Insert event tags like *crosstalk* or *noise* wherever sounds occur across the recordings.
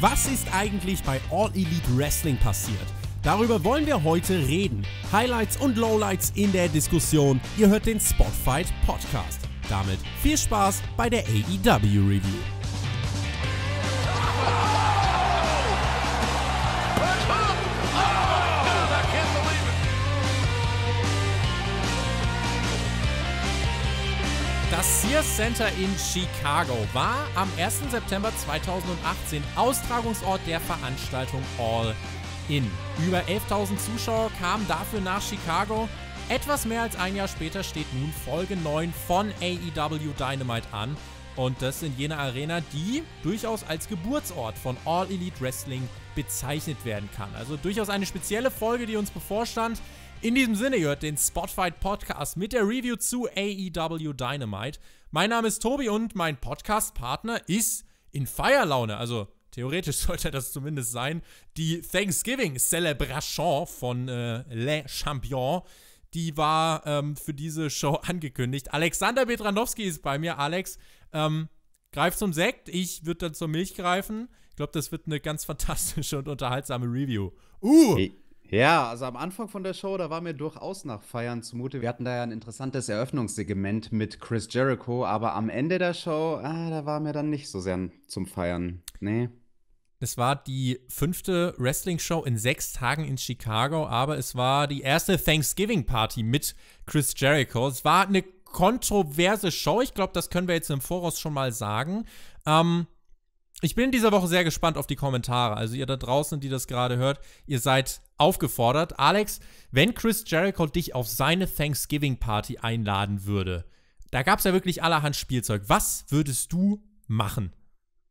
Was ist eigentlich bei All Elite Wrestling passiert? Darüber wollen wir heute reden. Highlights und Lowlights in der Diskussion. Ihr hört den Spotfight Podcast. Damit viel Spaß bei der AEW Review. Sears Center in Chicago war am 1. September 2018 Austragungsort der Veranstaltung All In. Über 11.000 Zuschauer kamen dafür nach Chicago. Etwas mehr als ein Jahr später steht nun Folge 9 von AEW Dynamite an. Und das in jener Arena, die durchaus als Geburtsort von All Elite Wrestling bezeichnet werden kann. Also durchaus eine spezielle Folge, die uns bevorstand. In diesem Sinne, ihr hört den Spotfight Podcast mit der Review zu AEW Dynamite. Mein Name ist Tobi und mein Podcast-Partner ist in Feierlaune. Also theoretisch *laughs* sollte das zumindest sein. Die Thanksgiving Celebration von äh, Le Champion, die war ähm, für diese Show *laughs* angekündigt. Alexander Bedranowski ist bei mir. Alex, ähm, greif zum Sekt. Ich würde dann zur Milch greifen. Ich glaube, das wird eine ganz *laughs* fantastische und unterhaltsame Review. Uh! Hey. Ja, also am Anfang von der Show, da war mir durchaus nach Feiern zumute. Wir hatten da ja ein interessantes Eröffnungssegment mit Chris Jericho, aber am Ende der Show, ah, da war mir dann nicht so sehr zum Feiern. Nee. Es war die fünfte Wrestling-Show in sechs Tagen in Chicago, aber es war die erste Thanksgiving-Party mit Chris Jericho. Es war eine kontroverse Show. Ich glaube, das können wir jetzt im Voraus schon mal sagen. Ähm, ich bin in dieser Woche sehr gespannt auf die Kommentare. Also ihr da draußen, die das gerade hört, ihr seid aufgefordert. Alex, wenn Chris Jericho dich auf seine Thanksgiving Party einladen würde, da gab es ja wirklich allerhand Spielzeug. Was würdest du machen?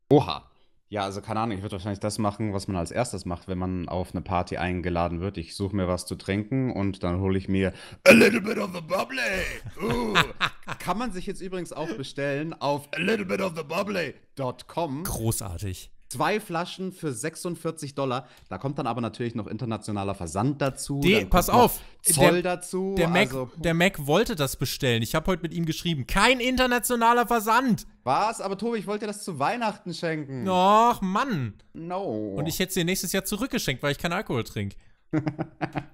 Oha. Ja, also keine Ahnung, ich würde wahrscheinlich das machen, was man als erstes macht, wenn man auf eine Party eingeladen wird. Ich suche mir was zu trinken und dann hole ich mir a little bit of the bubbly. Ooh. Uh. *laughs* Kann man sich jetzt übrigens auch bestellen auf a little bit of the bubbly.com. Großartig. Zwei Flaschen für 46 Dollar. Da kommt dann aber natürlich noch internationaler Versand dazu. Die, pass auf. Zoll der, dazu. Der Mac, also, der Mac wollte das bestellen. Ich habe heute mit ihm geschrieben. Kein internationaler Versand. Was? Aber Tobi, ich wollte dir das zu Weihnachten schenken. Och, Mann. No. Und ich hätte es dir nächstes Jahr zurückgeschenkt, weil ich keinen Alkohol trinke. *laughs*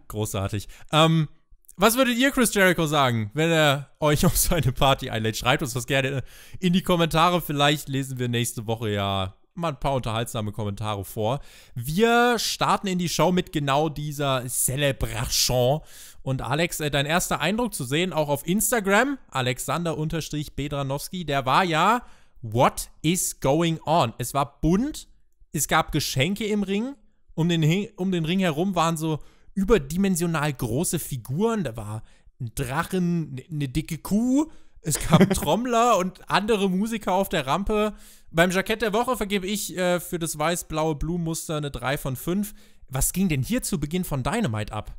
Großartig. Ähm, was würdet ihr Chris Jericho sagen, wenn er euch *laughs* auf seine Party einlädt? Schreibt uns das gerne in die Kommentare. Vielleicht lesen wir nächste Woche ja mal ein paar unterhaltsame Kommentare vor. Wir starten in die Show mit genau dieser Celebration. Und Alex, äh, dein erster Eindruck zu sehen, auch auf Instagram, Alexander-Bedranowski, der war ja, what is going on? Es war bunt, es gab Geschenke im Ring, um den, um den Ring herum waren so überdimensional große Figuren, da war ein Drachen, eine ne dicke Kuh, es gab *laughs* Trommler und andere Musiker auf der Rampe. Beim Jackett der Woche vergebe ich äh, für das weiß-blaue Blumenmuster eine 3 von 5. Was ging denn hier zu Beginn von Dynamite ab?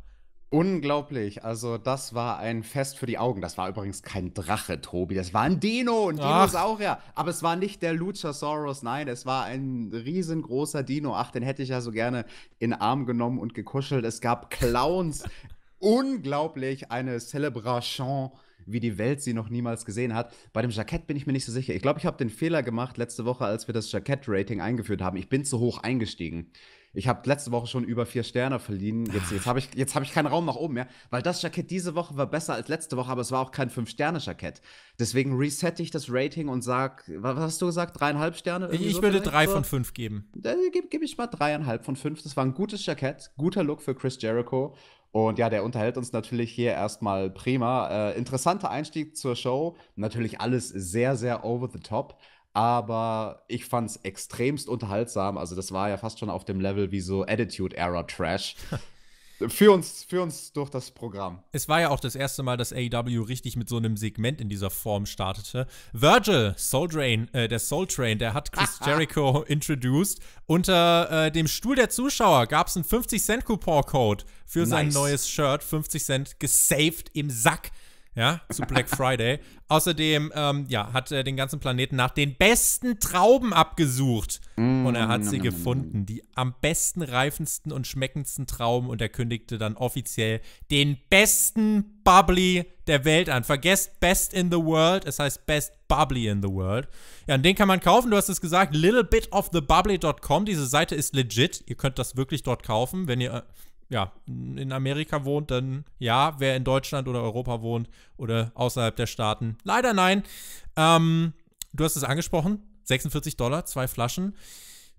Unglaublich. Also, das war ein Fest für die Augen. Das war übrigens kein Drache, Tobi. Das war ein Dino, Und Dino ist auch Dinosaurier. Aber es war nicht der Luchasaurus. Nein, es war ein riesengroßer Dino. Ach, den hätte ich ja so gerne in den Arm genommen und gekuschelt. Es gab Clowns. *laughs* Unglaublich. Eine Celebration wie die Welt sie noch niemals gesehen hat. Bei dem Jackett bin ich mir nicht so sicher. Ich glaube, ich habe den Fehler gemacht letzte Woche, als wir das Jackett-Rating eingeführt haben. Ich bin zu hoch eingestiegen. Ich habe letzte Woche schon über vier Sterne verliehen. Jetzt, jetzt habe ich, hab ich keinen Raum nach oben mehr, weil das Jackett diese Woche war besser als letzte Woche, aber es war auch kein Fünf-Sterne-Jackett. Deswegen resette ich das Rating und sage, was hast du gesagt, dreieinhalb Sterne? ich so würde drei so. von fünf geben. Dann gebe geb ich mal dreieinhalb von fünf. Das war ein gutes Jackett, guter Look für Chris Jericho. Und ja, der unterhält uns natürlich hier erstmal prima. Äh, interessanter Einstieg zur Show. Natürlich alles sehr, sehr over the top. Aber ich fand es extremst unterhaltsam. Also, das war ja fast schon auf dem Level wie so Attitude Era Trash. *laughs* Für uns, für uns durch das Programm. Es war ja auch das erste Mal, dass AEW richtig mit so einem Segment in dieser Form startete. Virgil, Soul Drain, äh, der Soul Train, der hat Chris *laughs* Jericho introduced. Unter äh, dem Stuhl der Zuschauer gab es einen 50-Cent-Coupon-Code für nice. sein neues Shirt. 50 Cent gesaved im Sack ja, zu Black Friday. *laughs* Außerdem, ähm, ja, hat er den ganzen Planeten nach den besten Trauben abgesucht. Mm, und er hat nom, sie nom, gefunden, nom. die am besten, reifendsten und schmeckendsten Trauben. Und er kündigte dann offiziell den besten Bubbly der Welt an. Vergesst Best in the World, es heißt Best Bubbly in the World. Ja, und den kann man kaufen, du hast es gesagt, littlebitofthebubbly.com. Diese Seite ist legit, ihr könnt das wirklich dort kaufen, wenn ihr ja, in Amerika wohnt, dann ja, wer in Deutschland oder Europa wohnt oder außerhalb der Staaten, leider nein. Ähm, du hast es angesprochen, 46 Dollar, zwei Flaschen.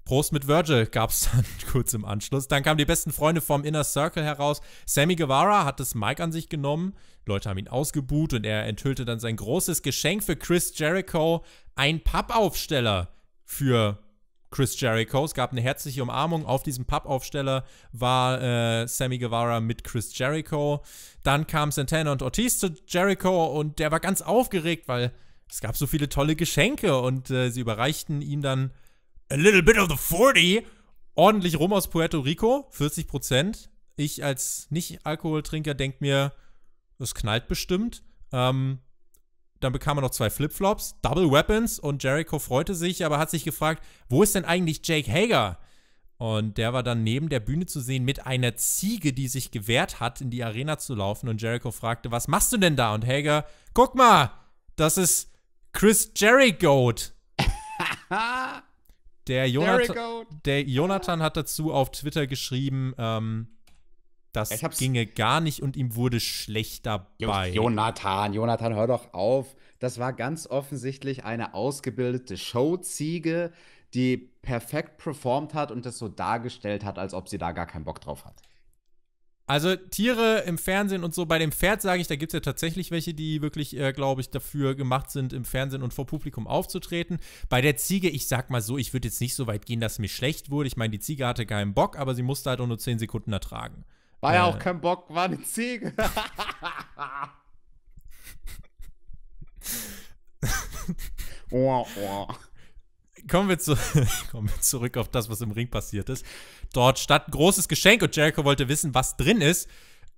Prost mit Virgil gab es *laughs* dann kurz im Anschluss. Dann kamen die besten Freunde vom Inner Circle heraus. Sammy Guevara hat das Mike an sich genommen. Leute haben ihn ausgebuht und er enthüllte dann sein großes Geschenk für Chris Jericho. Ein Pappaufsteller für Chris Jericho. Es gab eine herzliche Umarmung. Auf diesem Pappaufsteller war äh, Sammy Guevara mit Chris Jericho. Dann kamen Santana und Ortiz zu Jericho und der war ganz aufgeregt, weil es gab so viele tolle Geschenke und äh, sie überreichten ihm dann a little bit of the 40. Ordentlich rum aus Puerto Rico, 40 Prozent. Ich als Nicht-Alkoholtrinker denke mir, es knallt bestimmt. Ähm, dann bekam er noch zwei Flipflops, Double Weapons und Jericho freute sich, aber hat sich gefragt, wo ist denn eigentlich Jake Hager? Und der war dann neben der Bühne zu sehen mit einer Ziege, die sich gewehrt hat, in die Arena zu laufen. Und Jericho fragte, was machst du denn da? Und Hager, guck mal, das ist Chris Jericho. *laughs* der, Jonathan, der Jonathan hat dazu auf Twitter geschrieben, ähm, das ginge gar nicht und ihm wurde schlecht dabei. Jonathan, Jonathan, hör doch auf. Das war ganz offensichtlich eine ausgebildete Showziege, die perfekt performt hat und das so dargestellt hat, als ob sie da gar keinen Bock drauf hat. Also Tiere im Fernsehen und so, bei dem Pferd sage ich, da gibt es ja tatsächlich welche, die wirklich, äh, glaube ich, dafür gemacht sind, im Fernsehen und vor Publikum aufzutreten. Bei der Ziege, ich sag mal so, ich würde jetzt nicht so weit gehen, dass mir schlecht wurde. Ich meine, die Ziege hatte keinen Bock, aber sie musste halt auch nur 10 Sekunden ertragen. War ja, ja äh. auch kein Bock, war eine Ziege. *laughs* kommen, wir zu, *laughs* kommen wir zurück auf das, was im Ring passiert ist. Dort stand großes Geschenk und Jericho wollte wissen, was drin ist.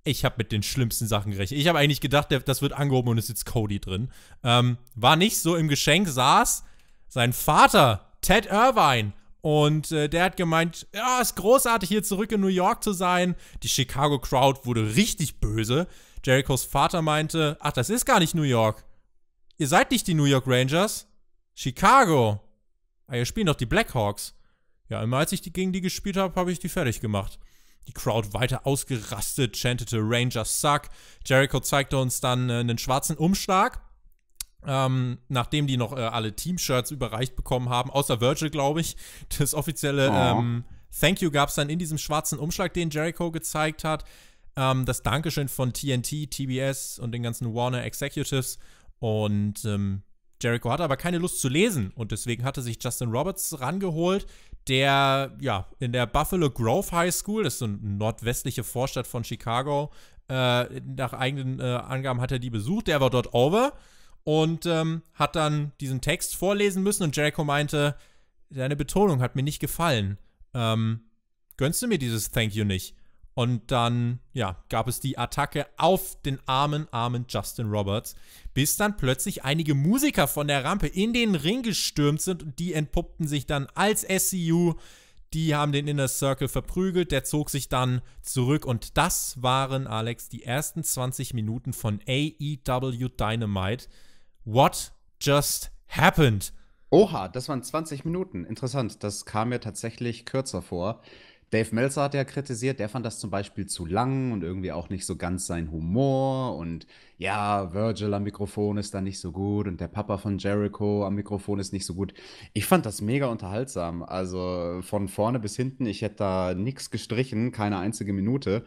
Ich habe mit den schlimmsten Sachen gerechnet. Ich habe eigentlich gedacht, das wird angehoben und es sitzt Cody drin. Ähm, war nicht so. Im Geschenk saß sein Vater, Ted Irvine. Und äh, der hat gemeint, ja, ist großartig, hier zurück in New York zu sein. Die Chicago Crowd wurde richtig böse. Jerichos Vater meinte, ach, das ist gar nicht New York. Ihr seid nicht die New York Rangers. Chicago. Ah, ihr spielen doch die Blackhawks. Ja, immer als ich die, gegen die gespielt habe, habe ich die fertig gemacht. Die Crowd weiter ausgerastet, chantete Rangers suck. Jericho zeigte uns dann äh, einen schwarzen Umschlag ähm, nachdem die noch äh, alle Team-Shirts überreicht bekommen haben, außer Virgil, glaube ich, *laughs* das offizielle oh. ähm, Thank You gab es dann in diesem schwarzen Umschlag, den Jericho gezeigt hat. Ähm, das Dankeschön von TNT, TBS und den ganzen Warner Executives. Und ähm, Jericho hatte aber keine Lust zu lesen und deswegen hatte sich Justin Roberts rangeholt, der ja in der Buffalo Grove High School, das ist so eine nordwestliche Vorstadt von Chicago, äh, nach eigenen äh, Angaben hat er die besucht. Der war dort over und ähm, hat dann diesen Text vorlesen müssen und Jericho meinte, deine Betonung hat mir nicht gefallen. Ähm, gönnst du mir dieses Thank you nicht? Und dann, ja, gab es die Attacke auf den armen, armen Justin Roberts, bis dann plötzlich einige Musiker von der Rampe in den Ring gestürmt sind und die entpuppten sich dann als SCU. Die haben den Inner Circle verprügelt, der zog sich dann zurück und das waren, Alex, die ersten 20 Minuten von AEW Dynamite. What just happened? Oha, das waren 20 Minuten. Interessant, das kam mir tatsächlich kürzer vor. Dave Meltzer hat ja kritisiert, der fand das zum Beispiel zu lang und irgendwie auch nicht so ganz sein Humor. Und ja, Virgil am Mikrofon ist da nicht so gut und der Papa von Jericho am Mikrofon ist nicht so gut. Ich fand das mega unterhaltsam. Also von vorne bis hinten, ich hätte da nichts gestrichen, keine einzige Minute.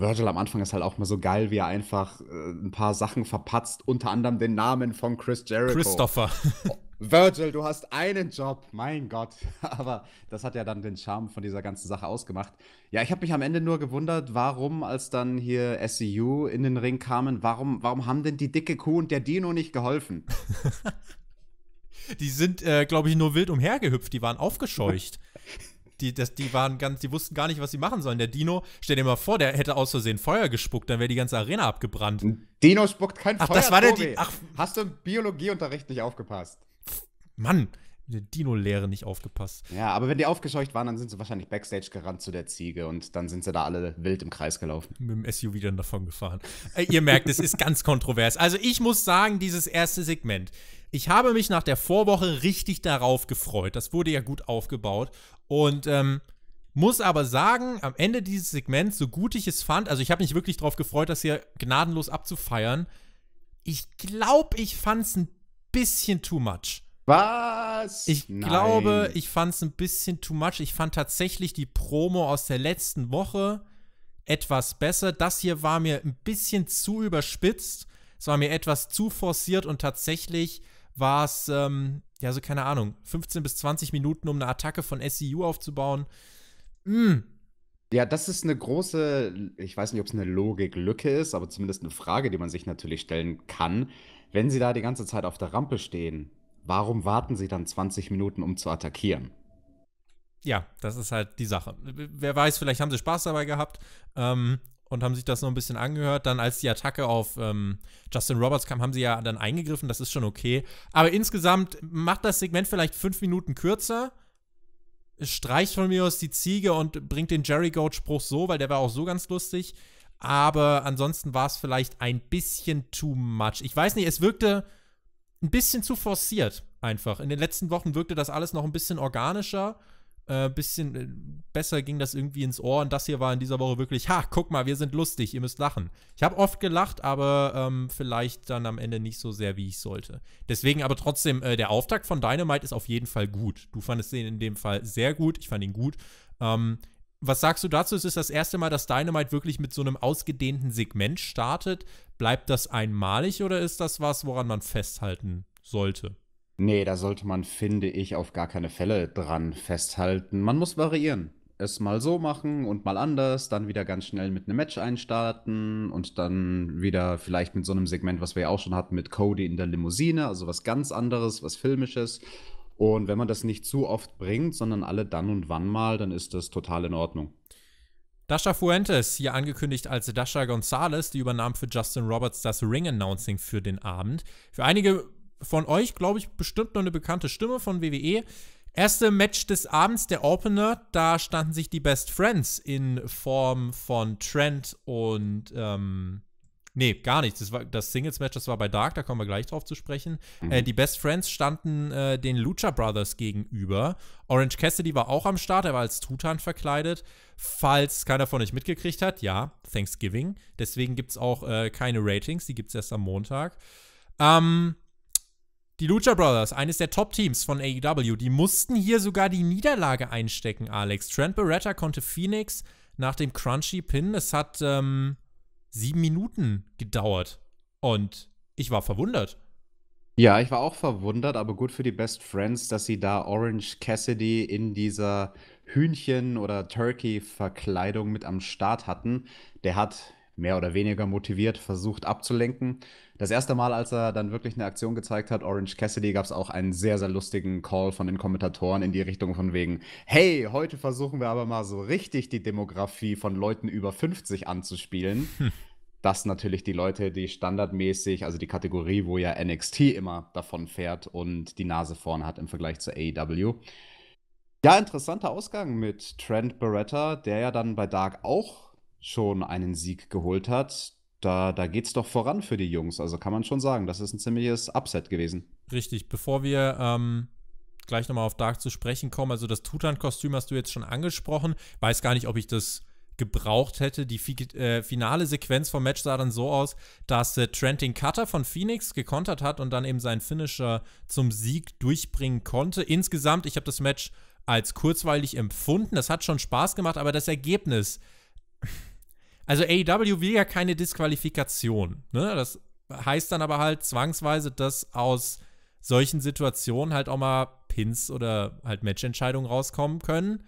Virgil am Anfang ist halt auch mal so geil, wie er einfach äh, ein paar Sachen verpatzt, unter anderem den Namen von Chris Jericho. Christopher. Oh, Virgil, du hast einen Job, mein Gott. *laughs* Aber das hat ja dann den Charme von dieser ganzen Sache ausgemacht. Ja, ich habe mich am Ende nur gewundert, warum, als dann hier SEU in den Ring kamen, warum, warum haben denn die dicke Kuh und der Dino nicht geholfen? *laughs* die sind, äh, glaube ich, nur wild umhergehüpft, die waren aufgescheucht. *laughs* Die, das, die waren ganz, die wussten gar nicht, was sie machen sollen. Der Dino, stell dir mal vor, der hätte aus Versehen Feuer gespuckt, dann wäre die ganze Arena abgebrannt. Dino spuckt kein ach, Feuer. Das war der Ach, Hast du im Biologieunterricht nicht aufgepasst? Mann, der Dino-Lehre nicht aufgepasst. Ja, aber wenn die aufgescheucht waren, dann sind sie wahrscheinlich backstage gerannt zu der Ziege und dann sind sie da alle wild im Kreis gelaufen. Mit dem SUV dann davon gefahren. äh, ihr merkt, es ist ganz kontrovers. Also ich muss sagen, dieses erste Segment. Ich habe mich nach der Vorwoche richtig darauf gefreut. Das wurde ja gut aufgebaut. Und ähm, muss aber sagen, am Ende dieses Segments, so gut ich es fand, also ich habe mich wirklich darauf gefreut, das hier gnadenlos abzufeiern. Ich glaube, ich fand es ein bisschen too much. Was? Ich Nein. glaube, ich fand es ein bisschen too much. Ich fand tatsächlich die Promo aus der letzten Woche etwas besser. Das hier war mir ein bisschen zu überspitzt. Es war mir etwas zu forciert und tatsächlich war es, ähm, ja, so keine Ahnung, 15 bis 20 Minuten, um eine Attacke von SEU aufzubauen. Mm. Ja, das ist eine große, ich weiß nicht, ob es eine Logiklücke ist, aber zumindest eine Frage, die man sich natürlich stellen kann. Wenn sie da die ganze Zeit auf der Rampe stehen, warum warten sie dann 20 Minuten, um zu attackieren? Ja, das ist halt die Sache. Wer weiß, vielleicht haben sie Spaß dabei gehabt ähm, und haben sich das noch ein bisschen angehört. Dann, als die Attacke auf ähm, Justin Roberts kam, haben sie ja dann eingegriffen. Das ist schon okay. Aber insgesamt macht das Segment vielleicht fünf Minuten kürzer streicht von mir aus die Ziege und bringt den Jerry Goat-Spruch so, weil der war auch so ganz lustig. Aber ansonsten war es vielleicht ein bisschen too much. Ich weiß nicht, es wirkte ein bisschen zu forciert einfach. In den letzten Wochen wirkte das alles noch ein bisschen organischer, äh, bisschen äh, besser ging das irgendwie ins Ohr und das hier war in dieser Woche wirklich, ha, guck mal, wir sind lustig, ihr müsst lachen. Ich habe oft gelacht, aber ähm, vielleicht dann am Ende nicht so sehr, wie ich sollte. Deswegen aber trotzdem, äh, der Auftakt von Dynamite ist auf jeden Fall gut. Du fandest den in dem Fall sehr gut, ich fand ihn gut. Ähm, was sagst du dazu? Es ist das erste Mal, dass Dynamite wirklich mit so einem ausgedehnten Segment startet. Bleibt das einmalig oder ist das was, woran man festhalten sollte? Nee, da sollte man, finde ich, auf gar keine Fälle dran festhalten. Man muss variieren. Es mal so machen und mal anders, dann wieder ganz schnell mit einem Match einstarten und dann wieder vielleicht mit so einem Segment, was wir ja auch schon hatten, mit Cody in der Limousine, also was ganz anderes, was filmisches und wenn man das nicht zu oft bringt, sondern alle dann und wann mal, dann ist das total in Ordnung. Dasha Fuentes, hier angekündigt als Dasha Gonzalez, die übernahm für Justin Roberts das Ring-Announcing für den Abend. Für einige von euch, glaube ich, bestimmt noch eine bekannte Stimme von WWE. Erste Match des Abends, der Opener, da standen sich die Best Friends in Form von Trent und ähm, Nee, gar nicht. Das, das Singles-Match, das war bei Dark, da kommen wir gleich drauf zu sprechen. Mhm. Äh, die Best Friends standen äh, den Lucha Brothers gegenüber. Orange Cassidy war auch am Start, er war als Tutan verkleidet. Falls keiner von euch mitgekriegt hat, ja, Thanksgiving. Deswegen gibt es auch äh, keine Ratings, die gibt es erst am Montag. Ähm, die Lucha Brothers, eines der Top-Teams von AEW, die mussten hier sogar die Niederlage einstecken, Alex. Trent Beretta konnte Phoenix nach dem Crunchy Pin. Es hat. Ähm, sieben Minuten gedauert. Und ich war verwundert. Ja, ich war auch verwundert, aber gut für die Best Friends, dass sie da Orange Cassidy in dieser Hühnchen- oder Turkey-Verkleidung mit am Start hatten. Der hat mehr oder weniger motiviert versucht abzulenken. Das erste Mal, als er dann wirklich eine Aktion gezeigt hat, Orange Cassidy, gab es auch einen sehr, sehr lustigen Call von den Kommentatoren in die Richtung von wegen, hey, heute versuchen wir aber mal so richtig die Demografie von Leuten über 50 anzuspielen. Hm. Dass natürlich die Leute, die standardmäßig, also die Kategorie, wo ja NXT immer davon fährt und die Nase vorn hat im Vergleich zur AEW. Ja, interessanter Ausgang mit Trent Beretta, der ja dann bei Dark auch schon einen Sieg geholt hat, da, da geht's doch voran für die Jungs. Also kann man schon sagen, das ist ein ziemliches Upset gewesen. Richtig, bevor wir ähm, gleich nochmal auf Dark zu sprechen kommen, also das Tutan-Kostüm hast du jetzt schon angesprochen. Weiß gar nicht, ob ich das gebraucht hätte. Die äh, finale Sequenz vom Match sah dann so aus, dass äh, Trentin Cutter von Phoenix gekontert hat und dann eben seinen Finisher zum Sieg durchbringen konnte. Insgesamt, ich habe das Match als kurzweilig empfunden. Das hat schon Spaß gemacht, aber das Ergebnis also AEW will ja keine Disqualifikation. Ne? Das heißt dann aber halt zwangsweise, dass aus solchen Situationen halt auch mal Pins oder halt Matchentscheidungen rauskommen können,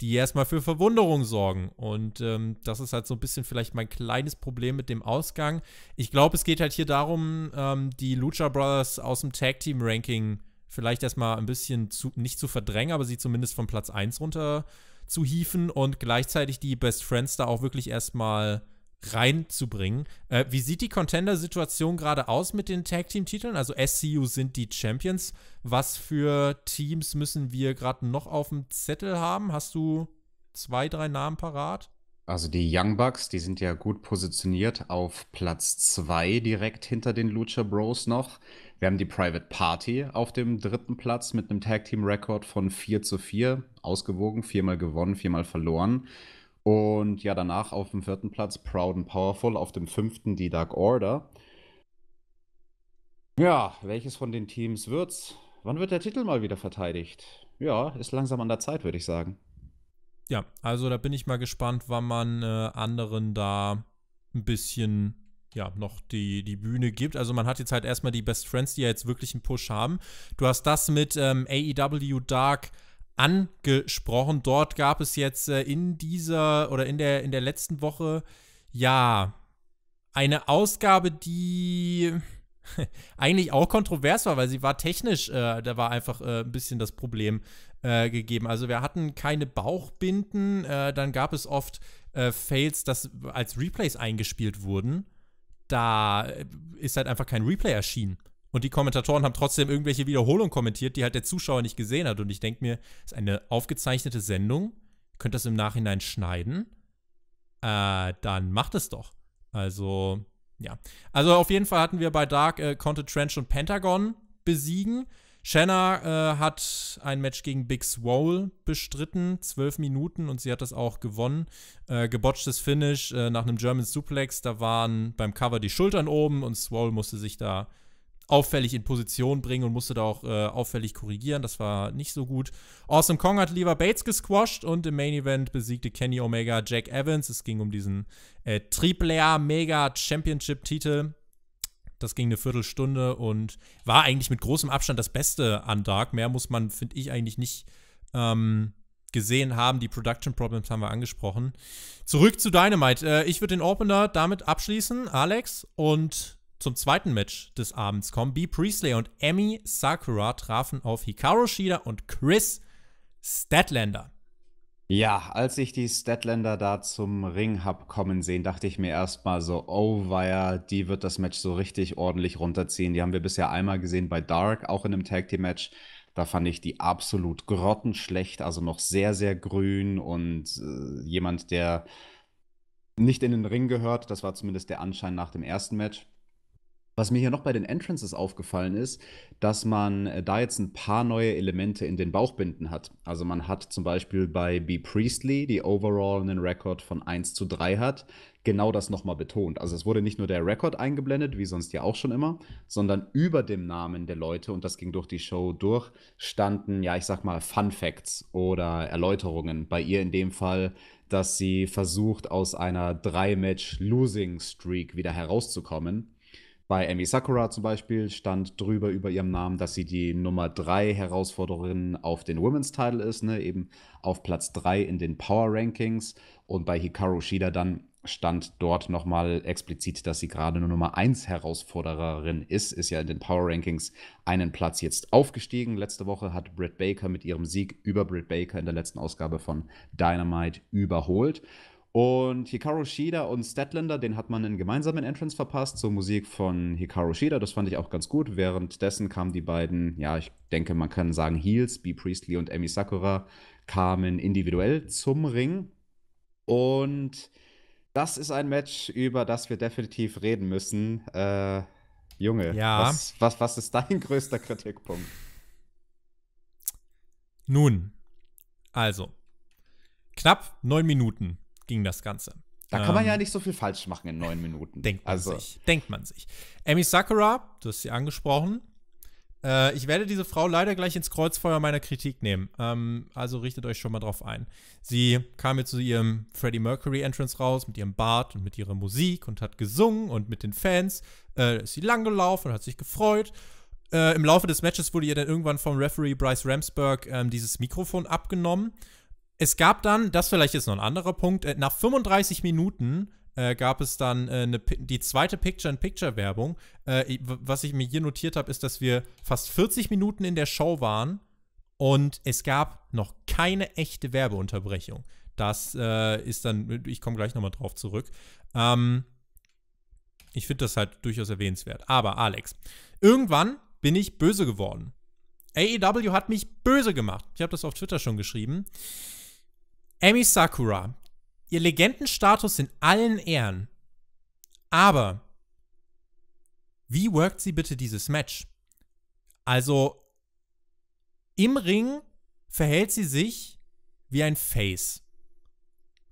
die erstmal für Verwunderung sorgen. Und ähm, das ist halt so ein bisschen vielleicht mein kleines Problem mit dem Ausgang. Ich glaube, es geht halt hier darum, ähm, die Lucha Brothers aus dem Tag Team Ranking vielleicht erstmal ein bisschen zu, nicht zu verdrängen, aber sie zumindest von Platz 1 runter zu hieven und gleichzeitig die Best Friends da auch wirklich erstmal reinzubringen. Äh, wie sieht die Contender-Situation gerade aus mit den Tag-Team-Titeln? Also SCU sind die Champions. Was für Teams müssen wir gerade noch auf dem Zettel haben? Hast du zwei, drei Namen parat? Also die Young Bucks, die sind ja gut positioniert auf Platz 2 direkt hinter den Lucha Bros noch. Wir haben die Private Party auf dem dritten Platz mit einem Tag Team Record von 4 zu 4, ausgewogen, viermal gewonnen, viermal verloren. Und ja, danach auf dem vierten Platz Proud and Powerful, auf dem fünften die Dark Order. Ja, welches von den Teams wird's? Wann wird der Titel mal wieder verteidigt? Ja, ist langsam an der Zeit, würde ich sagen. Ja, also da bin ich mal gespannt, wann man äh, anderen da ein bisschen ja, noch die, die Bühne gibt. Also man hat jetzt halt erstmal die Best Friends, die ja jetzt wirklich einen Push haben. Du hast das mit ähm, AEW Dark angesprochen. Dort gab es jetzt äh, in dieser oder in der, in der letzten Woche ja eine Ausgabe, die *laughs* eigentlich auch kontrovers war, weil sie war technisch, äh, da war einfach äh, ein bisschen das Problem äh, gegeben. Also wir hatten keine Bauchbinden, äh, dann gab es oft äh, Fails, dass als Replays eingespielt wurden da ist halt einfach kein Replay erschienen. Und die Kommentatoren haben trotzdem irgendwelche Wiederholungen kommentiert, die halt der Zuschauer nicht gesehen hat. Und ich denke mir, ist eine aufgezeichnete Sendung, könnt das im Nachhinein schneiden, äh, dann macht es doch. Also, ja. Also auf jeden Fall hatten wir bei Dark, äh, konnte Trench und Pentagon besiegen. Shanna äh, hat ein Match gegen Big Swole bestritten, zwölf Minuten und sie hat das auch gewonnen. Äh, gebotchtes Finish äh, nach einem German Suplex, da waren beim Cover die Schultern oben und Swole musste sich da auffällig in Position bringen und musste da auch äh, auffällig korrigieren. Das war nicht so gut. Awesome Kong hat lieber Bates gesquashed und im Main Event besiegte Kenny Omega Jack Evans. Es ging um diesen äh, A Mega Championship Titel das ging eine Viertelstunde und war eigentlich mit großem Abstand das Beste an Dark. Mehr muss man, finde ich, eigentlich nicht ähm, gesehen haben. Die Production Problems haben wir angesprochen. Zurück zu Dynamite. Äh, ich würde den Opener damit abschließen, Alex. Und zum zweiten Match des Abends kommen. B. Priestley und Emmy Sakura trafen auf Hikaru Shida und Chris Statlander. Ja, als ich die Statlander da zum Ring hab kommen sehen, dachte ich mir erstmal so, oh weia, die wird das Match so richtig ordentlich runterziehen. Die haben wir bisher einmal gesehen bei Dark, auch in einem Tag Team Match. Da fand ich die absolut grottenschlecht, also noch sehr, sehr grün und äh, jemand, der nicht in den Ring gehört. Das war zumindest der Anschein nach dem ersten Match. Was mir hier noch bei den Entrances aufgefallen ist, dass man äh, da jetzt ein paar neue Elemente in den Bauchbinden hat. Also man hat zum Beispiel bei B. Priestley, die overall einen Rekord von 1 zu 3 hat, genau das nochmal betont. Also es wurde nicht nur der Rekord eingeblendet, wie sonst ja auch schon immer, sondern über dem Namen der Leute, und das ging durch die Show durch, standen, ja, ich sag mal, Fun Facts oder Erläuterungen. Bei ihr in dem Fall, dass sie versucht, aus einer 3-Match-Losing-Streak wieder herauszukommen bei Amy Sakura zum Beispiel stand drüber über ihrem Namen, dass sie die Nummer 3 Herausforderin auf den Women's Title ist, ne? eben auf Platz 3 in den Power Rankings. Und bei Hikaru Shida dann stand dort nochmal explizit, dass sie gerade nur Nummer 1 Herausfordererin ist, ist ja in den Power Rankings einen Platz jetzt aufgestiegen. Letzte Woche hat Britt Baker mit ihrem Sieg über Britt Baker in der letzten Ausgabe von Dynamite überholt. Und Hikaru Shida und Statlander, den hat man einen gemeinsamen Entrance verpasst zur Musik von Hikaru Shida. Das fand ich auch ganz gut. Währenddessen kamen die beiden, ja, ich denke, man kann sagen Heels, B. Priestley und Emi Sakura, kamen individuell zum Ring. Und das ist ein Match, über das wir definitiv reden müssen. Äh, Junge, ja. was, was, was ist dein *laughs* größter Kritikpunkt? Nun, also, knapp neun Minuten ging das Ganze. Da kann man ähm, ja nicht so viel falsch machen in neun Minuten. Denkt man also. sich. Denkt man sich. Amy Sakura, du hast sie angesprochen. Äh, ich werde diese Frau leider gleich ins Kreuzfeuer meiner Kritik nehmen. Ähm, also richtet euch schon mal drauf ein. Sie kam jetzt zu ihrem Freddie Mercury Entrance raus mit ihrem Bart und mit ihrer Musik und hat gesungen und mit den Fans äh, ist sie langgelaufen und hat sich gefreut. Äh, Im Laufe des Matches wurde ihr dann irgendwann vom Referee Bryce Ramsberg ähm, dieses Mikrofon abgenommen es gab dann, das vielleicht ist noch ein anderer Punkt, äh, nach 35 Minuten äh, gab es dann äh, ne, die zweite Picture-in-Picture-Werbung. Äh, was ich mir hier notiert habe, ist, dass wir fast 40 Minuten in der Show waren und es gab noch keine echte Werbeunterbrechung. Das äh, ist dann, äh, ich komme gleich nochmal drauf zurück. Ähm, ich finde das halt durchaus erwähnenswert. Aber Alex, irgendwann bin ich böse geworden. AEW hat mich böse gemacht. Ich habe das auf Twitter schon geschrieben. Amy Sakura, ihr Legendenstatus in allen Ehren. Aber wie workt sie bitte dieses Match? Also im Ring verhält sie sich wie ein Face.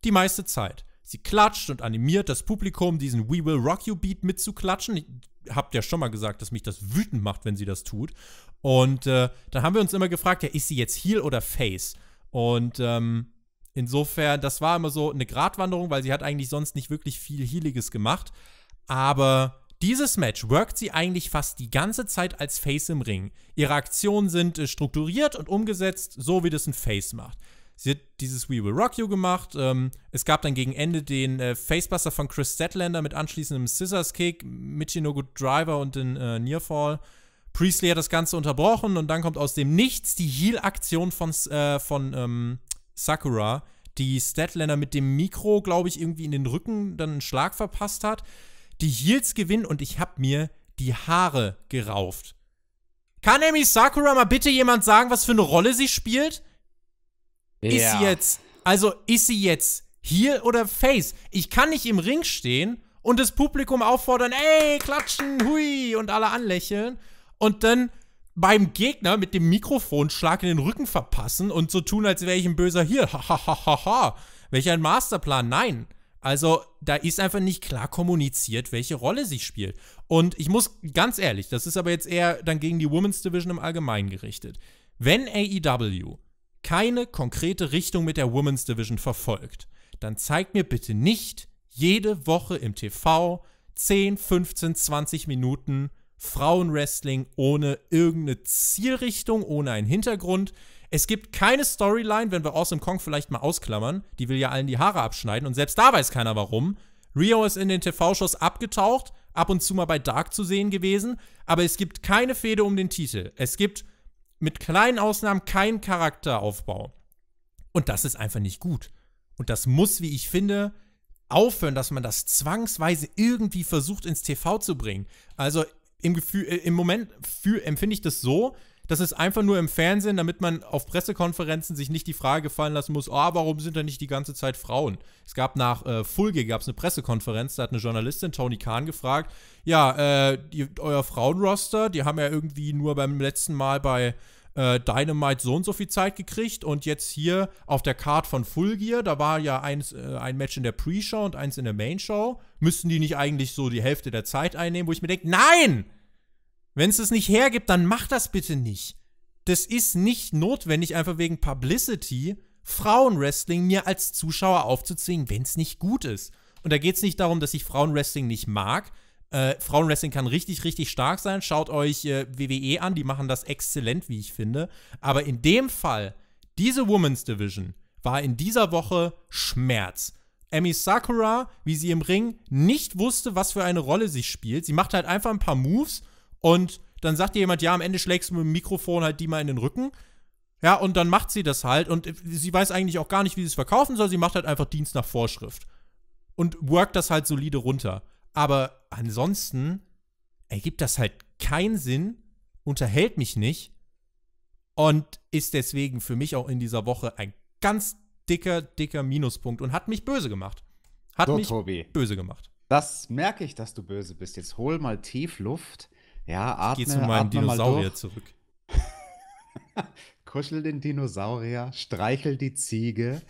Die meiste Zeit. Sie klatscht und animiert das Publikum, diesen We Will Rock You Beat mitzuklatschen. Ich hab ja schon mal gesagt, dass mich das wütend macht, wenn sie das tut. Und äh, dann haben wir uns immer gefragt, ja, ist sie jetzt Heal oder Face? Und ähm, Insofern, das war immer so eine Gratwanderung, weil sie hat eigentlich sonst nicht wirklich viel Healiges gemacht. Aber dieses Match workt sie eigentlich fast die ganze Zeit als Face im Ring. Ihre Aktionen sind äh, strukturiert und umgesetzt, so wie das ein Face macht. Sie hat dieses We Will Rock You gemacht. Ähm, es gab dann gegen Ende den äh, Facebuster von Chris Statlander mit anschließendem Scissors Kick, Michinoku Driver und den äh, Nearfall. Priestley hat das Ganze unterbrochen und dann kommt aus dem Nichts die Heal-Aktion von, äh, von ähm, Sakura, die Statlander mit dem Mikro, glaube ich, irgendwie in den Rücken dann einen Schlag verpasst hat. Die Heels gewinnen und ich habe mir die Haare gerauft. Kann Amy Sakura mal bitte jemand sagen, was für eine Rolle sie spielt? Ja. Ist sie jetzt, also ist sie jetzt Heel oder Face? Ich kann nicht im Ring stehen und das Publikum auffordern, ey, klatschen, hui, und alle anlächeln. Und dann beim Gegner mit dem Mikrofonschlag in den Rücken verpassen und so tun, als wäre ich ein böser hier. Hahaha. Welch ein Masterplan. Nein. Also, da ist einfach nicht klar kommuniziert, welche Rolle sie spielt. Und ich muss ganz ehrlich, das ist aber jetzt eher dann gegen die Women's Division im Allgemeinen gerichtet. Wenn AEW keine konkrete Richtung mit der Women's Division verfolgt, dann zeigt mir bitte nicht jede Woche im TV 10, 15, 20 Minuten Frauenwrestling ohne irgendeine Zielrichtung, ohne einen Hintergrund. Es gibt keine Storyline, wenn wir Awesome Kong vielleicht mal ausklammern. Die will ja allen die Haare abschneiden und selbst da weiß keiner warum. Rio ist in den TV-Shows abgetaucht, ab und zu mal bei Dark zu sehen gewesen, aber es gibt keine Fehde um den Titel. Es gibt mit kleinen Ausnahmen keinen Charakteraufbau. Und das ist einfach nicht gut. Und das muss, wie ich finde, aufhören, dass man das zwangsweise irgendwie versucht ins TV zu bringen. Also im Gefühl, äh, im Moment für, empfinde ich das so, dass es einfach nur im Fernsehen, damit man auf Pressekonferenzen sich nicht die Frage gefallen lassen muss, oh, warum sind da nicht die ganze Zeit Frauen? Es gab nach äh, Fulge gab es eine Pressekonferenz, da hat eine Journalistin Tony Kahn gefragt, ja, äh, die, euer Frauenroster, die haben ja irgendwie nur beim letzten Mal bei äh, Dynamite so und so viel Zeit gekriegt und jetzt hier auf der Card von Full Gear, da war ja eins, äh, ein Match in der Pre-Show und eins in der Main-Show, müssten die nicht eigentlich so die Hälfte der Zeit einnehmen, wo ich mir denke, nein! Wenn es das nicht hergibt, dann mach das bitte nicht. Das ist nicht notwendig, einfach wegen Publicity Frauenwrestling mir als Zuschauer aufzuzwingen, wenn es nicht gut ist. Und da geht es nicht darum, dass ich Frauenwrestling nicht mag, äh, Frauenwrestling kann richtig, richtig stark sein. Schaut euch äh, WWE an, die machen das exzellent, wie ich finde. Aber in dem Fall, diese Women's Division war in dieser Woche Schmerz. Amy Sakura, wie sie im Ring nicht wusste, was für eine Rolle sie spielt. Sie macht halt einfach ein paar Moves und dann sagt ihr jemand, ja, am Ende schlägst du mit dem Mikrofon halt die mal in den Rücken. Ja, und dann macht sie das halt und sie weiß eigentlich auch gar nicht, wie sie es verkaufen soll. Sie macht halt einfach Dienst nach Vorschrift und workt das halt solide runter. Aber ansonsten ergibt das halt keinen Sinn, unterhält mich nicht und ist deswegen für mich auch in dieser Woche ein ganz dicker, dicker Minuspunkt und hat mich böse gemacht. Hat so, mich Tobi, böse gemacht. Das merke ich, dass du böse bist. Jetzt hol mal tief Luft. Ja, atme, ich geh zu meinem Dinosaurier zurück. *laughs* Kuschel den Dinosaurier, streichel die Ziege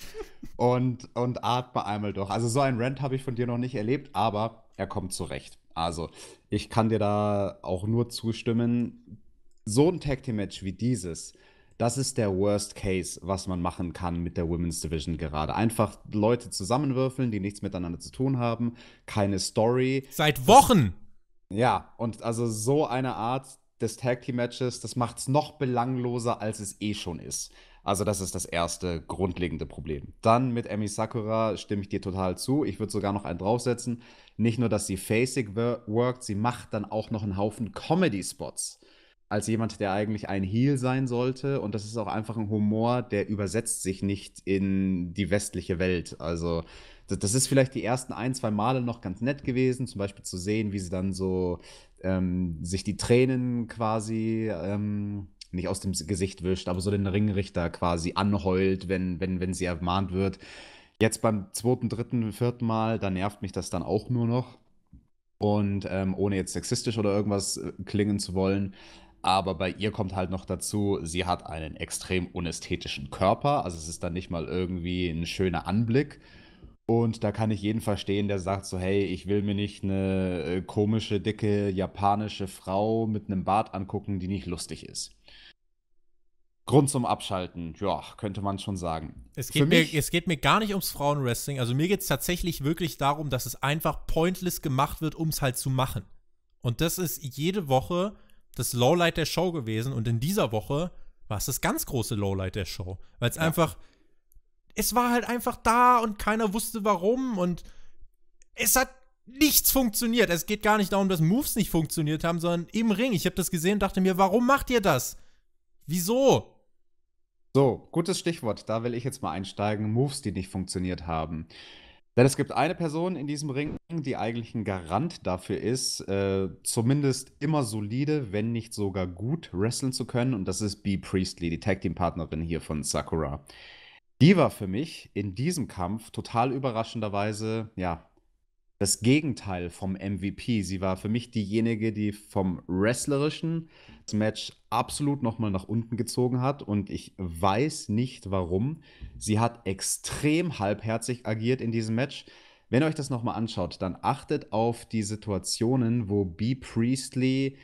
und, und atme einmal durch. Also so ein Rant habe ich von dir noch nicht erlebt, aber er kommt zurecht. Also, ich kann dir da auch nur zustimmen. So ein Tag Team Match wie dieses, das ist der Worst Case, was man machen kann mit der Women's Division gerade. Einfach Leute zusammenwürfeln, die nichts miteinander zu tun haben, keine Story. Seit Wochen! ja, und also so eine Art des Tag Team Matches, das macht es noch belangloser, als es eh schon ist. Also das ist das erste grundlegende Problem. Dann mit Emi Sakura stimme ich dir total zu. Ich würde sogar noch einen draufsetzen. Nicht nur, dass sie Facing worked, sie macht dann auch noch einen Haufen Comedy-Spots. Als jemand, der eigentlich ein Heel sein sollte. Und das ist auch einfach ein Humor, der übersetzt sich nicht in die westliche Welt. Also das, ist vielleicht die ersten ein, zwei Male noch ganz nett gewesen, zum Beispiel zu sehen, wie sie dann so ähm, sich die Tränen quasi ähm, nicht aus dem Gesicht wischt, aber so den Ringrichter quasi anheult, wenn, wenn, wenn sie ermahnt wird. Jetzt beim zweiten, dritten, vierten Mal, da nervt mich das dann auch nur noch. Und ähm, ohne jetzt sexistisch oder irgendwas äh, klingen zu wollen, aber bei ihr kommt halt noch dazu, sie hat einen extrem unästhetischen Körper. Also es ist dann nicht mal irgendwie ein schöner Anblick, und da kann ich jeden verstehen, der sagt so, hey, ich will mir nicht eine äh, komische, dicke japanische Frau mit einem Bart angucken, die nicht lustig ist. Grund zum Abschalten, ja, könnte man schon sagen. Es geht, mich, mir, es geht mir gar nicht ums Frauenwrestling. Also mir geht es tatsächlich wirklich darum, dass es einfach pointless gemacht wird, um es halt zu machen. Und das ist jede Woche das Lowlight der Show gewesen. Und in dieser Woche war es das ganz große Lowlight der Show. Weil es ja. einfach es war halt einfach da und keiner wusste warum und es hat nichts funktioniert. Es geht gar nicht darum, dass Moves nicht funktioniert haben, sondern im Ring. Ich habe das gesehen und dachte mir, warum macht ihr das? Wieso? So, gutes Stichwort. Da will ich jetzt mal einsteigen. Moves, die nicht funktioniert haben. Denn es gibt eine Person in diesem Ring, die eigentlich ein Garant dafür ist, äh, zumindest immer solide, wenn nicht sogar gut wresteln zu können. Und das ist Bee Priestley, die Tag Team Partnerin hier von Sakura. Die war für mich in diesem Kampf total überraschenderweise, ja, das Gegenteil vom MVP. Sie war für mich diejenige, die vom wrestlerischen das Match absolut nochmal nach unten gezogen hat und ich weiß nicht warum. Sie hat extrem halbherzig agiert in diesem Match. Wenn ihr euch das nochmal anschaut, dann achtet auf die Situationen, wo B. Priestley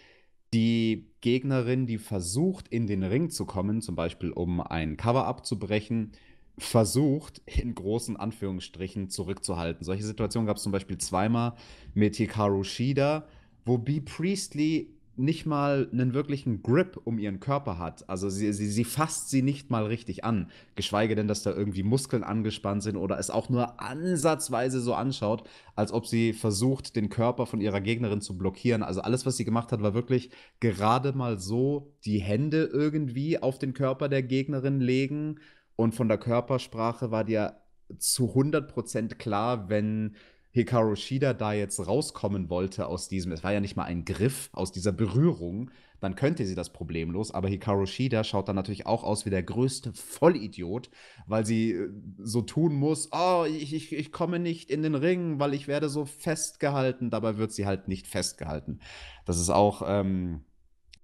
die Gegnerin, die versucht, in den Ring zu kommen, zum Beispiel um ein Cover abzubrechen, versucht, in großen Anführungsstrichen zurückzuhalten. Solche Situationen gab es zum Beispiel zweimal mit Hikaru Shida, wo B. Priestley nicht mal einen wirklichen Grip um ihren Körper hat. Also sie, sie, sie fasst sie nicht mal richtig an. Geschweige denn, dass da irgendwie Muskeln angespannt sind oder es auch nur ansatzweise so anschaut, als ob sie versucht, den Körper von ihrer Gegnerin zu blockieren. Also alles, was sie gemacht hat, war wirklich gerade mal so die Hände irgendwie auf den Körper der Gegnerin legen und von der Körpersprache war dir zu 100% klar, wenn Hikaru Shida da jetzt rauskommen wollte aus diesem, es war ja nicht mal ein Griff, aus dieser Berührung, dann könnte sie das problemlos. Aber Hikaru Shida schaut dann natürlich auch aus wie der größte Vollidiot, weil sie äh, so tun muss, oh, ich, ich, ich komme nicht in den Ring, weil ich werde so festgehalten. Dabei wird sie halt nicht festgehalten. Das ist auch ähm,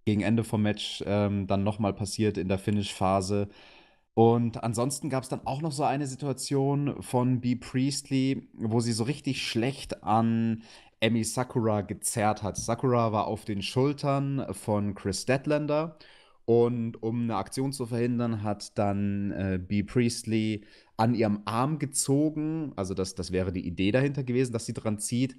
gegen Ende vom Match ähm, dann nochmal passiert in der Finish-Phase und ansonsten gab es dann auch noch so eine Situation von B. Priestley, wo sie so richtig schlecht an Emi Sakura gezerrt hat. Sakura war auf den Schultern von Chris Deadlander und um eine Aktion zu verhindern, hat dann äh, B. Priestley an ihrem Arm gezogen. Also das, das wäre die Idee dahinter gewesen, dass sie dran zieht.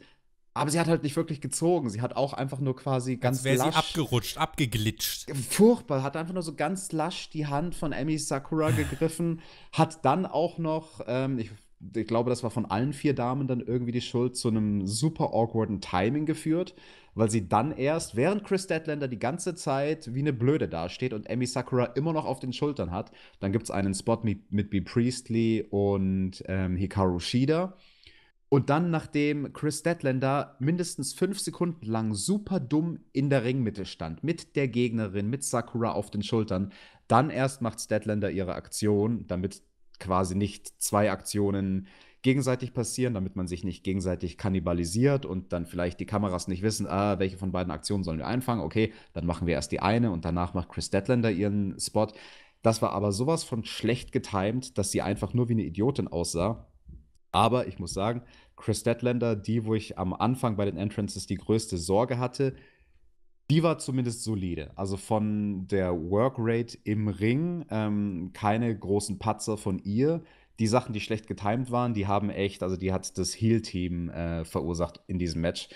Aber sie hat halt nicht wirklich gezogen. Sie hat auch einfach nur quasi ganz wäre lasch. sie abgerutscht, abgeglitscht. Furchtbar. Hat einfach nur so ganz lasch die Hand von Emi Sakura *laughs* gegriffen. hat dann auch noch, ähm, ich, ich, glaube, das war von allen vier Damen dann irgendwie die Schuld, zu einem super awkwarden Timing geführt. Weil sie dann erst, während Chris Deadlander die ganze Zeit wie eine Blöde dasteht und Emi Sakura immer noch auf den Schultern hat, dann gibt es einen Spot mit, mit B. Priestley und ähm, Hikaru Shida und dann, nachdem Chris Deadlander mindestens fünf Sekunden lang super dumm in der Ringmitte stand, mit der Gegnerin, mit Sakura auf den Schultern, dann erst macht Deadlander ihre Aktion, damit quasi nicht zwei Aktionen gegenseitig passieren, damit man sich nicht gegenseitig kannibalisiert und dann vielleicht die Kameras nicht wissen, ah, welche von beiden Aktionen sollen wir einfangen. Okay, dann machen wir erst die eine und danach macht Chris Deadlander ihren Spot. Das war aber sowas von schlecht getimed, dass sie einfach nur wie eine Idiotin aussah. Aber ich muss sagen, Chris Deadlander, die, wo ich am Anfang bei den Entrances die größte Sorge hatte, die war zumindest solide. Also von der Workrate im Ring, ähm, keine großen Patzer von ihr. Die Sachen, die schlecht getimed waren, die haben echt, also die hat das Heal-Team äh, verursacht in diesem Match.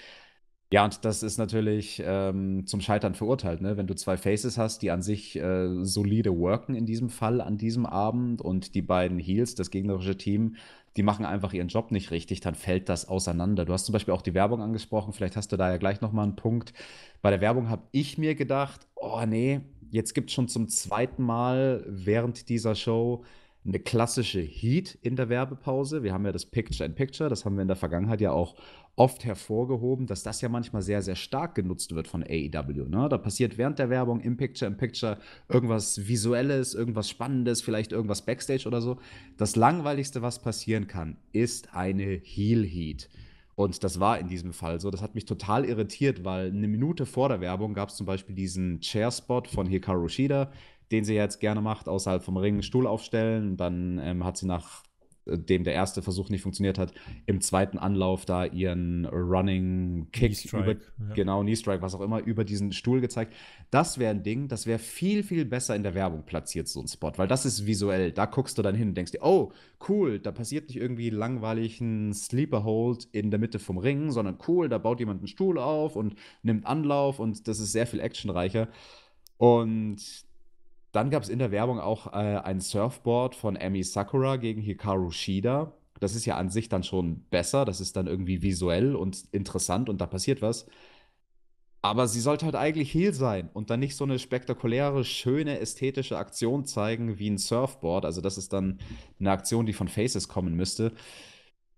Ja, und das ist natürlich ähm, zum Scheitern verurteilt, ne? Wenn du zwei Faces hast, die an sich äh, solide worken in diesem Fall, an diesem Abend und die beiden Heals, das gegnerische Team, die machen einfach ihren Job nicht richtig, dann fällt das auseinander. Du hast zum Beispiel auch die Werbung angesprochen, vielleicht hast du da ja gleich nochmal einen Punkt. Bei der Werbung habe ich mir gedacht, oh nee, jetzt gibt es schon zum zweiten Mal während dieser Show eine klassische Heat in der Werbepause. Wir haben ja das Picture in Picture, das haben wir in der Vergangenheit ja auch oft hervorgehoben, dass das ja manchmal sehr, sehr stark genutzt wird von AEW. Ne? Da passiert während der Werbung im Picture, im Picture irgendwas Visuelles, irgendwas Spannendes, vielleicht irgendwas Backstage oder so. Das Langweiligste, was passieren kann, ist eine Heel Heat. Und das war in diesem Fall so. Das hat mich total irritiert, weil eine Minute vor der Werbung gab es zum Beispiel diesen Chair-Spot von Hikaru Shida, den sie jetzt gerne macht, außerhalb vom Ring, Stuhl aufstellen. Dann ähm, hat sie nach dem der erste Versuch nicht funktioniert hat, im zweiten Anlauf da ihren Running Kick über, ja. genau, Knee Strike, was auch immer, über diesen Stuhl gezeigt. Das wäre ein Ding, das wäre viel, viel besser in der Werbung platziert, so ein Spot, weil das ist visuell. Da guckst du dann hin und denkst dir, oh, cool, da passiert nicht irgendwie langweilig ein Sleeper Hold in der Mitte vom Ring, sondern cool, da baut jemand einen Stuhl auf und nimmt Anlauf und das ist sehr viel actionreicher. Und dann gab es in der Werbung auch äh, ein Surfboard von Emi Sakura gegen Hikaru Shida. Das ist ja an sich dann schon besser. Das ist dann irgendwie visuell und interessant und da passiert was. Aber sie sollte halt eigentlich Heal sein und dann nicht so eine spektakuläre, schöne, ästhetische Aktion zeigen wie ein Surfboard. Also, das ist dann eine Aktion, die von Faces kommen müsste.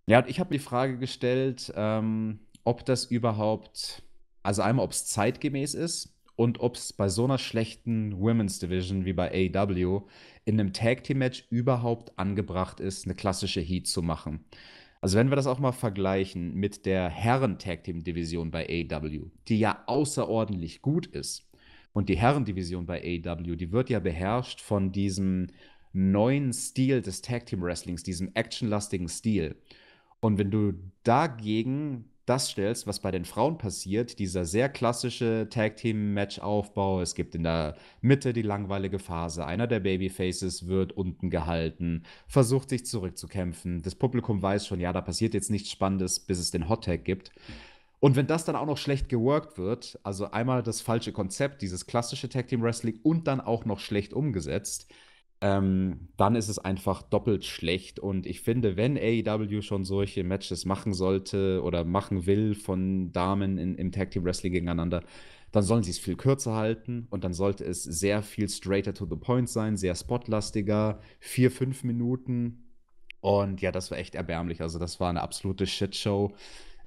Ja, und ich habe die Frage gestellt, ähm, ob das überhaupt, also einmal, ob es zeitgemäß ist, und ob es bei so einer schlechten Women's Division wie bei AEW in einem Tag Team Match überhaupt angebracht ist, eine klassische Heat zu machen. Also wenn wir das auch mal vergleichen mit der Herren Tag Team Division bei AEW, die ja außerordentlich gut ist. Und die Herren Division bei AEW, die wird ja beherrscht von diesem neuen Stil des Tag Team Wrestlings, diesem actionlastigen Stil. Und wenn du dagegen das stellst, was bei den Frauen passiert, dieser sehr klassische Tag-Team-Match-Aufbau. Es gibt in der Mitte die langweilige Phase. Einer der Babyfaces wird unten gehalten, versucht sich zurückzukämpfen. Das Publikum weiß schon, ja, da passiert jetzt nichts Spannendes, bis es den Hot-Tag gibt. Und wenn das dann auch noch schlecht geworkt wird, also einmal das falsche Konzept, dieses klassische Tag Team Wrestling und dann auch noch schlecht umgesetzt, ähm, dann ist es einfach doppelt schlecht. Und ich finde, wenn AEW schon solche Matches machen sollte oder machen will von Damen in, im Tag Team Wrestling gegeneinander, dann sollen sie es viel kürzer halten und dann sollte es sehr viel straighter to the point sein, sehr spotlastiger, vier, fünf Minuten. Und ja, das war echt erbärmlich. Also, das war eine absolute Shitshow.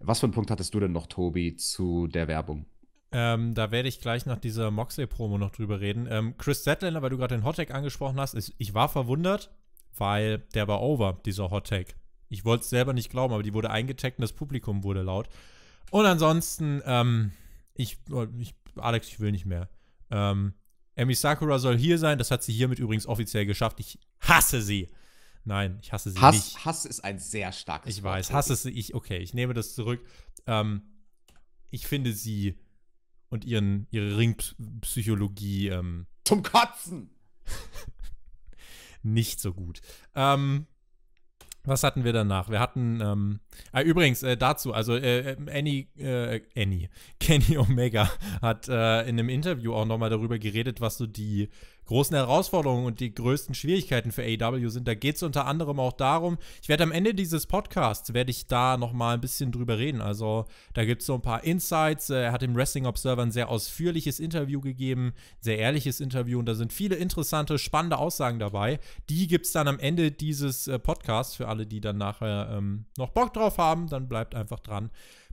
Was für einen Punkt hattest du denn noch, Tobi, zu der Werbung? Ähm, da werde ich gleich nach dieser Moxley-Promo noch drüber reden. Ähm, Chris Zettler, weil du gerade den Hottag angesprochen hast, ist, ich war verwundert, weil der war over, dieser Hottag. Ich wollte es selber nicht glauben, aber die wurde eingetaggt und das Publikum wurde laut. Und ansonsten, ähm, ich, ich, Alex, ich will nicht mehr. Ähm, Amy Sakura soll hier sein, das hat sie hiermit übrigens offiziell geschafft. Ich hasse sie. Nein, ich hasse sie Hass, nicht. Hass ist ein sehr starkes Ich weiß, hasse sie, ich, okay, ich nehme das zurück. Ähm, ich finde sie und ihren, ihre Ringpsychologie ähm, zum Katzen *laughs* nicht so gut. Ähm, was hatten wir danach? Wir hatten, ähm, ah, übrigens äh, dazu, also äh, äh Annie, äh, Annie, *laughs* Kenny Omega hat äh, in einem Interview auch nochmal darüber geredet, was so die großen Herausforderungen und die größten Schwierigkeiten für AW sind. Da geht es unter anderem auch darum, ich werde am Ende dieses Podcasts, werde ich da nochmal ein bisschen drüber reden. Also da gibt es so ein paar Insights. Äh, er hat dem Wrestling Observer ein sehr ausführliches Interview gegeben, sehr ehrliches Interview und da sind viele interessante, spannende Aussagen dabei. Die gibt es dann am Ende dieses äh, Podcasts für alle, die dann nachher ähm, noch Bock drauf haben. Dann bleibt einfach dran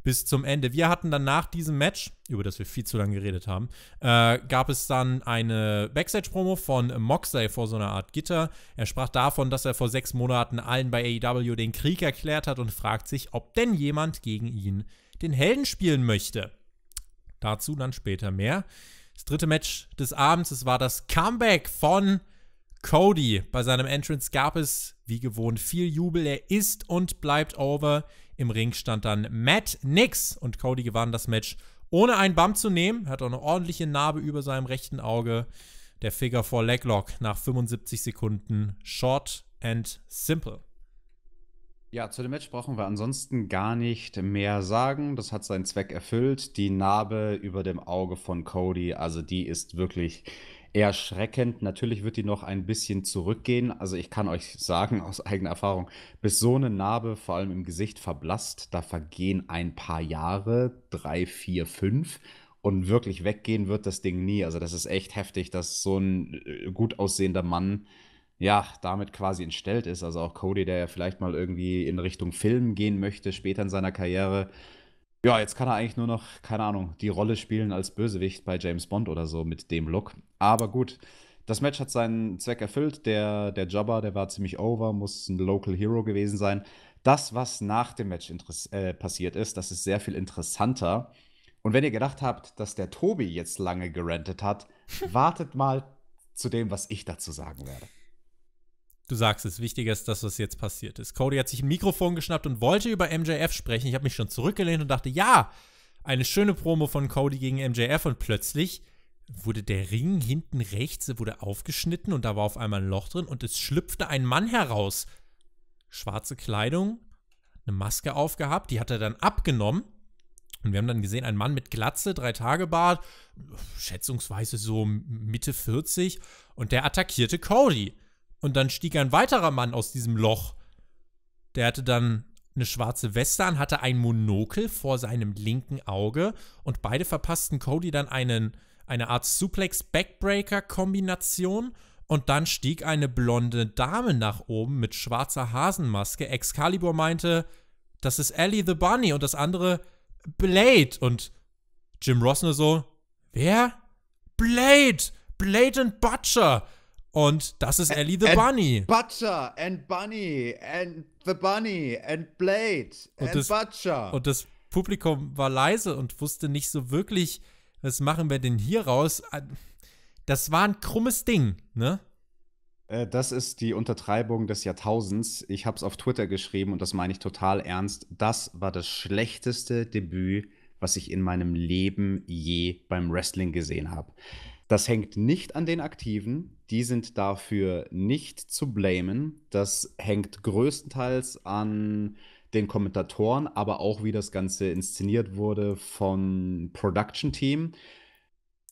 bis zum Ende. Wir hatten dann nach diesem Match, über das wir viel zu lange geredet haben, äh, gab es dann eine Backstage-Promo von Moxley vor so einer Art Gitter. Er sprach davon, dass er vor sechs Monaten allen bei AEW den Krieg erklärt hat und fragt sich, ob denn jemand gegen ihn den Helden spielen möchte. Dazu dann später mehr. Das dritte Match des Abends, es war das Comeback von Cody. Bei seinem Entrance gab es, wie gewohnt, viel Jubel. Er ist und bleibt over. Im Ring stand dann Matt Nix und Cody gewann das Match ohne einen Bump zu nehmen. Er hat auch eine ordentliche Narbe über seinem rechten Auge. Der Figure 4 Leglock nach 75 Sekunden. Short and simple. Ja, zu dem Match brauchen wir ansonsten gar nicht mehr sagen. Das hat seinen Zweck erfüllt. Die Narbe über dem Auge von Cody, also die ist wirklich erschreckend. Natürlich wird die noch ein bisschen zurückgehen. Also ich kann euch sagen *laughs* aus eigener Erfahrung, bis so eine Narbe vor allem im Gesicht verblasst, da vergehen ein paar Jahre, drei, vier, fünf. Und wirklich weggehen wird das Ding nie. Also das ist echt heftig, dass so ein äh, gut aussehender Mann ja, damit quasi entstellt ist. Also auch Cody, der ja vielleicht mal irgendwie in Richtung Film gehen möchte, später in seiner Karriere, ja, jetzt kann er eigentlich nur noch, keine Ahnung, die Rolle spielen als Bösewicht bei James Bond oder so mit dem Look. Aber gut, das Match hat seinen Zweck erfüllt. Der, der Jobber, der war ziemlich over, muss ein Local Hero gewesen sein. Das, was nach dem Match äh, passiert ist, das ist sehr viel interessanter. Und wenn ihr gedacht habt, dass der Tobi jetzt lange gerantet hat, *laughs* wartet mal zu dem, was ich dazu sagen werde. Du sagst es, wichtiger ist das, was jetzt passiert ist. Cody hat sich ein Mikrofon geschnappt und wollte über MJF sprechen. Ich habe mich schon zurückgelehnt und dachte, ja, eine schöne Promo von Cody gegen MJF und plötzlich wurde der Ring hinten rechts wurde aufgeschnitten und da war auf einmal ein Loch drin und es schlüpfte ein Mann heraus. Schwarze Kleidung, eine Maske aufgehabt, die hat er dann abgenommen. Und wir haben dann gesehen, ein Mann mit Glatze, drei Tage Bart, schätzungsweise so Mitte 40 und der attackierte Cody. Und dann stieg ein weiterer Mann aus diesem Loch. Der hatte dann eine schwarze Weste an, hatte ein Monokel vor seinem linken Auge und beide verpassten Cody dann einen, eine Art Suplex-Backbreaker-Kombination und dann stieg eine blonde Dame nach oben mit schwarzer Hasenmaske. Excalibur meinte, das ist Ellie the Bunny und das andere Blade. Und Jim Ross nur so, wer? Blade! Blade and Butcher! Und das ist Ellie the and Bunny. Butcher and Bunny and the Bunny and Blade and das, Butcher. Und das Publikum war leise und wusste nicht so wirklich, was machen wir denn hier raus. Das war ein krummes Ding, ne? Äh, das ist die Untertreibung des Jahrtausends. Ich habe es auf Twitter geschrieben und das meine ich total ernst. Das war das schlechteste Debüt, was ich in meinem Leben je beim Wrestling gesehen habe. Das hängt nicht an den Aktiven, die sind dafür nicht zu blamen. Das hängt größtenteils an den Kommentatoren, aber auch wie das Ganze inszeniert wurde vom Production Team.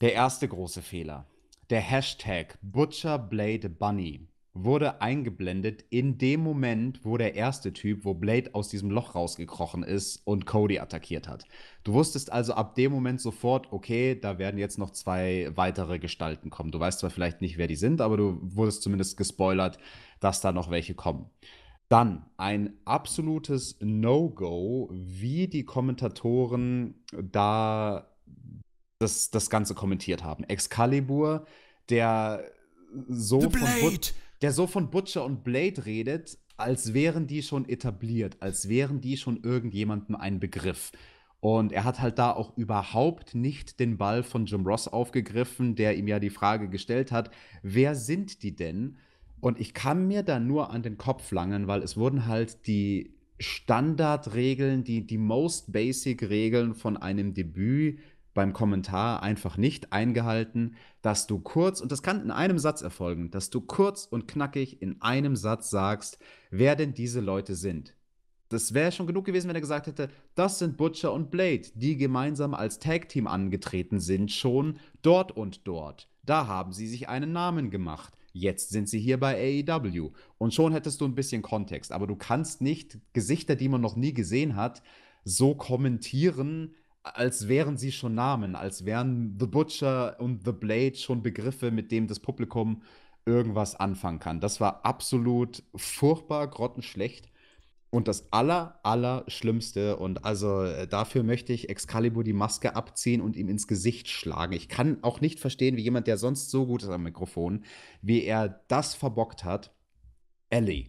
Der erste große Fehler. Der Hashtag Bunny, wurde eingeblendet in dem Moment, wo der erste Typ, wo Blade aus diesem Loch rausgekrochen ist und Cody attackiert hat. Du wusstest also ab dem Moment sofort, okay, da werden jetzt noch zwei weitere Gestalten kommen. Du weißt zwar vielleicht nicht, wer die sind, aber du wurdest zumindest gespoilert, dass da noch welche kommen. Dann ein absolutes No-Go, wie die Kommentatoren da das, das Ganze kommentiert haben. Excalibur, der so The Blade. Von der so von Butcher und Blade redet, als wären die schon etabliert, als wären die schon irgendjemandem ein Begriff. Und er hat halt da auch überhaupt nicht den Ball von Jim Ross aufgegriffen, der ihm ja die Frage gestellt hat, wer sind die denn? Und ich kann mir da nur an den Kopf langen, weil es wurden halt die Standardregeln, die, die most basic Regeln von einem Debüt beim Kommentar einfach nicht eingehalten, dass du kurz, und das kann in einem Satz erfolgen, dass du kurz und knackig in einem Satz sagst, wer denn diese Leute sind. Das wäre schon genug gewesen, wenn er gesagt hätte, das sind Butcher und Blade, die gemeinsam als Tag-Team angetreten sind, schon dort und dort. Da haben sie sich einen Namen gemacht. Jetzt sind sie hier bei AEW. Und schon hättest du ein bisschen Kontext. Aber du kannst nicht Gesichter, die man noch nie gesehen hat, so kommentieren, als wären sie schon Namen, als wären The Butcher und The Blade schon Begriffe, mit denen das Publikum irgendwas anfangen kann. Das war absolut furchtbar, grottenschlecht. Und das aller, aller und also äh, dafür möchte ich Excalibur die Maske abziehen und ihm ins Gesicht schlagen. Ich kann auch nicht verstehen, wie jemand, der sonst so gut ist am Mikrofon, wie er das verbockt hat. Ellie.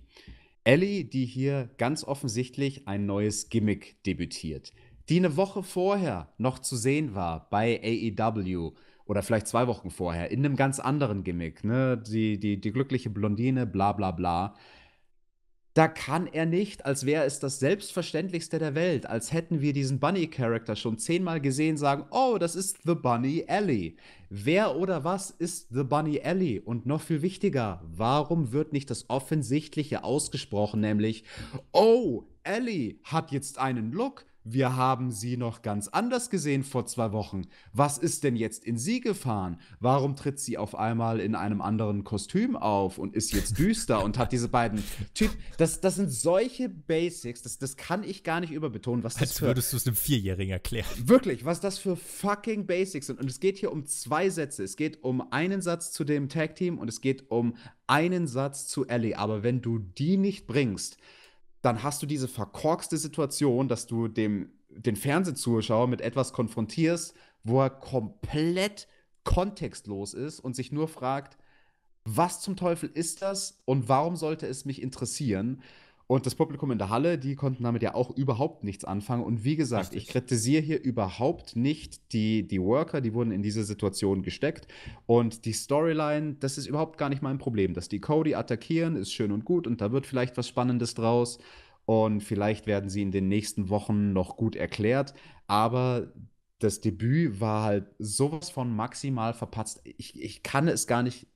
Ellie, die hier ganz offensichtlich ein neues Gimmick debütiert die eine Woche vorher noch zu sehen war bei AEW oder vielleicht zwei Wochen vorher in einem ganz anderen Gimmick, ne? Die, die, die glückliche Blondine, bla bla bla. Da kann er nicht, als wäre es das Selbstverständlichste der Welt, als hätten wir diesen Bunny-Charakter schon zehnmal gesehen, sagen, oh, das ist The Bunny Ellie. Wer oder was ist The Bunny Ellie? Und noch viel wichtiger, warum wird nicht das Offensichtliche ausgesprochen, nämlich, oh, Ellie hat jetzt einen Look, wir haben sie noch ganz anders gesehen vor zwei Wochen. Was ist denn jetzt in sie gefahren? Warum tritt sie auf einmal in einem anderen Kostüm auf und ist jetzt düster und hat diese beiden Typen? Das, das sind solche Basics, das, das kann ich gar nicht überbetonen. Was Als für, würdest du es einem Vierjährigen erklären. Wirklich, was das für fucking Basics sind. Und es geht hier um zwei Sätze. Es geht um einen Satz zu dem Tag Team und es geht um einen Satz zu Ellie. Aber wenn du die nicht bringst, dann hast du diese verkorkste Situation, dass du dem, den Fernsehzuschauer mit etwas konfrontierst, wo er komplett kontextlos ist und sich nur fragt, was zum Teufel ist das und warum sollte es mich interessieren? Und das Publikum in der Halle, die konnten damit ja auch überhaupt nichts anfangen. Und wie gesagt, Richtig. ich kritisiere hier überhaupt nicht die, die Worker, die wurden in diese Situation gesteckt. Und die Storyline, das ist überhaupt gar nicht mein Problem. Dass die Cody attackieren, ist schön und gut und da wird vielleicht was Spannendes draus. Und vielleicht werden sie in den nächsten Wochen noch gut erklärt. Aber das Debüt war halt sowas von maximal verpatzt. Ich, ich kann es gar nicht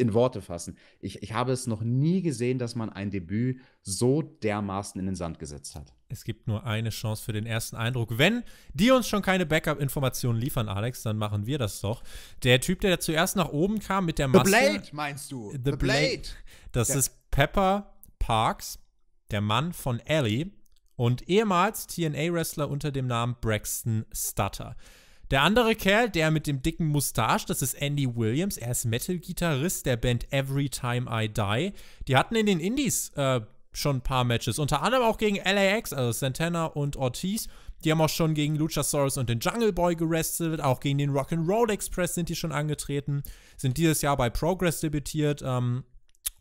in Worte fassen. Ich, ich habe es noch nie gesehen, dass man ein Debüt so dermaßen in den Sand gesetzt hat. Es gibt nur eine Chance für den ersten Eindruck. Wenn die uns schon keine Backup-Informationen liefern, Alex, dann machen wir das doch. Der Typ, der zuerst nach oben kam mit der Maske. The Blade, meinst du? The, The Blade. Blade. Das der ist Pepper Parks, der Mann von Ellie und ehemals TNA-Wrestler unter dem Namen Braxton Stutter. Der andere Kerl, der mit dem dicken Mustache, das ist Andy Williams. Er ist Metal-Gitarrist der Band Every Time I Die. Die hatten in den Indies äh, schon ein paar Matches. Unter anderem auch gegen LAX, also Santana und Ortiz. Die haben auch schon gegen Luchasaurus und den Jungle Boy gerestelt. Auch gegen den Rock'n'Roll Express sind die schon angetreten. Sind dieses Jahr bei Progress debütiert ähm,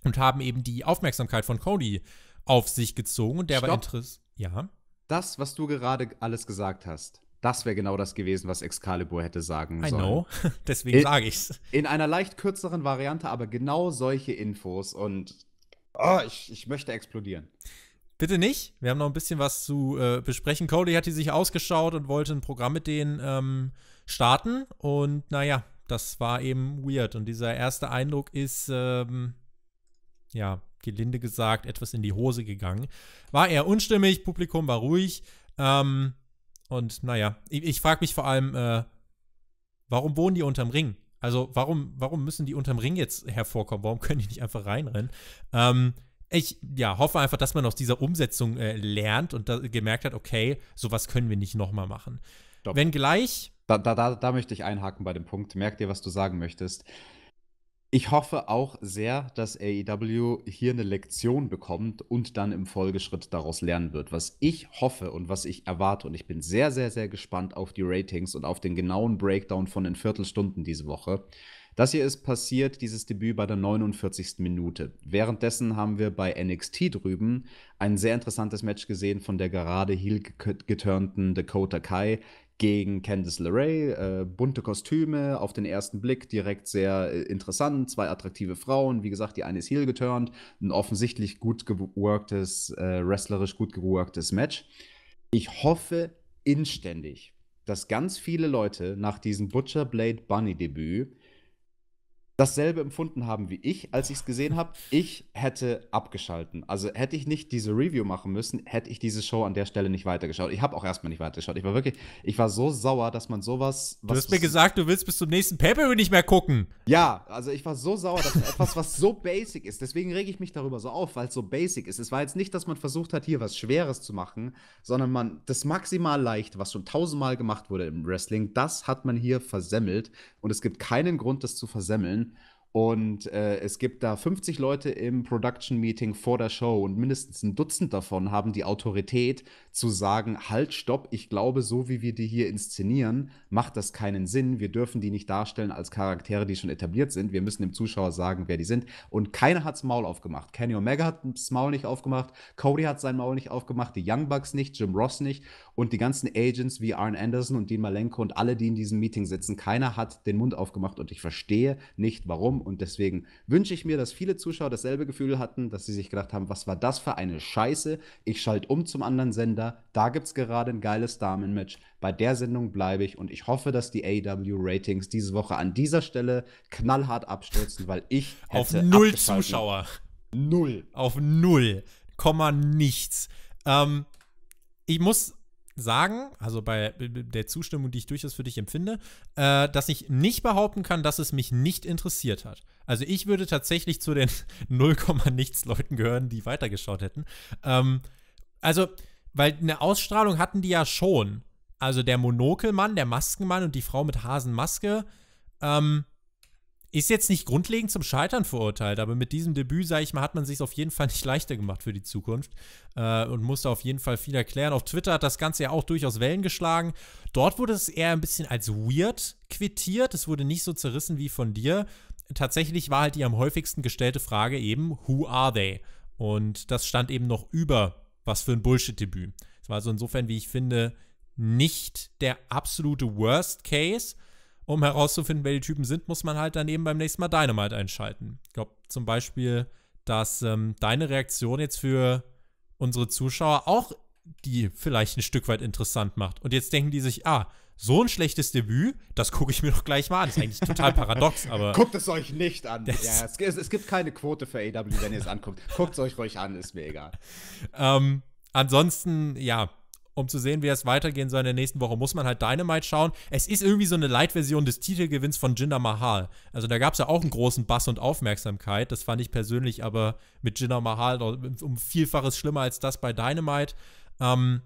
und haben eben die Aufmerksamkeit von Cody auf sich gezogen. Und der Stopp. war interessant. Ja. Das, was du gerade alles gesagt hast, das wäre genau das gewesen, was Excalibur hätte sagen sollen. *laughs* I know, deswegen sage ich's. In einer leicht kürzeren Variante, aber genau solche Infos und oh, ich, ich möchte explodieren. Bitte nicht. Wir haben noch ein bisschen was zu äh, besprechen. Cody hat die sich ausgeschaut und wollte ein Programm mit denen ähm, starten. Und naja, das war eben weird. Und dieser erste Eindruck ist, ähm, ja, gelinde gesagt, etwas in die Hose gegangen. War eher unstimmig, Publikum war ruhig. Ähm, und naja, ich, ich frage mich vor allem, äh, warum wohnen die unterm Ring? Also warum, warum müssen die unterm Ring jetzt hervorkommen? Warum können die nicht einfach reinrennen? Ähm, ich ja, hoffe einfach, dass man aus dieser Umsetzung äh, lernt und da, gemerkt hat, okay, sowas können wir nicht nochmal machen. Stopp. Wenn gleich. Da, da, da, da möchte ich einhaken bei dem Punkt. Merk dir, was du sagen möchtest. Ich hoffe auch sehr, dass AEW hier eine Lektion bekommt und dann im Folgeschritt daraus lernen wird. Was ich hoffe und was ich erwarte, und ich bin sehr, sehr, sehr gespannt auf die Ratings und auf den genauen Breakdown von den Viertelstunden diese Woche. Das hier ist passiert, dieses Debüt bei der 49. Minute. Währenddessen haben wir bei NXT drüben ein sehr interessantes Match gesehen von der gerade heel geturnten Dakota Kai gegen Candice LeRae. Äh, bunte Kostüme, auf den ersten Blick direkt sehr äh, interessant. Zwei attraktive Frauen. Wie gesagt, die eine ist heel geturnt. Ein offensichtlich gut geworktes, äh, wrestlerisch gut geworktes Match. Ich hoffe inständig, dass ganz viele Leute nach diesem Butcher Blade Bunny Debüt dasselbe empfunden haben wie ich, als ich es gesehen habe. Ich hätte abgeschalten. Also hätte ich nicht diese Review machen müssen, hätte ich diese Show an der Stelle nicht weitergeschaut. Ich habe auch erstmal nicht weitergeschaut. Ich war wirklich, ich war so sauer, dass man sowas. du hast mir gesagt, du willst bis zum nächsten Paper nicht mehr gucken. Ja, also ich war so sauer, dass etwas, was so basic ist, deswegen rege ich mich darüber so auf, weil es so basic ist. Es war jetzt nicht, dass man versucht hat, hier was Schweres zu machen, sondern man das maximal leicht, was schon tausendmal gemacht wurde im Wrestling, das hat man hier versemmelt. Und es gibt keinen Grund, das zu versemmeln. Und äh, es gibt da 50 Leute im Production Meeting vor der Show und mindestens ein Dutzend davon haben die Autorität zu sagen, halt, stopp, ich glaube, so wie wir die hier inszenieren, macht das keinen Sinn. Wir dürfen die nicht darstellen als Charaktere, die schon etabliert sind. Wir müssen dem Zuschauer sagen, wer die sind. Und keiner hat's Maul aufgemacht. Kenny Omega hat das Maul nicht aufgemacht, Cody hat sein Maul nicht aufgemacht, die Young Bucks nicht, Jim Ross nicht und die ganzen Agents wie Arn Anderson und Dean Malenko und alle, die in diesem Meeting sitzen, keiner hat den Mund aufgemacht und ich verstehe nicht, warum bekommen. Und deswegen wünsche ich mir, dass viele Zuschauer dasselbe Gefühl hatten, dass sie sich gedacht haben, was war das für eine Scheiße? Ich schalte um zum anderen Sender. Da gibt es gerade ein geiles Damen-Match. Bei der Sendung bleibe ich und ich hoffe, dass die AW-Ratings diese Woche an dieser Stelle knallhart abstürzen, weil ich auf null Zuschauer. Null. Auf null. Komma nichts. Ähm, ich muss sagen, also bei der Zustimmung, die ich durchaus für dich empfinde, äh, dass ich nicht behaupten kann, dass es mich nicht interessiert hat. Also ich würde tatsächlich zu den 0, *laughs* nichts Leuten gehören, die weitergeschaut hätten. Ähm, also, weil eine Ausstrahlung hatten die ja schon. Also der Monokelmann, der Maskenmann und die Frau mit Hasenmaske. Ähm, ist jetzt nicht grundlegend zum Scheitern verurteilt, aber mit diesem Debüt, sage ich mal, hat man sich auf jeden Fall nicht *laughs* leichter gemacht für die Zukunft äh, und musste auf jeden Fall viel erklären. Auf Twitter hat das Ganze ja auch durchaus Wellen geschlagen. Dort wurde es eher ein bisschen als weird quittiert. Es wurde nicht so zerrissen wie von dir. Tatsächlich war halt die am häufigsten gestellte Frage eben, who are they? Und das stand eben noch über, was für ein Bullshit-Debüt. Es war also insofern, wie ich finde, nicht der absolute Worst Case um herauszufinden, wer die Typen sind, muss man halt daneben beim nächsten Mal Dynamite einschalten. Ich glaube zum Beispiel, dass ähm, deine Reaktion jetzt für unsere Zuschauer auch die vielleicht ein Stück weit interessant macht. Und jetzt denken die sich, ah, so ein schlechtes Debüt, das gucke ich mir doch gleich mal an. Das ist eigentlich total paradox, *laughs* aber. Guckt es euch nicht an. Ja, es, es, gibt keine Quote für AW, wenn ihr es anguckt. Guckt es euch ruhig an, ist mir egal. Ähm, ansonsten, ja, um zu sehen, wie es weitergehen soll in der nächsten Woche, muss man halt Dynamite schauen. Es ist irgendwie so eine Light-Version des Titelgewinns von Jinder Mahal. Also da gab es ja auch einen großen Bass und Aufmerksamkeit. Das fand ich persönlich aber mit Jinder Mahal um Vielfaches schlimmer als das bei Dynamite. Ähm,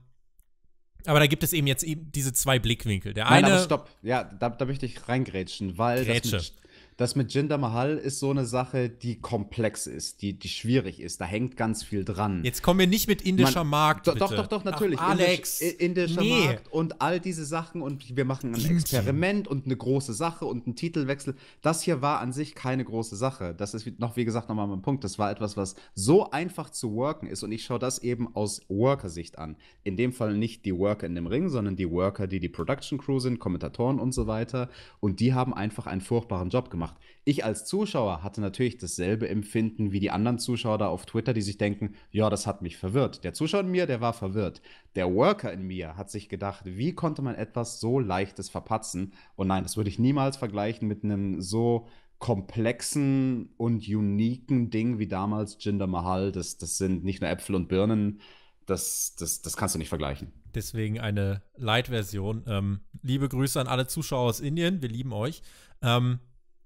aber da gibt es eben jetzt eben diese zwei Blickwinkel. Der Nein, eine. stopp. Ja, da, da möchte ich reingrätschen, weil Grätsche. das mit das mit Jinder Mahal ist so eine Sache, die komplex ist, die, die schwierig ist. Da hängt ganz viel dran. Jetzt kommen wir nicht mit indischer Man, Markt. Bitte. Doch, doch, doch, natürlich. Ach, Alex. Indisch, indischer nee. Markt und all diese Sachen. Und wir machen ein Experiment und eine große Sache und einen Titelwechsel. Das hier war an sich keine große Sache. Das ist noch, wie gesagt, nochmal mein Punkt. Das war etwas, was so einfach zu worken ist. Und ich schaue das eben aus Worker-Sicht an. In dem Fall nicht die Worker in dem Ring, sondern die Worker, die die Production Crew sind, Kommentatoren und so weiter. Und die haben einfach einen furchtbaren Job gemacht gemacht. Ich als Zuschauer hatte natürlich dasselbe Empfinden wie die anderen Zuschauer da auf Twitter, die sich denken, ja, das hat mich verwirrt. Der Zuschauer in mir, der war verwirrt. Der Worker in mir hat sich gedacht, wie konnte man etwas so leichtes verpatzen? Und nein, das würde ich niemals vergleichen mit einem so komplexen und uniken Ding wie damals Jinder Mahal. Das, das sind nicht nur Äpfel und Birnen. Das, das, das kannst du nicht vergleichen. Deswegen eine Light-Version. Ähm, liebe Grüße an alle Zuschauer aus Indien. Wir lieben euch. Ähm,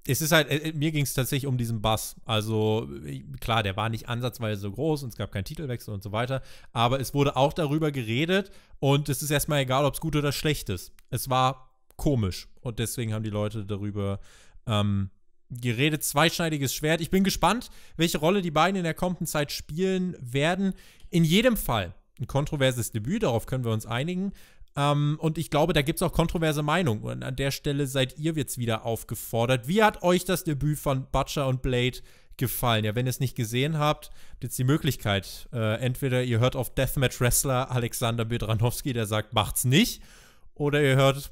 es ist halt, äh, äh, mir ging es tatsächlich um diesen Bass. Also äh, klar, der war nicht ansatzweise so groß und es gab keinen Titelwechsel und so weiter. Aber es wurde auch darüber geredet und es ist erstmal egal, ob es gut oder schlecht ist. Es war komisch und deswegen haben die Leute darüber ähm, geredet. Zweischneidiges Schwert. Ich bin gespannt, welche Rolle die beiden in der kommenden Zeit spielen werden. In jedem Fall ein kontroverses Debüt, darauf können wir uns einigen. Ähm, und ich glaube, da gibt es auch kontroverse Meinungen. Und an der Stelle seid ihr jetzt wieder aufgefordert. Wie hat euch das Debüt von Butcher und Blade gefallen? Ja, wenn ihr es nicht gesehen habt, habt jetzt die Möglichkeit. Äh, entweder ihr hört auf Deathmatch Wrestler Alexander Bedranowski, der sagt, macht's nicht. Oder ihr hört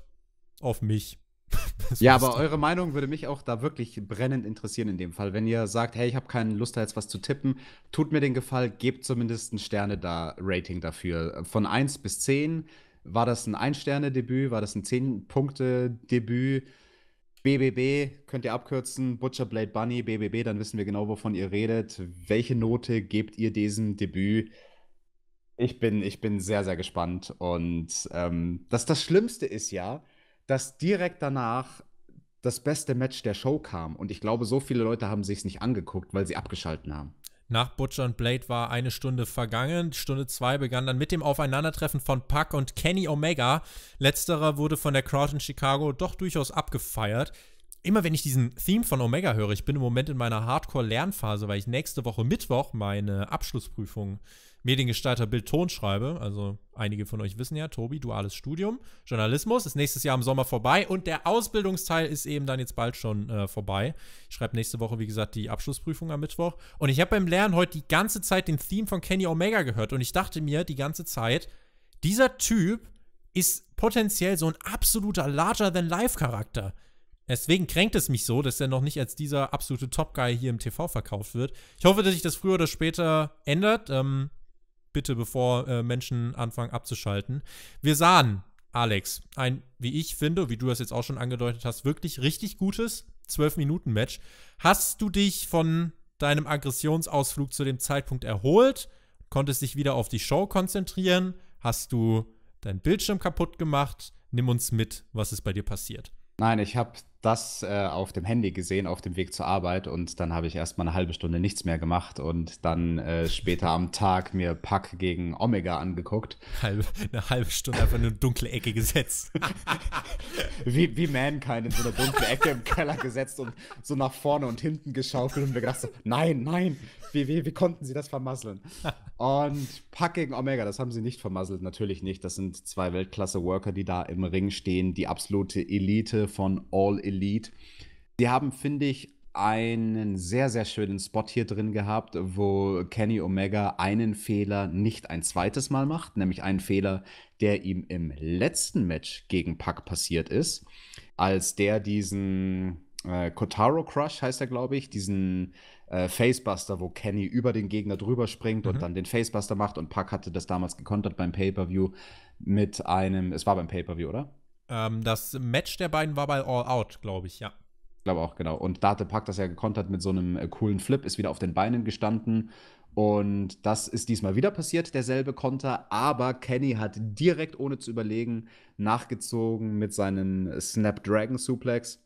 auf mich. *laughs* ja, aber eure Meinung würde mich auch da wirklich brennend interessieren in dem Fall. Wenn ihr sagt, hey, ich habe keine Lust, da jetzt was zu tippen, tut mir den Gefallen, gebt zumindest ein Sterne da, Rating dafür. Von 1 bis 10. War das ein Ein-Sterne-Debüt? War das ein Zehn-Punkte-Debüt? BBB könnt ihr abkürzen, Butcher Blade Bunny, BBB, dann wissen wir genau, wovon ihr redet. Welche Note gebt ihr diesem Debüt? Ich bin, ich bin sehr, sehr gespannt. Und ähm, das, das Schlimmste ist ja, dass direkt danach das beste Match der Show kam. Und ich glaube, so viele Leute haben sich es nicht angeguckt, weil sie abgeschalten haben. Nach Butcher und Blade war eine Stunde vergangen. Stunde 2 begann dann mit dem Aufeinandertreffen von Puck und Kenny Omega. Letzterer wurde von der Crowd in Chicago doch durchaus abgefeiert. Immer wenn ich diesen Theme von Omega höre, ich bin im Moment in meiner Hardcore-Lernphase, weil ich nächste Woche Mittwoch meine Abschlussprüfung Mediengestalter Bild Ton schreibe. Also einige von euch wissen ja, Tobi, duales Studium, Journalismus ist nächstes Jahr im Sommer vorbei und der Ausbildungsteil ist eben dann jetzt bald schon äh, vorbei. Ich schreibe nächste Woche, wie gesagt, die Abschlussprüfung am Mittwoch. Und ich habe beim Lernen heute die ganze Zeit den Theme von Kenny Omega gehört und ich dachte mir die ganze Zeit, dieser Typ ist potenziell so ein absoluter Larger-than-Life-Charakter. Deswegen kränkt es mich so, dass er noch nicht als dieser absolute Top-Guy hier im TV verkauft wird. Ich hoffe, dass sich das früher oder später ändert. Ähm, bitte, bevor äh, Menschen anfangen abzuschalten. Wir sahen, Alex, ein, wie ich finde, wie du das jetzt auch schon angedeutet hast, wirklich richtig gutes 12-Minuten-Match. Hast du dich von deinem Aggressionsausflug zu dem Zeitpunkt erholt? Konntest dich wieder auf die Show konzentrieren? Hast du deinen Bildschirm kaputt gemacht? Nimm uns mit, was ist bei dir passiert? Nein, ich habe das äh, auf dem Handy gesehen, auf dem Weg zur Arbeit und dann habe ich erstmal eine halbe Stunde nichts mehr gemacht und dann äh, später am Tag mir Pack gegen Omega angeguckt. Halb, eine halbe Stunde einfach in eine dunkle Ecke gesetzt. *laughs* wie, wie Mankind in so eine dunkle Ecke im Keller gesetzt und so nach vorne und hinten geschaukelt und mir gedacht so, nein, nein, wie, wie, wie konnten sie das vermasseln? Und Pack gegen Omega, das haben sie nicht vermasselt, natürlich nicht. Das sind zwei Weltklasse-Worker, die da im Ring stehen, die absolute Elite von All Elite Lied. Sie haben, finde ich, einen sehr, sehr schönen Spot hier drin gehabt, wo Kenny Omega einen Fehler nicht ein zweites Mal macht, nämlich einen Fehler, der ihm im letzten Match gegen Pack passiert ist, als der diesen äh, Kotaro Crush heißt er, glaube ich, diesen äh, Facebuster, wo Kenny über den Gegner drüber springt mhm. und dann den Facebuster macht und Pack hatte das damals gekontert beim Pay-Per-View mit einem, es war beim Pay-Per-View, oder? Ähm, das Match der beiden war bei All Out, glaube ich, ja. Ich glaube auch, genau. Und da hat Pack das ja gekontert mit so einem äh, coolen Flip, ist wieder auf den Beinen gestanden. Und das ist diesmal wieder passiert, derselbe Konter. Aber Kenny hat direkt, ohne zu überlegen, nachgezogen mit seinem Snapdragon Suplex.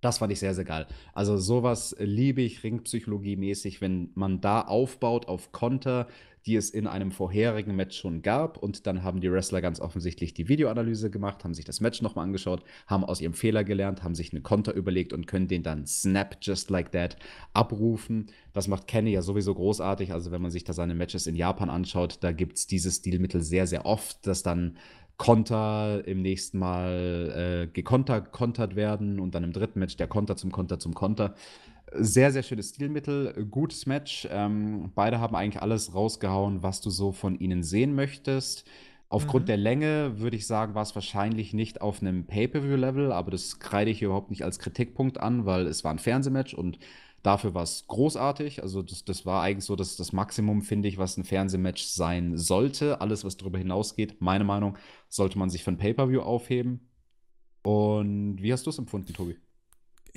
Das fand ich sehr, sehr geil. Also sowas liebe ich ringpsychologie-mäßig, wenn man da aufbaut auf Konter, die es in einem vorherigen Match schon gab. Und dann haben die Wrestler ganz offensichtlich die Videoanalyse gemacht, haben sich das Match nochmal angeschaut, haben aus ihrem Fehler gelernt, haben sich einen Konter überlegt und können den dann snap just like that abrufen. Das macht Kenny ja sowieso großartig. Also wenn man sich da seine Matches in Japan anschaut, da gibt es dieses Stilmittel sehr, sehr oft, dass dann Konter im nächsten Mal äh, gekontert werden und dann im dritten Match der Konter zum Konter zum Konter. Sehr, sehr schönes Stilmittel, äh, gutes Match. Ähm, beide haben eigentlich alles rausgehauen, was du so von ihnen sehen möchtest. Aufgrund mhm. der Länge würde ich sagen, war es wahrscheinlich nicht auf einem Pay-per-view-Level, aber das kreide ich überhaupt nicht als Kritikpunkt an, weil es war ein Fernsehmatch und dafür war es großartig. Also das, das war eigentlich so das, das Maximum, finde ich, was ein Fernsehmatch sein sollte. Alles, was darüber hinausgeht, meine Meinung, sollte man sich von Pay-per-view aufheben. Und wie hast du es empfunden, Tobi?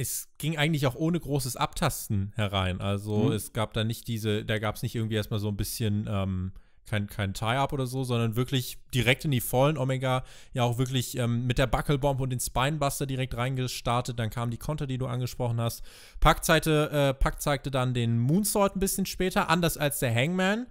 es ging eigentlich auch ohne großes Abtasten herein. Also mhm. es gab da nicht diese, da gab es nicht irgendwie erstmal so ein bisschen ähm, kein, kein Tie-Up oder so, sondern wirklich direkt in die vollen Omega, ja auch wirklich ähm, mit der Buckelbomb und den Spinebuster direkt reingestartet. Dann kam die Konter, die du angesprochen hast. Pack zeigte, äh, Pack zeigte dann den Moonsault ein bisschen später, anders als der Hangman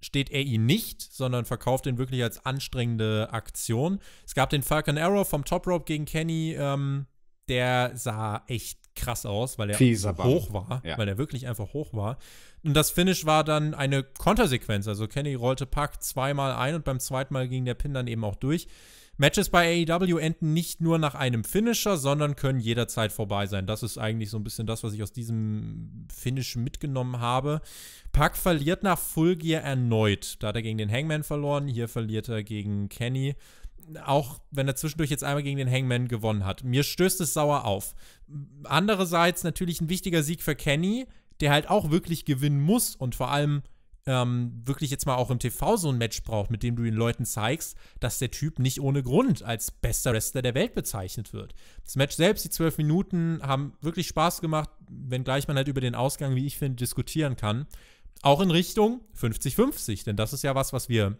steht er ihn nicht, sondern verkauft ihn wirklich als anstrengende Aktion. Es gab den Falcon Arrow vom Top Rope gegen Kenny, ähm, der sah echt krass aus, weil er hoch war, ja. weil er wirklich einfach hoch war. Und das Finish war dann eine Kontersequenz. Also Kenny rollte Pack zweimal ein und beim zweiten Mal ging der Pin dann eben auch durch. Matches bei AEW enden nicht nur nach einem Finisher, sondern können jederzeit vorbei sein. Das ist eigentlich so ein bisschen das, was ich aus diesem Finish mitgenommen habe. Pack verliert nach Full Gear erneut. Da hat er gegen den Hangman verloren, hier verliert er gegen Kenny auch wenn er zwischendurch jetzt einmal gegen den Hangman gewonnen hat. Mir stößt es sauer auf. Andererseits natürlich ein wichtiger Sieg für Kenny, der halt auch wirklich gewinnen muss und vor allem ähm, wirklich jetzt mal auch im TV so ein Match braucht, mit dem du den Leuten zeigst, dass der Typ nicht ohne Grund als bester Wrestler der Welt bezeichnet wird. Das Match selbst, die zwölf Minuten, haben wirklich Spaß gemacht, wenngleich man halt über den Ausgang, wie ich finde, diskutieren kann. Auch in Richtung 50-50, denn das ist ja was, was wir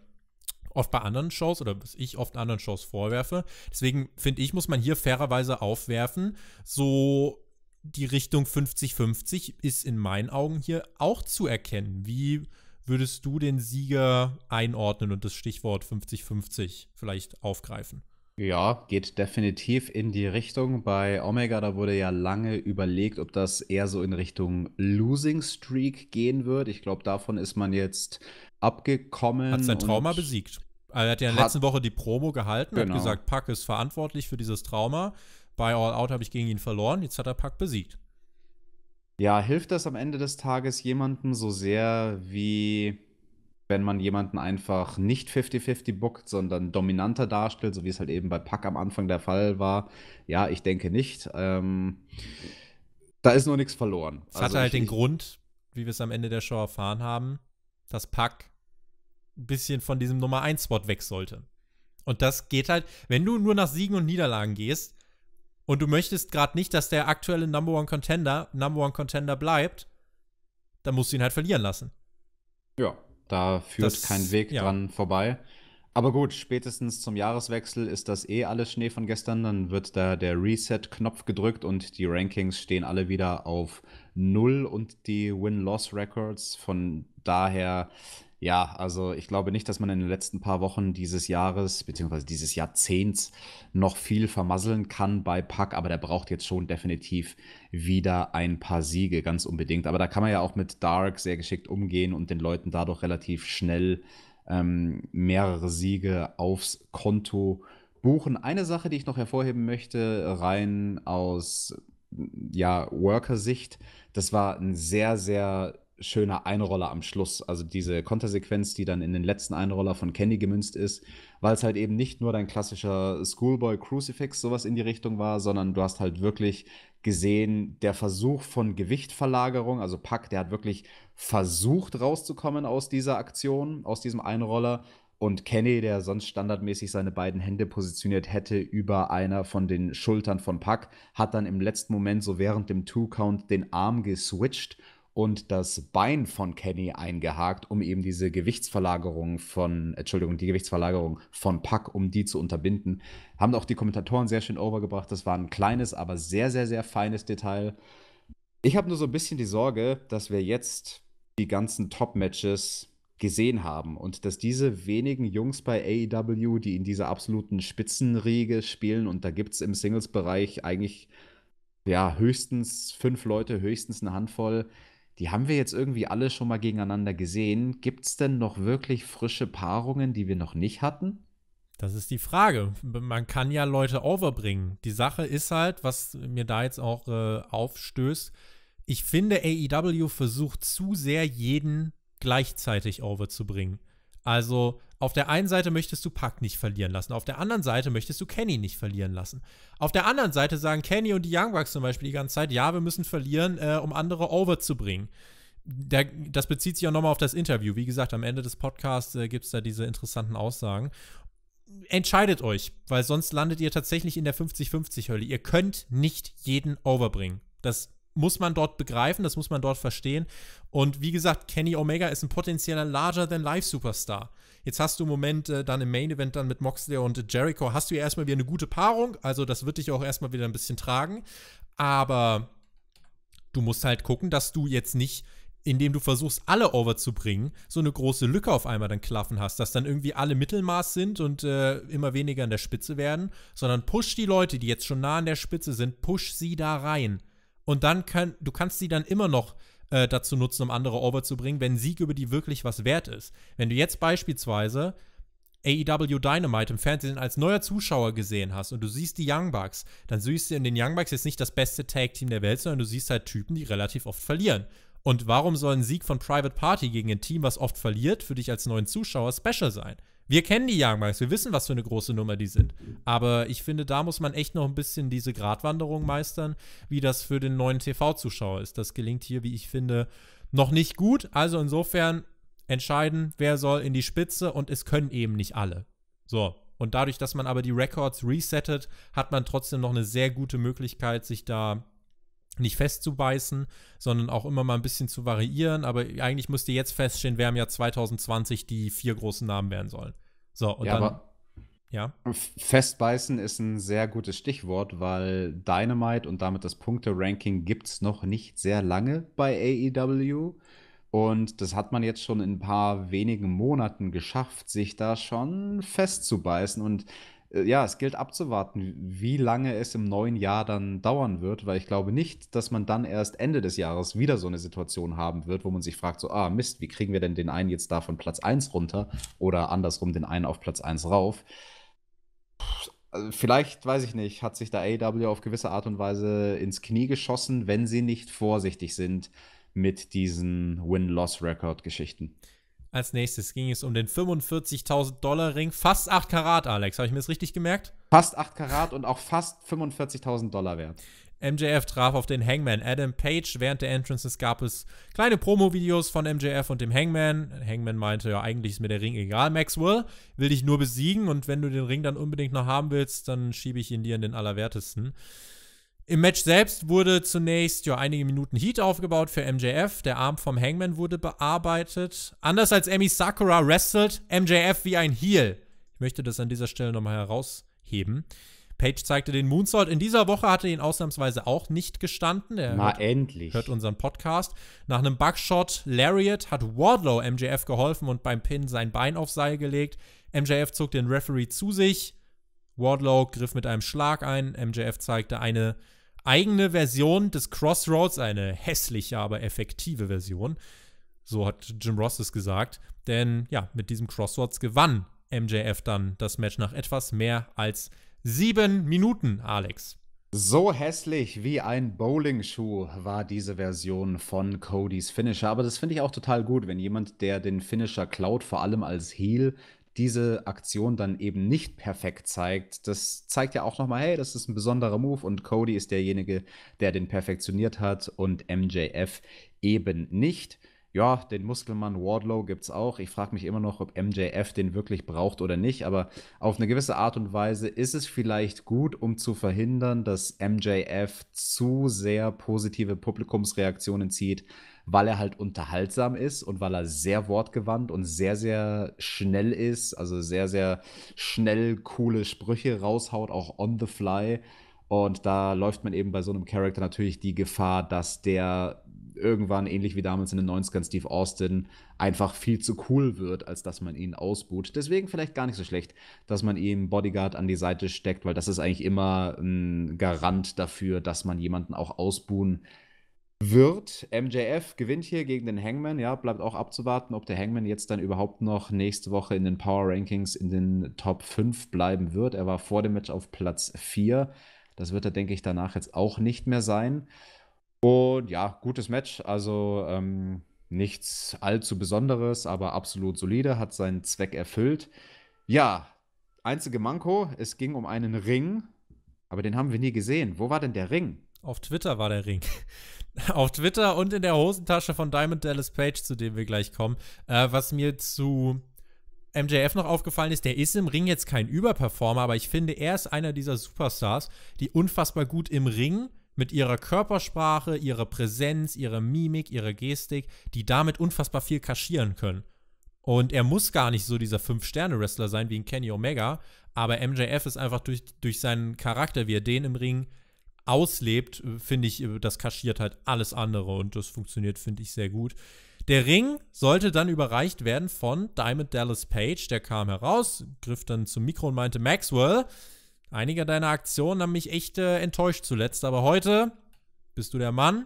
oft bei anderen Shows oder was ich oft anderen Shows vorwerfe. Deswegen finde ich, muss man hier fairerweise aufwerfen, so die Richtung 50-50 ist in meinen Augen hier auch zu erkennen. Wie würdest du den Sieger einordnen und das Stichwort 50-50 vielleicht aufgreifen? Ja, geht definitiv in die Richtung. Bei Omega, da wurde ja lange überlegt, ob das eher so in Richtung Losing Streak gehen wird. Ich glaube, davon ist man jetzt abgekommen. Hat sein Trauma besiegt. Also er hat ja in der letzten Woche die Promo gehalten genau. und gesagt, Pack ist verantwortlich für dieses Trauma. Bei All Out habe ich gegen ihn verloren, jetzt hat er Pack besiegt. Ja, hilft das am Ende des Tages jemandem so sehr, wie wenn man jemanden einfach nicht 50-50 bookt, sondern dominanter darstellt, so wie es halt eben bei Pack am Anfang der Fall war? Ja, ich denke nicht. Ähm, da ist nur nichts verloren. Es also hatte halt ich, den Grund, wie wir es am Ende der Show erfahren haben, dass Pack bisschen von diesem Nummer 1-Spot weg sollte. Und das geht halt, wenn du nur nach Siegen und Niederlagen gehst und du möchtest gerade nicht, dass der aktuelle Number One Contender Number One Contender bleibt, dann musst du ihn halt verlieren lassen. Ja, da führt das, kein Weg ja. dran vorbei. Aber gut, spätestens zum Jahreswechsel ist das eh alles Schnee von gestern. Dann wird da der Reset-Knopf gedrückt und die Rankings stehen alle wieder auf Null und die Win-Loss-Records. Von daher ja, also ich glaube nicht, dass man in den letzten paar Wochen dieses Jahres beziehungsweise dieses Jahrzehnts noch viel vermasseln kann bei Pack, aber der braucht jetzt schon definitiv wieder ein paar Siege, ganz unbedingt. Aber da kann man ja auch mit Dark sehr geschickt umgehen und den Leuten dadurch relativ schnell ähm, mehrere Siege aufs Konto buchen. Eine Sache, die ich noch hervorheben möchte, rein aus ja, Worker-Sicht, das war ein sehr, sehr schöner Einroller am Schluss. Also diese Kontersequenz, die dann in den letzten Einroller von Candy gemünzt ist, weil es halt eben nicht nur dein klassischer Schoolboy Crucifix sowas in die Richtung war, sondern du hast halt wirklich gesehen, der Versuch von Gewichtverlagerung, also Pack, der hat wirklich versucht rauszukommen aus dieser Aktion, aus diesem Einroller. Und Kenny, der sonst standardmäßig seine beiden Hände positioniert hätte über einer von den Schultern von Puck, hat dann im letzten Moment so während dem Two-Count den Arm geswitcht und das Bein von Kenny eingehakt, um eben diese Gewichtsverlagerung von, Entschuldigung, die Gewichtsverlagerung von Pack, um die zu unterbinden. Haben auch die Kommentatoren sehr schön overgebracht. Das war ein kleines, aber sehr, sehr, sehr feines Detail. Ich habe nur so ein bisschen die Sorge, dass wir jetzt die ganzen Top-Matches gesehen haben und dass diese wenigen Jungs bei AEW, die in dieser absoluten Spitzenriege spielen, und da gibt es im Singles-Bereich eigentlich ja höchstens fünf Leute, höchstens eine Handvoll, die haben wir jetzt irgendwie alle schon mal gegeneinander gesehen. Gibt es denn noch wirklich frische Paarungen, die wir noch nicht hatten? Das ist die Frage. Man kann ja Leute overbringen. Die Sache ist halt, was mir da jetzt auch äh, aufstößt, ich finde, AEW versucht zu sehr jeden gleichzeitig overzubringen. Also auf der einen Seite möchtest du Pack nicht verlieren lassen, auf der anderen Seite möchtest du Kenny nicht verlieren lassen. Auf der anderen Seite sagen Kenny und die Young Bucks zum Beispiel die ganze Zeit, ja, wir müssen verlieren, äh, um andere over zu bringen. Der, das bezieht sich auch nochmal auf das Interview. Wie gesagt, am Ende des Podcasts äh, gibt es da diese interessanten Aussagen. Entscheidet euch, weil sonst landet ihr tatsächlich in der 50-50-Hölle. Ihr könnt nicht jeden overbringen. Das muss man dort begreifen, das muss man dort verstehen. Und wie gesagt, Kenny Omega ist ein potenzieller Larger-than-Life-Superstar. Jetzt hast du im Moment äh, dann im Main-Event dann mit Moxley und Jericho, hast du ja erstmal wieder eine gute Paarung, also das wird dich auch erstmal wieder ein bisschen tragen. Aber du musst halt gucken, dass du jetzt nicht indem du versuchst, alle over zu bringen, so eine große Lücke auf einmal dann klaffen hast, dass dann irgendwie alle Mittelmaß sind und äh, immer weniger an der Spitze werden, sondern push die Leute, die jetzt schon nah an der Spitze sind, push sie da rein. Und dann kann, du kannst sie dann immer noch äh, dazu nutzen, um andere over zu bringen, wenn Sieg über die wirklich was wert ist. Wenn du jetzt beispielsweise AEW Dynamite im Fernsehen als neuer Zuschauer gesehen hast und du siehst die Young Bucks, dann siehst du in den Young Bucks jetzt nicht das beste Tag Team der Welt, sondern du siehst halt Typen, die relativ oft verlieren. Und warum soll ein Sieg von Private Party gegen ein Team, was oft verliert, für dich als neuen Zuschauer special sein? Wir kennen die Young Bucks, wir wissen, was für eine große Nummer die sind. Aber ich finde, da muss man echt noch ein bisschen diese Gratwanderung meistern, wie das für den neuen TV-Zuschauer ist. Das gelingt hier, wie ich finde, noch nicht gut. Also insofern entscheiden, wer soll in die Spitze und es können eben nicht alle. So. Und dadurch, dass man aber die Records resettet, hat man trotzdem noch eine sehr gute Möglichkeit, sich da nicht festzubeißen, sondern auch immer mal ein bisschen zu variieren. Aber eigentlich müsste jetzt feststehen, wer im Jahr 2020 die vier großen Namen werden sollen. So, und ja, dann. Ja. Festbeißen ist ein sehr gutes Stichwort, weil Dynamite und damit das Punkte-Ranking gibt es noch nicht sehr lange bei AEW. Und das hat man jetzt schon in ein paar wenigen Monaten geschafft, sich da schon festzubeißen. Und äh, ja, es gilt abzuwarten, wie lange es im neuen Jahr dann dauern wird, weil ich glaube nicht, dass man dann erst Ende des Jahres wieder so eine Situation haben wird, wo man sich fragt, so, ah, Mist, wie kriegen wir denn den einen jetzt da von Platz 1 runter oder andersrum den einen auf Platz 1 rauf? Also vielleicht, weiß ich nicht, hat sich da AW e auf gewisse Art und Weise ins Knie geschossen, wenn sie nicht vorsichtig sind mit diesen Win-Loss-Record-Geschichten. Als nächstes ging es um den 45.000 Dollar Ring. Fast 8 Karat, Alex. Habe ich mir das richtig gemerkt? Fast 8 Karat und auch fast 45.000 Dollar wert. MJF traf auf den Hangman Adam Page. Während der Entrances gab es kleine Promo-Videos von MJF und dem Hangman. Hangman meinte, ja, eigentlich ist mir der Ring egal, Maxwell. Will dich nur besiegen und wenn du den Ring dann unbedingt noch haben willst, dann schiebe ich ihn dir in den Allerwertesten. Im Match selbst wurde zunächst ja einige Minuten Heat aufgebaut für MJF. Der Arm vom Hangman wurde bearbeitet. Anders als Emi Sakura wrestelt MJF wie ein Heel. Ich möchte das an dieser Stelle nochmal herausheben. Page zeigte den Moonsault. In dieser Woche hatte ihn ausnahmsweise auch nicht gestanden. Er Mal hört, endlich. Hört unseren Podcast. Nach einem Bugshot Lariat hat Wardlow MJF geholfen und beim Pin sein Bein auf Seil gelegt. MJF zog den Referee zu sich. Wardlow griff mit einem Schlag ein. MJF zeigte eine eigene Version des Crossroads, eine hässliche, aber effektive Version. So hat Jim Ross es gesagt. Denn ja, mit diesem Crossroads gewann MJF dann das Match nach etwas mehr als sieben Minuten, Alex. So hässlich wie ein Bowling-Schuh war diese Version von Codys Finisher. Aber das finde ich auch total gut, wenn jemand, der den Finisher klaut, vor allem als Heel, diese Aktion dann eben nicht perfekt zeigt, das zeigt ja auch nochmal, hey, das ist ein besonderer Move und Cody ist derjenige, der den perfektioniert hat und MJF eben nicht. Ja, den Muskelmann Wardlow gibt es auch. Ich frage mich immer noch, ob MJF den wirklich braucht oder nicht, aber auf eine gewisse Art und Weise ist es vielleicht gut, um zu verhindern, dass MJF zu sehr positive Publikumsreaktionen zieht weil er halt unterhaltsam ist und weil er sehr wortgewandt und sehr, sehr schnell ist, also sehr, sehr schnell coole Sprüche raushaut, auch on the fly. Und da läuft man eben bei so einem Charakter natürlich die Gefahr, dass der irgendwann, ähnlich wie damals in den 90ern Steve Austin, einfach viel zu cool wird, als dass man ihn ausbuht. Deswegen vielleicht gar nicht so schlecht, dass man ihm Bodyguard an die Seite steckt, weil das ist eigentlich immer ein Garant dafür, dass man jemanden auch ausbuhen kann wird. MJF gewinnt hier gegen den Hangman. Ja, bleibt auch abzuwarten, ob der Hangman jetzt dann überhaupt noch nächste Woche in den Power Rankings in den Top 5 bleiben wird. Er war vor dem Match auf Platz 4. Das wird er, denke ich, danach jetzt auch nicht mehr sein. Und ja, gutes Match. Also ähm, nichts allzu Besonderes, aber absolut solide. Hat seinen Zweck erfüllt. Ja, einzige Manko, es ging um einen Ring. Aber den haben wir nie gesehen. Wo war denn der Ring? Auf Twitter war der Ring. *laughs* auf Twitter und in der Hosentasche von Diamond Dallas Page, zu dem wir gleich kommen. Äh, was mir zu MJF noch aufgefallen ist, der ist im Ring jetzt kein Überperformer, aber ich finde, er ist einer dieser Superstars, die unfassbar gut im Ring mit ihrer Körpersprache, ihrer Präsenz, ihrer Mimik, ihrer Gestik, die damit unfassbar viel kaschieren können. Und er muss gar nicht so dieser Fünf-Sterne-Wrestler sein wie ein Kenny Omega, aber MJF ist einfach durch, durch seinen Charakter, wie er den im Ring auslebt, finde ich, das kaschiert halt alles andere und das funktioniert, finde ich, sehr gut. Der Ring sollte dann überreicht werden von Diamond Dallas Page. Der kam heraus, griff dann zum Mikro und meinte, Maxwell, einige deiner Aktionen haben mich echt äh, enttäuscht zuletzt, aber heute bist du der Mann.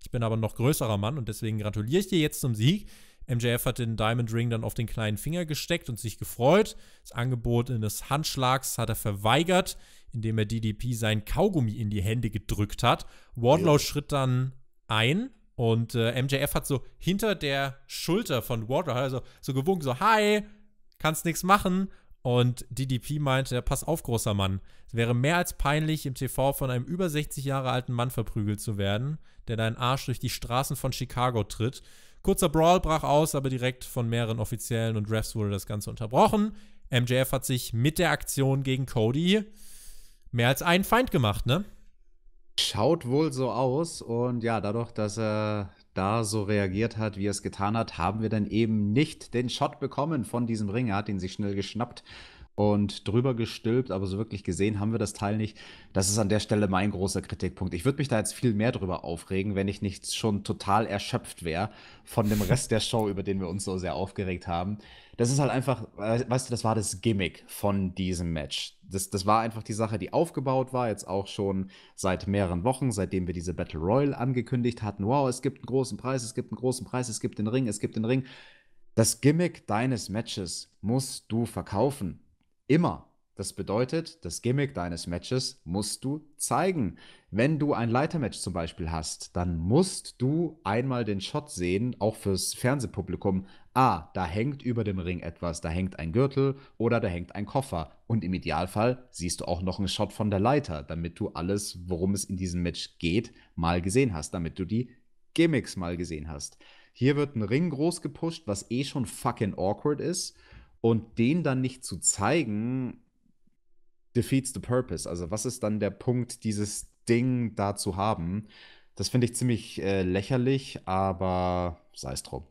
Ich bin aber noch größerer Mann und deswegen gratuliere ich dir jetzt zum Sieg. MJF hat den Diamond Ring dann auf den kleinen Finger gesteckt und sich gefreut. Das Angebot eines Handschlags hat er verweigert, indem er DDP sein Kaugummi in die Hände gedrückt hat. Wardlow ja. schritt dann ein und äh, MJF hat so hinter der Schulter von Wardlow also so gewunken, so Hi, kannst nichts machen. Und DDP meinte, pass auf, großer Mann. Es wäre mehr als peinlich, im TV von einem über 60 Jahre alten Mann verprügelt zu werden, der deinen Arsch durch die Straßen von Chicago tritt. Kurzer Brawl brach aus, aber direkt von mehreren Offiziellen und Refs wurde das Ganze unterbrochen. MJF hat sich mit der Aktion gegen Cody mehr als einen Feind gemacht, ne? Schaut wohl so aus. Und ja, dadurch, dass er da so reagiert hat, wie er es getan hat, haben wir dann eben nicht den Shot bekommen von diesem Ringer, hat ihn sich schnell geschnappt und drüber gestülpt, aber so wirklich gesehen haben wir das Teil nicht. Das ist an der Stelle mein großer Kritikpunkt. Ich würde mich da jetzt viel mehr drüber aufregen, wenn ich nicht schon total erschöpft wäre von dem Rest der Show, über den wir uns so sehr aufgeregt haben. Das ist halt einfach, weißt du, das war das Gimmick von diesem Match. Das, das war einfach die Sache, die aufgebaut war, jetzt auch schon seit mehreren Wochen, seitdem wir diese Battle Royal angekündigt hatten. Wow, es gibt einen großen Preis, es gibt einen großen Preis, es gibt den Ring, es gibt den Ring. Das Gimmick deines Matches musst du verkaufen. Immer. Das bedeutet, das Gimmick deines Matches musst du zeigen. Wenn du ein Leitermatch zum Beispiel hast, dann musst du einmal den Shot sehen, auch fürs Fernsehpublikum. Ah, da hängt über dem Ring etwas, da hängt ein Gürtel oder da hängt ein Koffer. Und im Idealfall siehst du auch noch einen Shot von der Leiter, damit du alles, worum es in diesem Match geht, mal gesehen hast, damit du die Gimmicks mal gesehen hast. Hier wird ein Ring groß gepusht, was eh schon fucking awkward ist. Und den dann nicht zu zeigen, defeats the purpose. Also was ist dann der Punkt, dieses Ding da zu haben? Das finde ich ziemlich äh, lächerlich, aber sei es drum.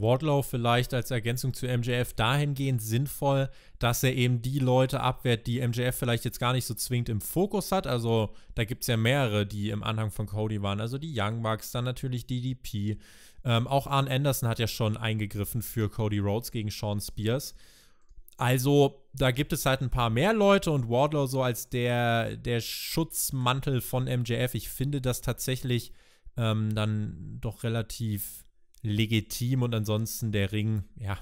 Wardlow vielleicht als Ergänzung zu MJF dahingehend sinnvoll, dass er eben die Leute abwehrt, die MJF vielleicht jetzt gar nicht so zwingend im Fokus hat. Also da gibt es ja mehrere, die im Anhang von Cody waren. Also die Young Bucks, dann natürlich DDP. Ähm, auch Arn Anderson hat ja schon eingegriffen für Cody Rhodes gegen Sean Spears. Also da gibt es halt ein paar mehr Leute und Wardlow so als der, der Schutzmantel von MJF. Ich finde das tatsächlich ähm, dann doch relativ legitim und ansonsten der Ring, ja,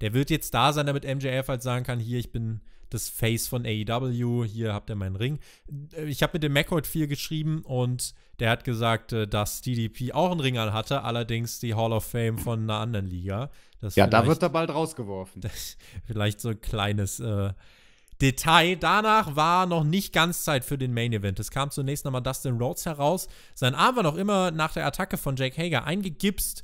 der wird jetzt da sein, damit MJF halt sagen kann, hier, ich bin das Face von AEW, hier habt ihr meinen Ring. Äh, ich habe mit dem Mac 4 geschrieben und der hat gesagt, äh, dass DDP auch einen Ring an hatte, allerdings die Hall of Fame von einer anderen Liga. Das ja, da wird er bald rausgeworfen. *laughs* vielleicht so ein kleines äh, Detail. Danach war noch nicht ganz Zeit für den Main Event. Es kam zunächst nochmal Dustin Rhodes heraus. Sein Arm war noch immer nach der Attacke von Jake Hager eingegipst.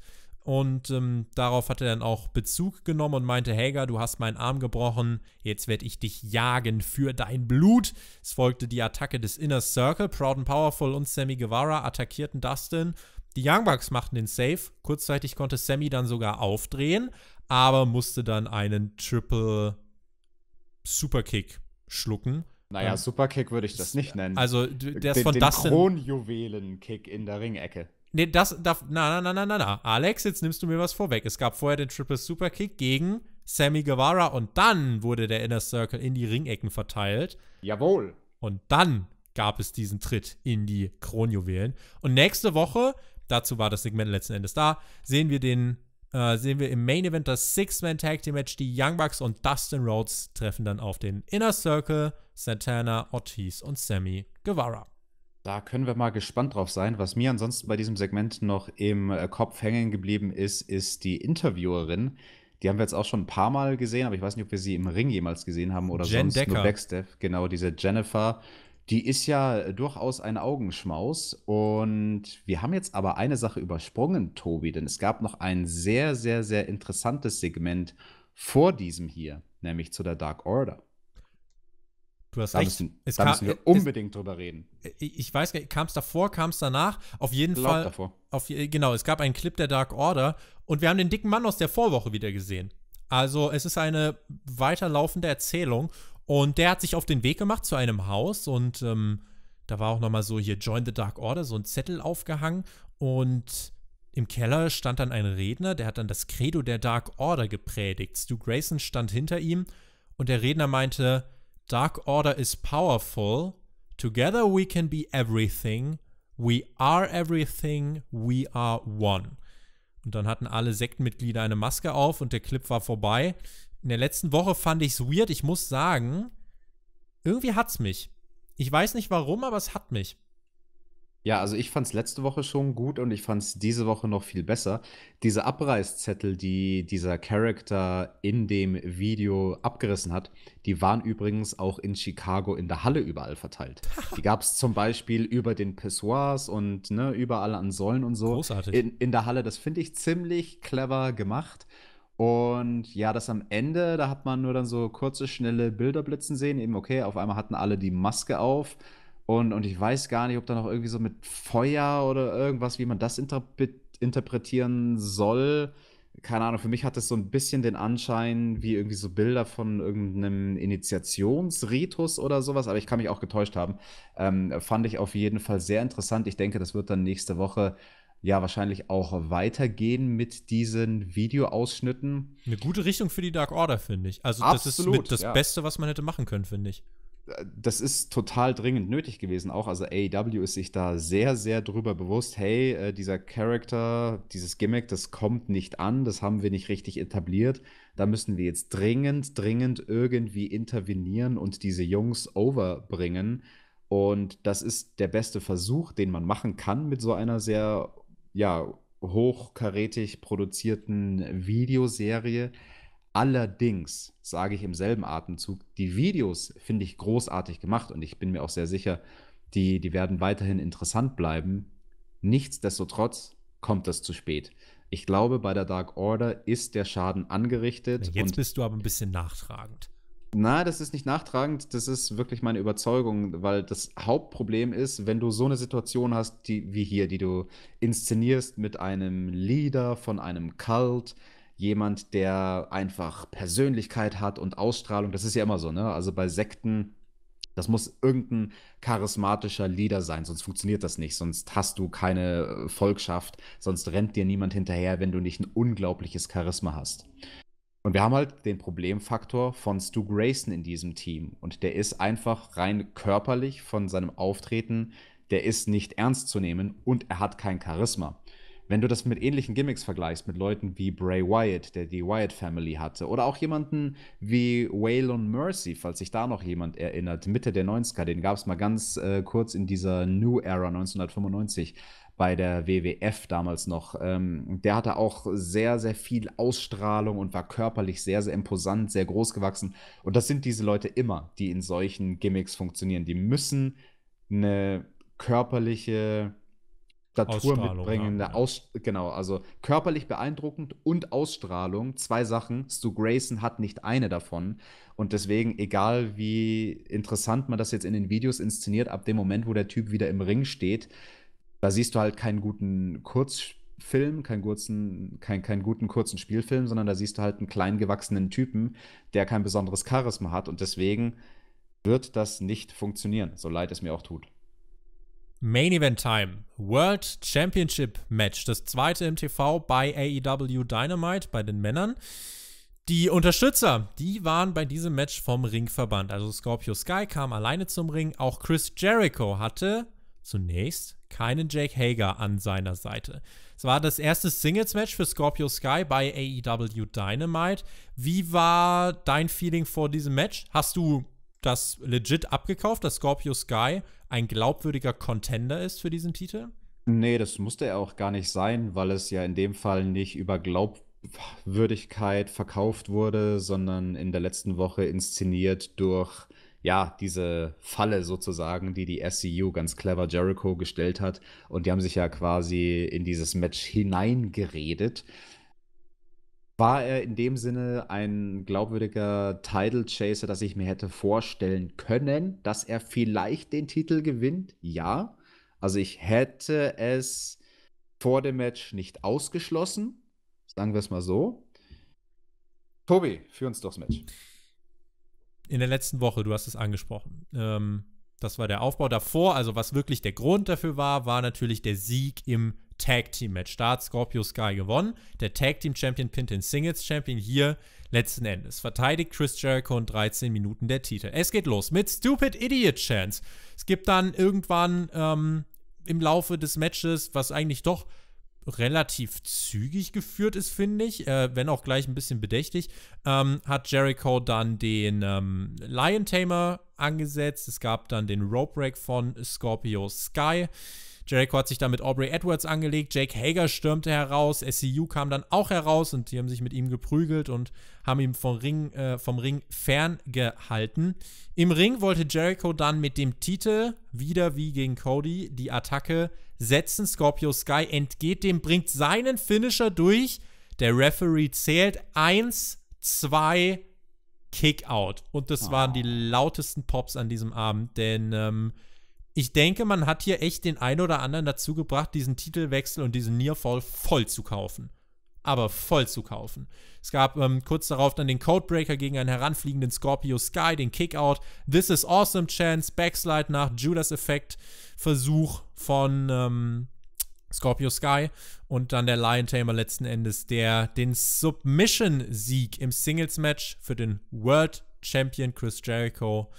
Und ähm, darauf hat er dann auch Bezug genommen und meinte, Hager, du hast meinen Arm gebrochen, jetzt werde ich dich jagen für dein Blut. Es folgte die Attacke des Inner Circle. Proud and Powerful und Sammy Guevara attackierten Dustin. Die Young Bucks machten den Safe. Kurzzeitig konnte Sammy dann sogar aufdrehen, aber musste dann einen Triple Superkick schlucken. Naja, ähm, Superkick würde ich das nicht nennen. Also der ist von den Dustin. Kronjuwelen-Kick in der Ringecke. Nee, das darf. Na, na, na, na, na, Alex, jetzt nimmst du mir was vorweg. Es gab vorher den Triple Super Kick gegen Sammy Guevara und dann wurde der Inner Circle in die Ringecken verteilt. Jawohl. Und dann gab es diesen Tritt in die Kronjuwelen. Und nächste Woche, dazu war das Segment letzten Endes da, sehen wir den. Äh, sehen wir im Main Event das Six-Man Tag Team Match. Die Young Bucks und Dustin Rhodes treffen dann auf den Inner Circle, Santana, Ortiz und Sammy Guevara. Da können wir mal gespannt drauf sein. Was mir ansonsten bei diesem Segment noch im äh, Kopf hängen geblieben ist, ist die Interviewerin. Die haben wir jetzt auch schon ein paar Mal gesehen, aber ich weiß nicht, ob wir sie im Ring jemals gesehen haben oder Jen sonst Decker. nur Backstep. Genau, diese Jennifer. Die ist ja äh, durchaus ein Augenschmaus. Und wir haben jetzt aber eine Sache übersprungen, Tobi, denn es gab noch ein sehr, sehr, sehr interessantes Segment vor diesem hier, nämlich zu der Dark Order. Du hast da recht. Müssen, es da kam, müssen wir unbedingt drüber reden. Ich weiß gar nicht, kam es davor, kam es danach? Auf jeden Glaub Fall. Davor. Auf, genau, es gab einen Clip der Dark Order und wir haben den dicken Mann aus der Vorwoche wieder gesehen. Also es ist eine weiterlaufende Erzählung und der hat sich auf den Weg gemacht zu einem Haus und ähm, da war auch nochmal so hier Join the Dark Order, so ein Zettel aufgehangen und im Keller stand dann ein Redner, der hat dann das Credo der Dark Order gepredigt. Stu Grayson stand hinter ihm und der Redner meinte, Dark Order is powerful. Together we can be everything. We are everything. We are one. Und dann hatten alle Sektenmitglieder eine Maske auf und der Clip war vorbei. In der letzten Woche fand ich's weird. Ich muss sagen, irgendwie hat's mich. Ich weiß nicht warum, aber es hat mich. Ja, also ich fand es letzte Woche schon gut und ich fand es diese Woche noch viel besser. Diese Abreißzettel, die dieser Charakter in dem Video abgerissen hat, die waren übrigens auch in Chicago in der Halle überall verteilt. Die *laughs* gab es zum Beispiel über den Pessoirs und ne, überall an Säulen und so. Großartig. In, in der Halle, das finde ich ziemlich clever gemacht. Und ja, das am Ende, da hat man nur dann so kurze, schnelle Bilder blitzen sehen. Eben, okay, auf einmal hatten alle die Maske auf und, und ich weiß gar nicht, ob da noch irgendwie so mit Feuer oder irgendwas, wie man das interpre interpretieren soll. Keine Ahnung, für mich hat das so ein bisschen den Anschein wie irgendwie so Bilder von irgendeinem Initiationsritus oder sowas, aber ich kann mich auch getäuscht haben. Ähm, fand ich auf jeden Fall sehr interessant. Ich denke, das wird dann nächste Woche ja wahrscheinlich auch weitergehen mit diesen Videoausschnitten. Eine gute Richtung für die Dark Order, finde ich. Also, Absolut, das ist mit das ja. Beste, was man hätte machen können, finde ich das ist total dringend nötig gewesen auch. Also AEW ist sich da sehr, sehr drüber bewusst, hey, äh, dieser Charakter, dieses Gimmick, das kommt nicht an, das haben wir nicht richtig etabliert. Da müssen wir jetzt dringend, dringend irgendwie intervenieren und diese Jungs overbringen. Und das ist der beste Versuch, den man machen kann mit so einer sehr, ja, hochkarätig produzierten Videoserie. Allerdings sage ich im selben Atemzug, die Videos finde ich großartig gemacht und ich bin mir auch sehr sicher, die, die werden weiterhin interessant bleiben. Nichtsdestotrotz kommt das zu spät. Ich glaube, bei der Dark Order ist der Schaden angerichtet. Jetzt bist du aber ein bisschen nachtragend. Na, das ist nicht nachtragend, das ist wirklich meine Überzeugung, weil das Hauptproblem ist, wenn du so eine Situation hast, die, wie hier, die du inszenierst mit einem Leader von einem Cult, jemand, der einfach Persönlichkeit hat und Ausstrahlung. Das ist ja immer so, ne? Also bei Sekten, das muss irgendein charismatischer Leader sein, sonst funktioniert das nicht, sonst hast du keine äh, Volkschaft, sonst rennt dir niemand hinterher, wenn du nicht ein unglaubliches Charisma hast. Und wir haben halt den Problemfaktor von Stu Grayson in diesem Team. Und der ist einfach rein körperlich von seinem Auftreten, der ist nicht ernst zu nehmen und er hat kein Charisma. Wenn du das mit ähnlichen Gimmicks vergleichst, mit Leuten wie Bray Wyatt, der die Wyatt Family hatte, oder auch jemanden wie Waylon Mercy, falls sich da noch jemand erinnert, Mitte der 90er, den gab es mal ganz äh, kurz in dieser New Era 1995 bei der WWF damals noch. Ähm, der hatte auch sehr, sehr viel Ausstrahlung und war körperlich sehr, sehr imposant, sehr groß gewachsen. Und das sind diese Leute immer, die in solchen Gimmicks funktionieren. Die müssen eine körperliche Statur mitbringende, ja, ja. Aus, genau, also körperlich beeindruckend und Ausstrahlung, zwei Sachen. Stu Grayson hat nicht eine davon. Und deswegen, egal wie interessant man das jetzt in den Videos inszeniert, ab dem Moment, wo der Typ wieder im Ring steht, da siehst du halt keinen guten Kurzfilm, keinen, kurzen, kein, keinen guten kurzen Spielfilm, sondern da siehst du halt einen klein gewachsenen Typen, der kein besonderes Charisma hat. Und deswegen wird das nicht funktionieren, so leid es mir auch tut. Main Event Time. World Championship Match. Das zweite im TV bei AEW Dynamite bei den Männern. Die Unterstützer, die waren bei diesem Match vom Ring verbannt. Also Scorpio Sky kam alleine zum Ring. Auch Chris Jericho hatte zunächst keinen Jake Hager an seiner Seite. Es war das erste Singles-Match für Scorpio Sky bei AEW Dynamite. Wie war dein Feeling vor diesem Match? Hast du das legit abgekauft, dass Scorpio Sky ein glaubwürdiger Contender ist für diesen Titel? Nee, das musste er auch gar nicht sein, weil es ja in dem Fall nicht über Glaubwürdigkeit verkauft wurde, sondern in der letzten Woche inszeniert durch ja, diese Falle sozusagen, die die SCU ganz clever Jericho gestellt hat. Und die haben sich ja quasi in dieses Match hineingeredet war er in dem Sinne ein glaubwürdiger Title Chaser, dass ich mir hätte vorstellen können, dass er vielleicht den Titel gewinnt? Ja. Also ich hätte es vor dem Match nicht ausgeschlossen. Sagen wir es mal so. Tobi, führ uns durchs Match. In der letzten Woche, du hast es angesprochen. Ähm, das war der Aufbau davor. Also was wirklich der Grund dafür war, war natürlich der Sieg im Tag Team Match. Da hat Scorpio Sky gewonnen. Der Tag Team Champion pinnt den Singles Champion hier letzten Endes. Verteidigt Chris Jericho in 13 Minuten der Titel. Es geht los mit Stupid Idiot Chance. Es gibt dann irgendwann ähm, im Laufe des Matches, was eigentlich doch relativ zügig geführt ist, finde ich, äh, wenn auch gleich ein bisschen bedächtig, ähm, hat Jericho dann den ähm, Lion Tamer angesetzt. Es gab dann den Rope Break von Scorpio Sky. Jericho hat sich dann mit Aubrey Edwards angelegt, Jake Hager stürmte heraus, SCU kam dann auch heraus und die haben sich mit ihm geprügelt und haben ihn vom Ring, äh, vom Ring ferngehalten. Im Ring wollte Jericho dann mit dem Titel, wieder wie gegen Cody, die Attacke setzen. Scorpio Sky entgeht dem, bringt seinen Finisher durch. Der Referee zählt 1, 2, Kickout. Und das oh. waren ah. die lautesten Pops an diesem Abend, denn ähm, ich denke, man hat hier echt den einen oder anderen dazu gebracht, diesen Titelwechsel und diesen Nearfall voll zu kaufen. Aber voll zu kaufen. Es gab ähm, kurz darauf dann den Codebreaker gegen einen heranfliegenden Scorpio Sky, den Kickout, This is Awesome Chance, Backslide nach Judas Effect, Versuch von ähm, Scorpio Sky und dann der Lion Tamer letzten Endes, der den Submission-Sieg im Singles-Match für den World Champion Chris Jericho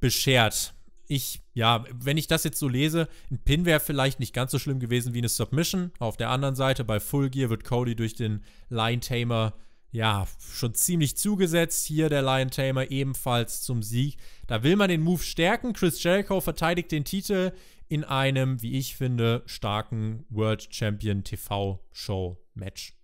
beschert ich, ja, wenn ich das jetzt so lese, ein Pin wäre vielleicht nicht ganz so schlimm gewesen wie eine Submission. Auf der anderen Seite, bei Full Gear wird Cody durch den Lion Tamer, ja, schon ziemlich zugesetzt. Hier der Lion Tamer ebenfalls zum Sieg. Da will man den Move stärken. Chris Jericho verteidigt den Titel in einem, wie ich finde, starken World Champion TV Show Match.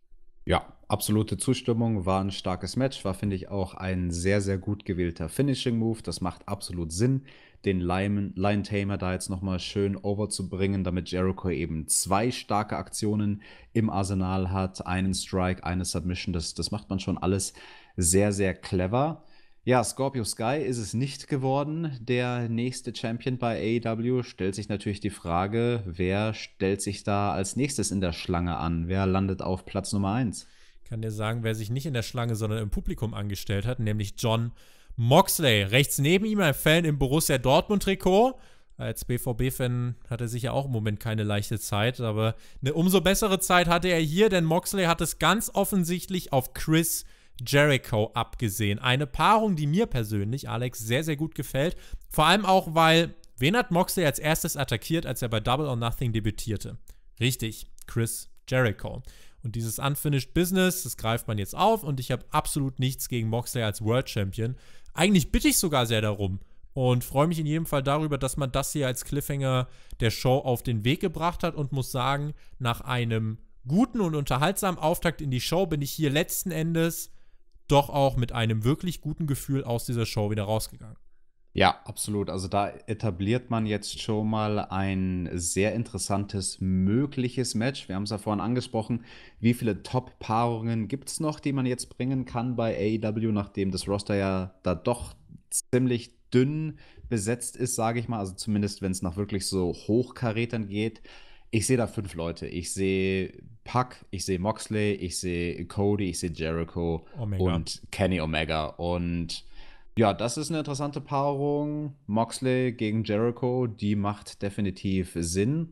Ja, absolute Zustimmung, war ein starkes Match, war, finde ich, auch ein sehr, sehr gut gewählter Finishing Move. Das macht absolut Sinn den Lion, Tamer da jetzt nochmal schön overzubringen, damit Jericho eben zwei starke Aktionen im Arsenal hat, einen Strike, eine Submission, das, das macht man schon alles sehr, sehr clever. Ja, Scorpio Sky ist es nicht geworden, der nächste Champion bei AEW. Stellt sich natürlich die Frage, wer stellt sich da als nächstes in der Schlange an? Wer landet auf Platz Nummer 1? Ich kann dir sagen, wer sich nicht in der Schlange, sondern im Publikum angestellt hat, nämlich John Moxley. Rechts neben ihm ein Fan im Borussia Dortmund-Trikot. Als BVB-Fan hat er sicher auch im Moment keine leichte Zeit, aber eine umso bessere Zeit hatte er hier, denn Moxley hat es ganz offensichtlich auf Chris Jericho abgesehen. Eine Paarung, die mir persönlich, Alex, sehr, sehr gut gefällt. Vor allem auch, weil, wen hat Moxley als erstes attackiert, als er bei Double or Nothing debütierte? Richtig, Chris Jericho. Und dieses Unfinished Business, das greift man jetzt auf und ich habe absolut nichts gegen Moxley als World Champion. Eigentlich bitte ich sogar sehr darum und freue mich in jedem Fall darüber, dass man das hier als Cliffhanger der Show auf den Weg gebracht hat und muss sagen, nach einem guten und unterhaltsamen Auftakt in die Show bin ich hier letzten Endes doch auch mit einem wirklich guten Gefühl aus dieser Show wieder rausgegangen. Ja, absolut. Also da etabliert man jetzt schon mal ein sehr interessantes mögliches Match. Wir haben es ja vorhin angesprochen. Wie viele Top-Paarungen gibt es noch, die man jetzt bringen kann bei AEW, nachdem das Roster ja da doch ziemlich dünn besetzt ist, sage ich mal. Also zumindest, wenn es nach wirklich so Hochkarätern geht. Ich sehe da fünf Leute. Ich sehe Puck, ich sehe Moxley, ich sehe Cody, ich sehe Jericho Omega. und Kenny Omega. Und ja, das ist eine interessante Paarung. Moxley gegen Jericho, die macht definitiv Sinn.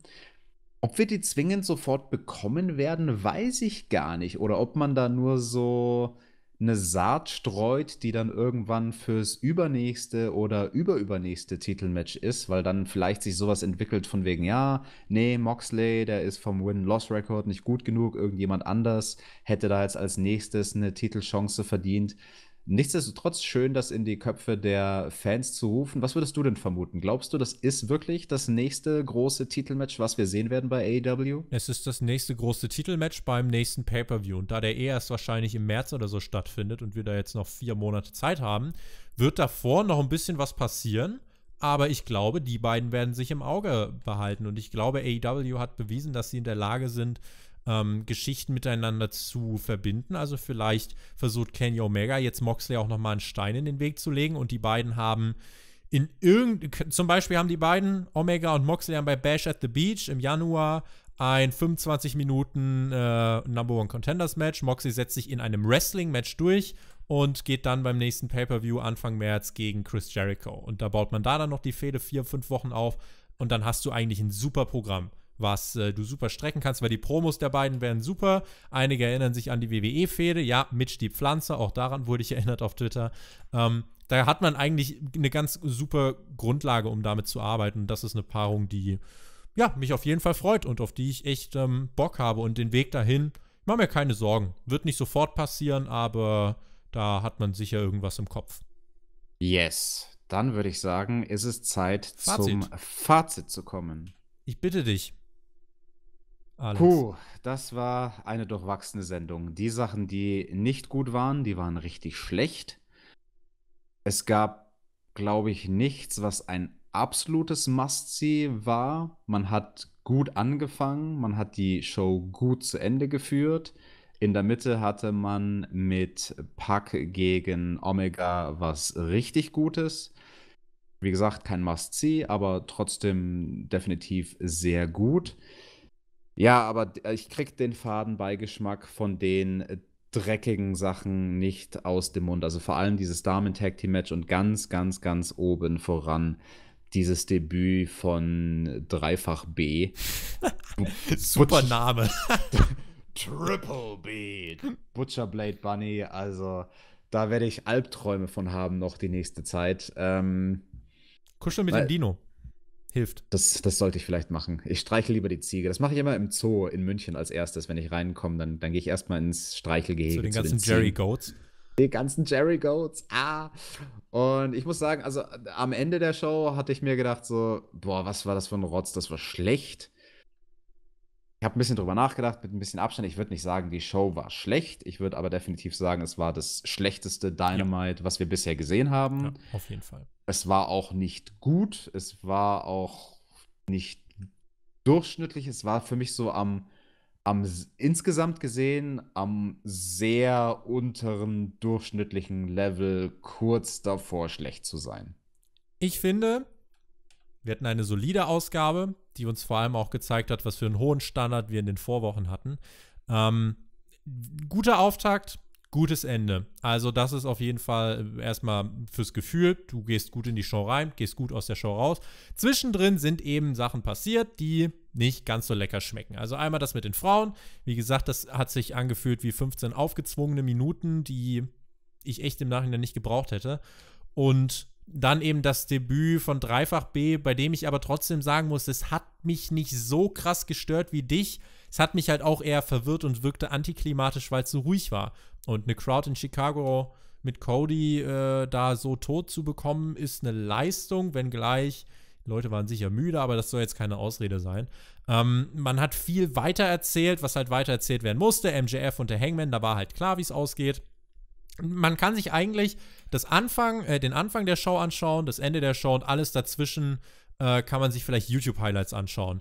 Ob wir die zwingend sofort bekommen werden, weiß ich gar nicht. Oder ob man da nur so eine Saat streut, die dann irgendwann fürs übernächste oder überübernächste Titelmatch ist, weil dann vielleicht sich sowas entwickelt von wegen, ja, nee, Moxley, der ist vom Win-Loss-Record nicht gut genug, irgendjemand anders hätte da jetzt als nächstes eine Titelchance verdient. Nichtsdestotrotz schön, das in die Köpfe der Fans zu rufen. Was würdest du denn vermuten? Glaubst du, das ist wirklich das nächste große Titelmatch, was wir sehen werden bei AEW? Es ist das nächste große Titelmatch beim nächsten Pay-Per-View. Und da der eh erst wahrscheinlich im März oder so stattfindet und wir da jetzt noch vier Monate Zeit haben, wird davor noch ein bisschen was passieren. Aber ich glaube, die beiden werden sich im Auge behalten. Und ich glaube, AEW hat bewiesen, dass sie in der Lage sind, ähm, Geschichten miteinander zu verbinden. Also vielleicht versucht Kenny Omega jetzt Moxley auch nochmal einen Stein in den Weg zu legen und die beiden haben in irgendeinem, zum Beispiel haben die beiden, Omega und Moxley, haben bei Bash at the Beach im Januar ein 25 Minuten äh, Number One Contenders Match. Moxley setzt sich in einem Wrestling-Match durch und geht dann beim nächsten Pay-Per-View Anfang März gegen Chris Jericho. Und da baut man da dann noch die Fehde vier, fünf Wochen auf und dann hast du eigentlich ein super Programm was äh, du super strecken kannst, weil die Promos der beiden wären super. Einige erinnern sich an die WWE-Fehde, ja, Mitch die Pflanze, auch daran wurde ich *laughs* erinnert auf Twitter. Ähm, da hat man eigentlich eine ganz super Grundlage, um damit zu arbeiten. Und das ist eine Paarung, die ja, mich auf jeden Fall freut und auf die ich echt ähm, Bock habe. Und den Weg dahin, ich mache mir keine Sorgen. Wird nicht sofort passieren, aber da hat man sicher irgendwas im Kopf. Yes. Dann würde ich sagen, ist es Zeit, Fazit. zum Fazit zu kommen. Ich bitte dich. Alex. Puh, das war eine durchwachsene Sendung. Die Sachen, die nicht gut waren, die waren richtig schlecht. Es gab, glaube ich, nichts, was ein absolutes Must-See war. Man hat gut angefangen, man hat die Show gut zu Ende geführt. In der Mitte hatte man mit Pack gegen Omega was richtig Gutes. Wie gesagt, kein Must-See, aber trotzdem definitiv sehr gut. Ja, aber äh, ich krieg den Fadenbeigeschmack von den äh, dreckigen Sachen nicht aus dem Mund. Also vor allem dieses Damen-Tag-Team-Match und ganz, ganz, ganz oben voran dieses Debüt von Dreifach B. *laughs* Super Name. *laughs* Triple B. Butcherblade Bunny. Also da werde ich Albträume von haben noch die nächste Zeit. Ähm, Kuschel mit dem Dino. Hilft. Das, das sollte ich vielleicht machen. Ich streiche lieber die Ziege. Das mache ich immer im Zoo in München als erstes, wenn ich reinkomme. Dann, dann gehe ich erstmal ins Streichelgehege. Zu den ganzen zu den Jerry Goats. Die ganzen Jerry Goats. Ah. Und ich muss sagen, also am Ende der Show hatte ich mir gedacht, so, boah, was war das für ein Rotz? Das war schlecht ich habe ein bisschen drüber nachgedacht, mit ein bisschen Abstand. Ich würde nicht sagen, die Show war schlecht. Ich würde aber definitiv sagen, es war das schlechteste Dynamite, ja. was wir bisher gesehen haben. Ja, auf jeden Fall. Es war auch nicht gut. Es war auch nicht durchschnittlich. Es war für mich so am, am insgesamt gesehen am sehr unteren durchschnittlichen Level kurz davor schlecht zu sein. Ich finde, wir hatten eine solide Ausgabe, die uns vor allem auch gezeigt hat, was für einen hohen Standard wir in den Vorwochen hatten. Ähm, guter Auftakt, gutes Ende. Also, das ist auf jeden Fall äh, erstmal fürs Gefühl. Du gehst gut in die Show rein, gehst gut aus der Show raus. Zwischendrin sind eben Sachen passiert, die nicht ganz so lecker schmecken. Also einmal das mit den Frauen. Wie gesagt, das hat sich angefühlt wie 15 aufgezwungene Minuten, die ich echt im Nachhinein nicht gebraucht hätte. Und dann eben das Debüt von Dreifach B, bei dem ich aber trotzdem sagen muss, es hat mich nicht so krass gestört wie dich. Es hat mich halt auch eher verwirrt und wirkte antiklimatisch, weil es so ruhig war. Und eine Crowd in Chicago mit Cody äh, da so tot zu bekommen, ist eine Leistung, wenngleich Leute waren sicher müde, aber das soll jetzt keine Ausrede sein. Ähm, man hat viel weiter erzählt, was halt weiter erzählt werden musste. MJF und der Hangman, da war halt klar, wie es ausgeht man kann sich eigentlich das Anfang, äh, den Anfang der Show anschauen, das Ende der Show und alles dazwischen äh, kann man sich vielleicht YouTube-Highlights anschauen.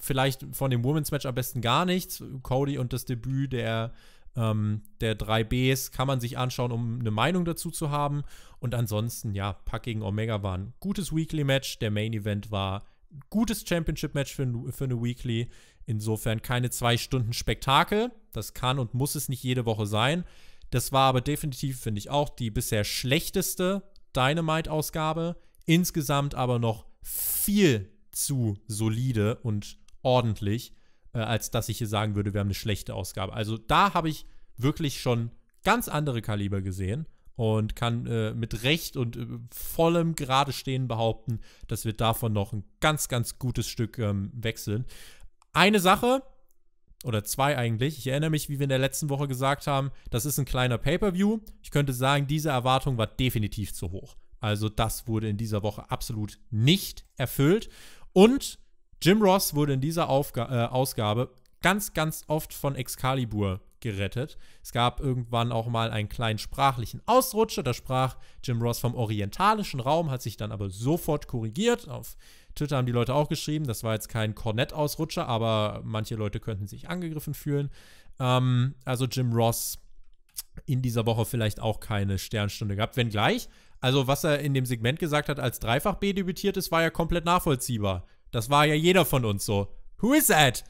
Vielleicht von dem Women's Match am besten gar nichts. Cody und das Debüt der, ähm, der 3Bs kann man sich anschauen, um eine Meinung dazu zu haben. Und ansonsten, ja, Pack gegen Omega war ein gutes Weekly-Match. Der Main-Event war ein gutes Championship-Match für, für eine Weekly. Insofern keine zwei Stunden Spektakel. Das kann und muss es nicht jede Woche sein. Das war aber definitiv, finde ich, auch die bisher schlechteste Dynamite-Ausgabe. Insgesamt aber noch viel zu solide und ordentlich, äh, als dass ich hier sagen würde, wir haben eine schlechte Ausgabe. Also da habe ich wirklich schon ganz andere Kaliber gesehen und kann äh, mit Recht und äh, vollem gerade stehen behaupten, dass wir davon noch ein ganz, ganz gutes Stück ähm, wechseln. Eine Sache, oder zwei eigentlich. Ich erinnere mich, wie wir in der letzten Woche gesagt haben, das ist ein kleiner Pay-per-view. Ich könnte sagen, diese Erwartung war definitiv zu hoch. Also das wurde in dieser Woche absolut nicht erfüllt. Und Jim Ross wurde in dieser Aufga äh, Ausgabe ganz, ganz oft von Excalibur gerettet. Es gab irgendwann auch mal einen kleinen sprachlichen Ausrutscher. Da sprach Jim Ross vom orientalischen Raum, hat sich dann aber sofort korrigiert auf Twitter haben die Leute auch geschrieben, das war jetzt kein Kornett-Ausrutscher, aber manche Leute könnten sich angegriffen fühlen. Ähm, also Jim Ross in dieser Woche vielleicht auch keine Sternstunde gehabt, wenngleich. Also, was er in dem Segment gesagt hat, als Dreifach B debütiert ist, war ja komplett nachvollziehbar. Das war ja jeder von uns so. Who is that?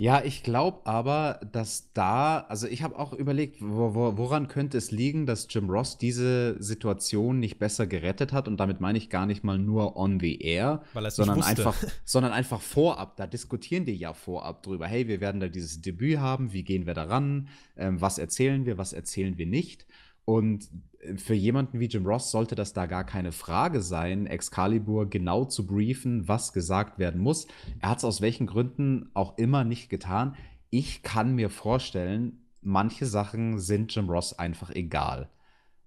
Ja, ich glaube aber, dass da, also ich habe auch überlegt, wo, wo, woran könnte es liegen, dass Jim Ross diese Situation nicht besser gerettet hat und damit meine ich gar nicht mal nur on the air, sondern einfach, *laughs* sondern einfach vorab. Da diskutieren die ja vorab drüber. Hey, wir werden da dieses Debüt haben. Wie gehen wir daran? Ähm, was erzählen wir? Was erzählen wir nicht? Und äh, für jemanden wie Jim Ross sollte das da gar keine Frage sein, Excalibur genau zu briefen, was gesagt werden muss. Er hat es aus welchen Gründen auch immer nicht getan. Ich kann mir vorstellen, manche Sachen sind Jim Ross einfach egal.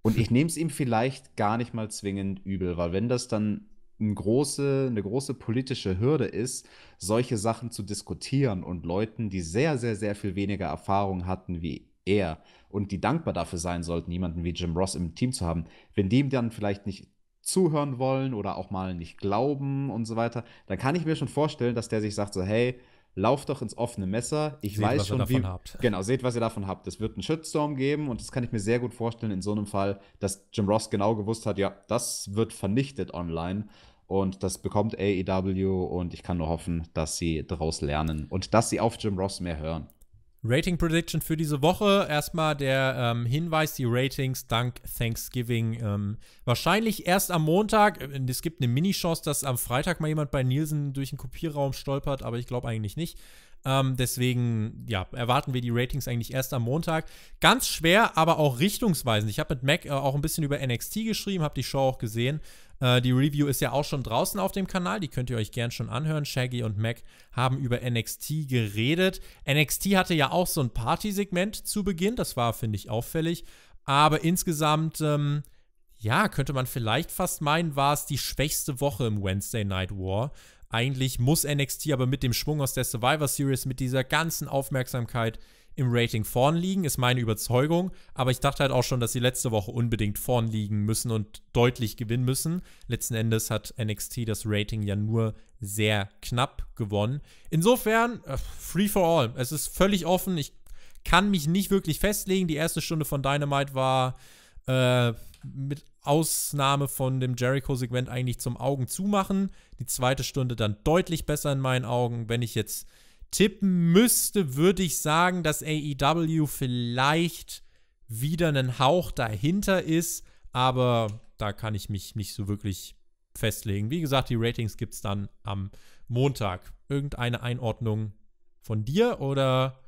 Und ich nehme es ihm vielleicht gar nicht mal zwingend übel, weil wenn das dann eine große, eine große politische Hürde ist, solche Sachen zu diskutieren und Leuten, die sehr, sehr, sehr viel weniger Erfahrung hatten wie er und die dankbar dafür sein sollten, jemanden wie Jim Ross im Team zu haben. Wenn die ihm dann vielleicht nicht zuhören wollen oder auch mal nicht glauben und so weiter, dann kann ich mir schon vorstellen, dass der sich sagt so, hey, lauf doch ins offene Messer. Ich seht, weiß schon, wie habt. genau seht, was ihr davon habt. Es wird einen Shitstorm geben und das kann ich mir sehr gut vorstellen in so einem Fall, dass Jim Ross genau gewusst hat, ja, das wird vernichtet online und das bekommt AEW und ich kann nur hoffen, dass sie daraus lernen und dass sie auf Jim Ross mehr hören. Rating Prediction für diese Woche. Erstmal der ähm, Hinweis, die Ratings dank Thanksgiving ähm, wahrscheinlich erst am Montag. Ähm, es gibt eine Mini-Chance, dass am Freitag mal jemand bei Nielsen durch den Kopierraum stolpert, aber ich glaube eigentlich nicht. Ähm, deswegen, ja, erwarten wir die Ratings eigentlich erst am Montag. Ganz schwer, aber auch richtungsweisend. Ich habe mit Mac äh, auch ein bisschen über NXT geschrieben, habe die Show auch gesehen. Äh, die Review ist ja auch schon draußen auf dem Kanal, die könnt ihr euch gern schon anhören. Shaggy und Mac haben über NXT geredet. NXT hatte ja auch so ein Party-Segment zu Beginn, das war, finde ich, auffällig. Aber insgesamt, ähm, ja, könnte man vielleicht fast meinen, war es die schwächste Woche im Wednesday Night War. Eigentlich muss NXT aber mit dem Schwung aus der Survivor Series, mit dieser ganzen Aufmerksamkeit im Rating vorn liegen, ist meine Überzeugung. Aber ich dachte halt auch schon, dass sie letzte Woche unbedingt vorn liegen müssen und deutlich gewinnen müssen. Letzten Endes hat NXT das Rating ja nur sehr knapp gewonnen. Insofern, äh, free for all. Es ist völlig offen. Ich kann mich nicht wirklich festlegen. Die erste Stunde von Dynamite war. Äh, mit Ausnahme von dem Jericho-Segment eigentlich zum Augen zumachen. Die zweite Stunde dann deutlich besser in meinen Augen. Wenn ich jetzt tippen müsste, würde ich sagen, dass AEW vielleicht wieder einen Hauch dahinter ist, aber da kann ich mich nicht so wirklich festlegen. Wie gesagt, die Ratings gibt es dann am Montag. Irgendeine Einordnung von dir oder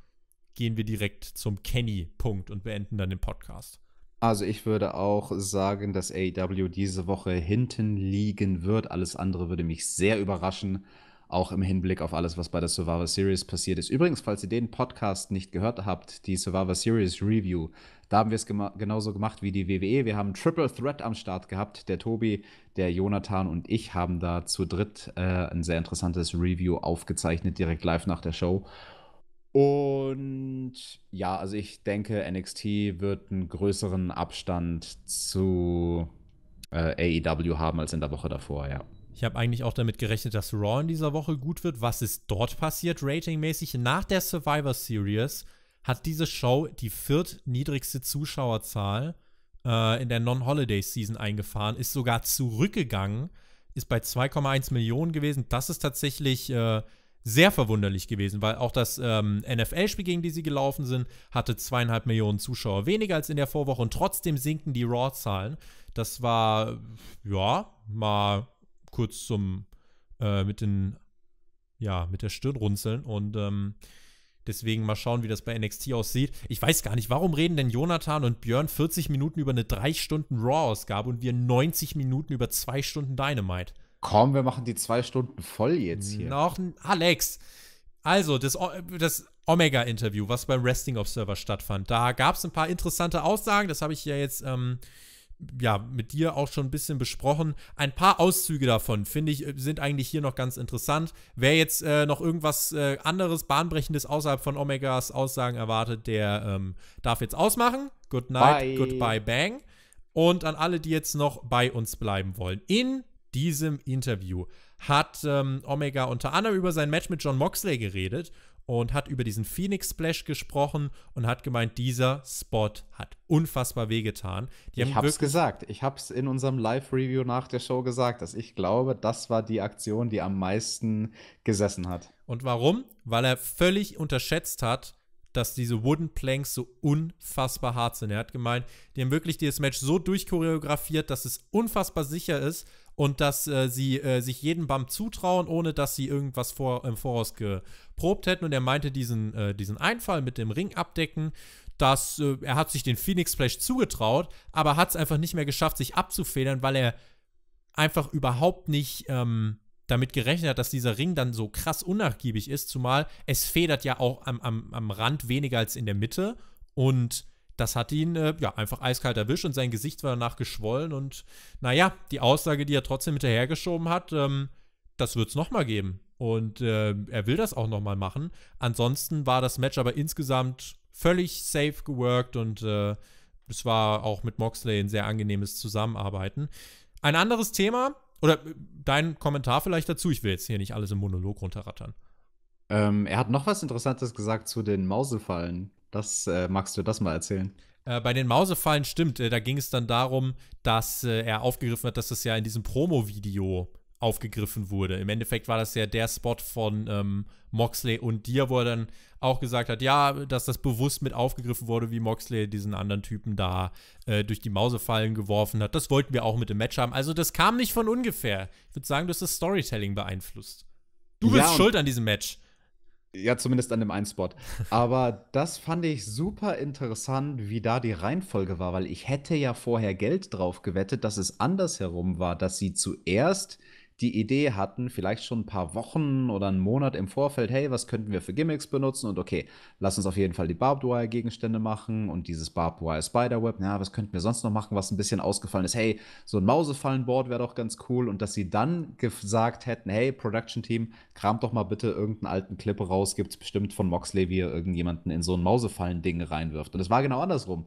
gehen wir direkt zum Kenny-Punkt und beenden dann den Podcast? Also ich würde auch sagen, dass AEW diese Woche hinten liegen wird. Alles andere würde mich sehr überraschen, auch im Hinblick auf alles, was bei der Survivor Series passiert ist. Übrigens, falls ihr den Podcast nicht gehört habt, die Survivor Series Review, da haben wir es gema genauso gemacht wie die WWE. Wir haben Triple Threat am Start gehabt. Der Tobi, der Jonathan und ich haben da zu dritt äh, ein sehr interessantes Review aufgezeichnet, direkt live nach der Show. Und ja, also ich denke, NXT wird einen größeren Abstand zu äh, AEW haben als in der Woche davor, ja. Ich habe eigentlich auch damit gerechnet, dass Raw in dieser Woche gut wird. Was ist dort passiert, ratingmäßig? Nach der Survivor Series hat diese Show die viertniedrigste Zuschauerzahl äh, in der Non-Holiday-Season eingefahren, ist sogar zurückgegangen, ist bei 2,1 Millionen gewesen. Das ist tatsächlich. Äh, sehr verwunderlich gewesen, weil auch das ähm, NFL-Spiel, gegen die sie gelaufen sind, hatte zweieinhalb Millionen Zuschauer weniger als in der Vorwoche und trotzdem sinken die Raw-Zahlen. Das war, ja, mal kurz zum, äh, mit den, ja, mit der Stirn runzeln und, ähm, Deswegen mal schauen, wie das bei NXT aussieht. Ich weiß gar nicht, warum reden denn Jonathan und Björn 40 Minuten über eine 3 Stunden Raw-Ausgabe und wir 90 Minuten über 2 Stunden Dynamite? Komm, wir machen die zwei Stunden voll jetzt hier. Noch ein Alex. Also, das, das Omega-Interview, was beim Wrestling Observer stattfand, da gab es ein paar interessante Aussagen. Das habe ich ja jetzt ähm, ja, mit dir auch schon ein bisschen besprochen. Ein paar Auszüge davon, finde ich, äh, sind eigentlich hier noch ganz interessant. Wer jetzt äh, noch irgendwas äh, anderes, bahnbrechendes außerhalb von Omegas Aussagen erwartet, der ähm, darf jetzt ausmachen. Good night, Bye. goodbye, bang. Und an alle, die jetzt noch bei uns bleiben wollen. In diesem Interview hat ähm, Omega unter anderem über sein Match mit John Moxley geredet und hat über diesen Phoenix Splash gesprochen und hat gemeint, dieser Spot hat unfassbar wehgetan. Die ich hab's gesagt. Ich hab's in unserem Live-Review nach der Show gesagt, dass ich glaube, das war die Aktion, die am meisten gesessen hat. Und warum? Weil er völlig unterschätzt hat, dass diese Wooden Planks so unfassbar hart sind. Er hat gemeint, die haben wirklich dieses Match so durchchoreografiert, dass es unfassbar sicher ist, und dass äh, sie äh, sich jeden Bump zutrauen, ohne dass sie irgendwas vor, im Voraus geprobt hätten. Und er meinte diesen, äh, diesen Einfall mit dem Ring abdecken, dass äh, er hat sich den Phoenix Splash zugetraut, aber hat es einfach nicht mehr geschafft, sich abzufedern, weil er einfach überhaupt nicht ähm, damit gerechnet hat, dass dieser Ring dann so krass unnachgiebig ist, zumal es federt ja auch am, am, am Rand weniger als in der Mitte und das hat ihn äh, ja einfach eiskalt erwischt und sein Gesicht war danach geschwollen. Und naja, die Aussage, die er trotzdem hinterhergeschoben hat, ähm, das wird es nochmal geben. Und äh, er will das auch nochmal machen. Ansonsten war das Match aber insgesamt völlig safe geworkt und äh, es war auch mit Moxley ein sehr angenehmes Zusammenarbeiten. Ein anderes Thema, oder äh, dein Kommentar vielleicht dazu, ich will jetzt hier nicht alles im Monolog runterrattern. Ähm, er hat noch was Interessantes gesagt zu den Mausefallen. Das äh, magst du das mal erzählen? Äh, bei den Mausefallen stimmt. Äh, da ging es dann darum, dass äh, er aufgegriffen hat, dass das ja in diesem Promo-Video aufgegriffen wurde. Im Endeffekt war das ja der Spot von ähm, Moxley und dir, wo er dann auch gesagt hat, ja, dass das bewusst mit aufgegriffen wurde, wie Moxley diesen anderen Typen da äh, durch die Mausefallen geworfen hat. Das wollten wir auch mit dem Match haben. Also das kam nicht von ungefähr. Ich würde sagen, du hast das Storytelling beeinflusst. Du bist ja, schuld an diesem Match. Ja, zumindest an dem einen Spot. Aber das fand ich super interessant, wie da die Reihenfolge war, weil ich hätte ja vorher Geld drauf gewettet, dass es andersherum war, dass sie zuerst die Idee hatten, vielleicht schon ein paar Wochen oder einen Monat im Vorfeld, hey, was könnten wir für Gimmicks benutzen? Und okay, lass uns auf jeden Fall die Barbed Wire Gegenstände machen und dieses Barbed Wire Spiderweb. Ja, was könnten wir sonst noch machen, was ein bisschen ausgefallen ist? Hey, so ein Mausefallenboard wäre doch ganz cool. Und dass sie dann gesagt hätten, hey, Production Team, kramt doch mal bitte irgendeinen alten Clip raus, gibt es bestimmt von Moxley, wie er irgendjemanden in so ein Mausefallen-Ding reinwirft. Und es war genau andersrum.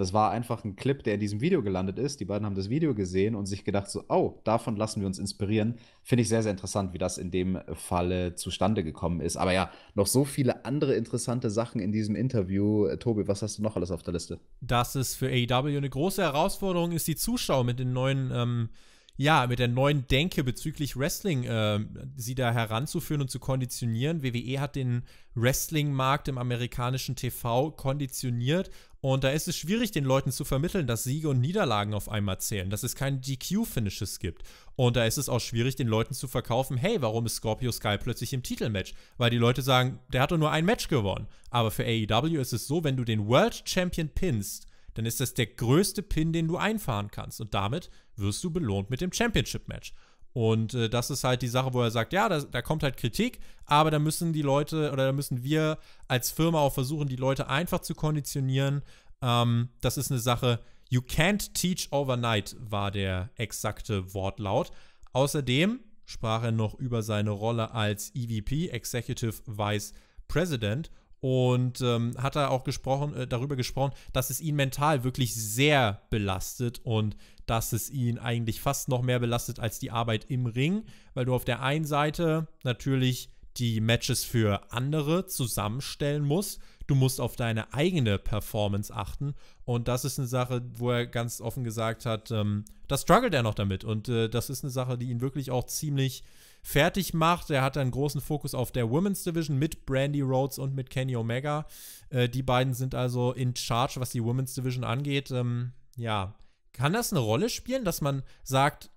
Das war einfach ein Clip, der in diesem Video gelandet ist. Die beiden haben das Video gesehen und sich gedacht, so, oh, davon lassen wir uns inspirieren. Finde ich sehr, sehr interessant, wie das in dem Falle zustande gekommen ist. Aber ja, noch so viele andere interessante Sachen in diesem Interview. Äh, Tobi, was hast du noch alles auf der Liste? Das ist für AEW eine große Herausforderung ist, die Zuschauer mit den neuen ähm, ja, mit der neuen Denke bezüglich Wrestling äh, sie da heranzuführen und zu konditionieren. WWE hat den Wrestling-Markt im amerikanischen TV konditioniert und da ist es schwierig, den Leuten zu vermitteln, dass Siege und Niederlagen auf einmal zählen, dass es keine DQ-Finishes gibt. Und da ist es auch schwierig, den Leuten zu verkaufen, hey, warum ist Scorpio Sky plötzlich im Titelmatch? Weil die Leute sagen, der hat doch nur ein Match gewonnen. Aber für AEW ist es so, wenn du den World Champion pinst, dann ist das der größte Pin, den du einfahren kannst. Und damit wirst du belohnt mit dem Championship-Match. Und äh, das ist halt die Sache, wo er sagt, ja, da, da, kommt halt Kritik, aber da müssen die Leute oder da müssen wir als Firma auch versuchen, die Leute einfach zu konditionieren. Ähm, das ist eine Sache, you can't teach overnight war der exakte Wortlaut. Außerdem sprach er noch über seine Rolle als EVP, Executive Vice President und ähm, hat er auch gesprochen, äh, darüber gesprochen, dass es ihn mental wirklich sehr belastet und dass es ihn eigentlich fast noch mehr belastet als die Arbeit im Ring, weil du auf der einen Seite natürlich die Matches für andere zusammenstellen musst, du musst auf deine eigene Performance achten und das ist eine Sache, wo er ganz offen gesagt hat, ähm, da struggelt er noch damit und äh, das ist eine Sache, die ihn wirklich auch ziemlich äh, fertig macht. Er hat einen großen Fokus auf der Women's Division mit Brandy Rhodes und mit Kenny Omega. Äh, die beiden sind also in Charge, was die Women's Division angeht. Ähm, ja, kann das eine Rolle spielen, dass man sagt,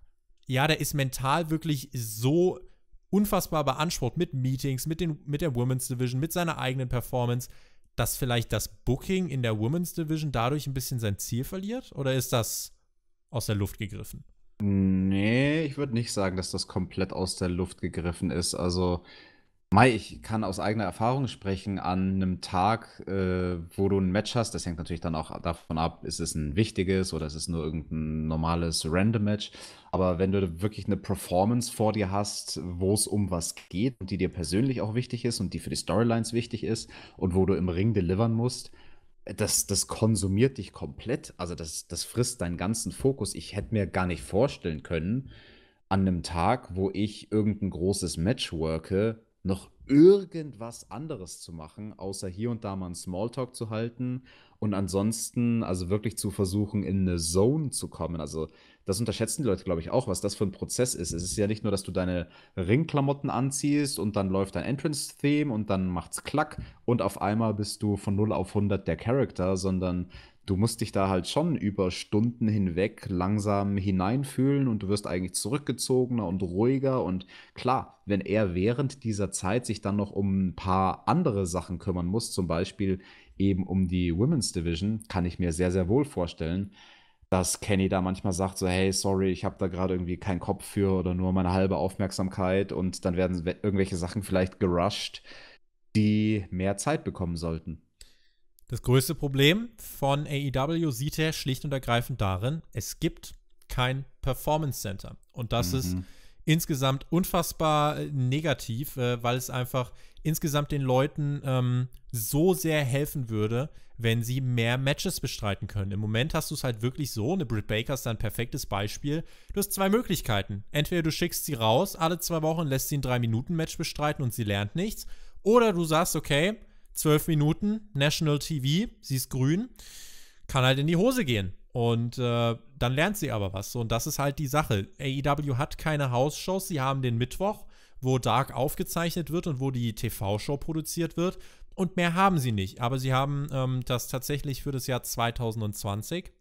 ja, der ist mental wirklich so unfassbar beansprucht mit Meetings, mit, den, mit der Women's Division, mit seiner eigenen Performance, dass vielleicht das Booking in der Women's Division dadurch ein bisschen sein Ziel verliert? Oder ist das aus der Luft gegriffen? Nee, ich würde nicht sagen, dass das komplett aus der Luft gegriffen ist. Also, Mai, ich kann aus eigener Erfahrung sprechen, an einem Tag, äh, wo du ein Match hast, das hängt natürlich dann auch davon ab, ist es ein wichtiges oder ist es nur irgendein normales Random-Match. Aber wenn du wirklich eine Performance vor dir hast, wo es um was geht und die dir persönlich auch wichtig ist und die für die Storylines wichtig ist und wo du im Ring delivern musst, das, das konsumiert dich komplett. Also das, das frisst deinen ganzen Fokus. Ich hätte mir gar nicht vorstellen können, an einem Tag, wo ich irgendein großes Match worke, noch irgendwas anderes zu machen, außer hier und da mal einen Smalltalk zu halten und ansonsten, also wirklich zu versuchen, in eine Zone zu kommen. Also, das unterschätzen die Leute, glaube ich, auch, was das für ein Prozess ist. Es ist ja nicht nur, dass du deine Ringklamotten anziehst und dann läuft dein Entrance-Theme und dann macht's Klack und auf einmal bist du von 0 auf 100 der Charakter, sondern du musst dich da halt schon über Stunden hinweg langsam hineinfühlen und du wirst eigentlich zurückgezogener und ruhiger. Und klar, wenn er während dieser Zeit sich dann noch um ein paar andere Sachen kümmern muss, zum Beispiel eben um die Women's Division, kann ich mir sehr, sehr wohl vorstellen, dass Kenny da manchmal sagt so, hey, sorry, ich habe da gerade irgendwie keinen Kopf für oder nur meine halbe Aufmerksamkeit und dann werden irgendwelche Sachen vielleicht gerusht, die mehr Zeit bekommen sollten. Das größte Problem von AEW sieht er schlicht und ergreifend darin, es gibt kein Performance Center. Und das mhm. ist insgesamt unfassbar äh, negativ, äh, weil es einfach insgesamt den Leuten ähm, so sehr helfen würde, wenn sie mehr Matches bestreiten können. Im Moment hast du es halt wirklich so, eine Britt Baker ist da ein perfektes Beispiel. Du hast zwei Möglichkeiten. Entweder du schickst sie raus, alle zwei Wochen lässt sie ein Drei-Minuten-Match bestreiten und sie lernt nichts. Oder du sagst, okay, zwölf Minuten, National TV, sie ist grün, kann halt in die Hose gehen. Und äh, dann lernt sie aber was. und das ist halt die Sache. AEW hat keine Hausshows. Sie haben den Mittwoch, wo Dark aufgezeichnet wird und wo die TV-Show produziert wird. Und mehr haben sie nicht. Aber sie haben ähm, das tatsächlich für das Jahr 2020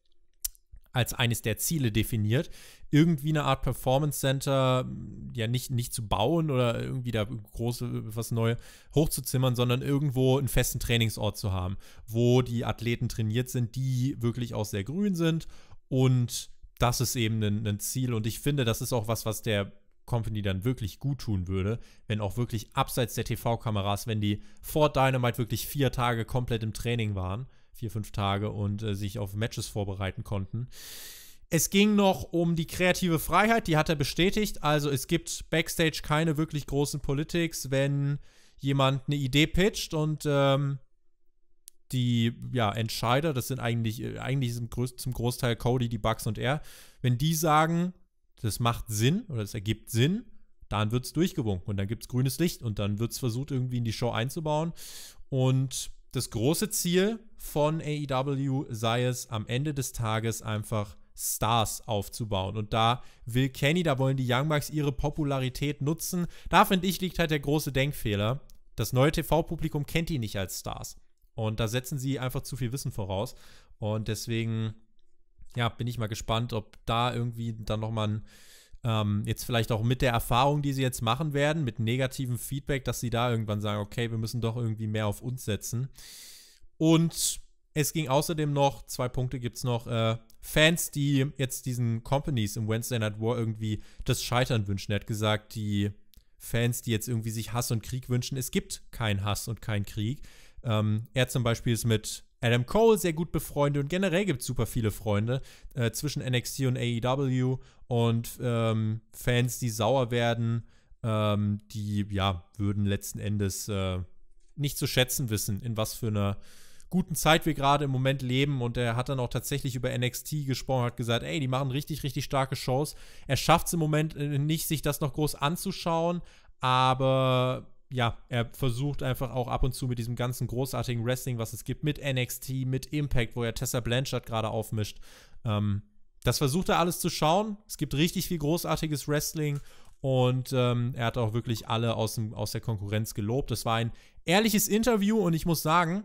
als eines der Ziele definiert, irgendwie eine Art Performance Center hm, ja nicht, nicht zu bauen oder irgendwie da große, äh, was neu hochzuzimmern, sondern irgendwo einen festen Trainingsort zu haben, wo die Athleten trainiert sind, die wirklich auch sehr grün sind und das ist eben ein, ein Ziel und ich finde, das ist auch was, was der Company dann wirklich gut tun würde, wenn auch wirklich abseits der TV-Kameras, wenn die vor Dynamite wirklich vier Tage komplett im Training waren vier, fünf Tage und äh, sich auf Matches vorbereiten konnten. Es ging noch um die kreative Freiheit, die hat er bestätigt. Also es gibt backstage keine wirklich großen Politics, wenn jemand eine Idee pitcht und ähm, die ja, Entscheider, das sind eigentlich, äh, eigentlich zum, Großteil Cody, die Bugs und er, wenn die sagen, das macht Sinn oder es ergibt Sinn, dann wird es durchgewunken und dann gibt es grünes Licht und dann wird es versucht, irgendwie in die Show einzubauen. Und das große Ziel von AEW sei es, am Ende des Tages einfach Stars aufzubauen. Und da will Kenny, da wollen die Young Bucks ihre Popularität nutzen. Da finde ich, liegt halt der große Denkfehler. Das neue TV-Publikum kennt die nicht als Stars. Und da setzen sie einfach zu viel Wissen voraus. Und deswegen, ja, bin ich mal gespannt, ob da irgendwie dann nochmal ein ähm, jetzt vielleicht auch mit der Erfahrung, die sie jetzt machen werden, mit negativem Feedback, dass sie da irgendwann sagen, okay, wir müssen doch irgendwie mehr auf uns setzen. Und es ging außerdem noch, zwei Punkte gibt es noch, äh, Fans, die jetzt diesen Companies im Wednesday Night War irgendwie das Scheitern wünschen. Er hat gesagt, die Fans, die jetzt irgendwie sich Hass und Krieg wünschen, es gibt keinen Hass und keinen Krieg. Ähm, er zum Beispiel ist mit Adam Cole sehr gut befreundet und generell gibt es super viele Freunde äh, zwischen NXT und AEW und ähm, Fans, die sauer werden, ähm, die ja würden letzten Endes äh, nicht zu schätzen wissen, in was für einer guten Zeit wir gerade im Moment leben und er hat dann auch tatsächlich über NXT gesprochen, hat gesagt, ey, die machen richtig, richtig starke Shows. Er schafft es im Moment äh, nicht, sich das noch groß anzuschauen, aber ja, er versucht einfach auch ab und zu mit diesem ganzen großartigen Wrestling, was es gibt, mit NXT, mit Impact, wo er Tessa Blanchard gerade aufmischt. Ähm, das versucht er alles zu schauen. Es gibt richtig viel großartiges Wrestling und ähm, er hat auch wirklich alle aus, dem, aus der Konkurrenz gelobt. Das war ein ehrliches Interview und ich muss sagen,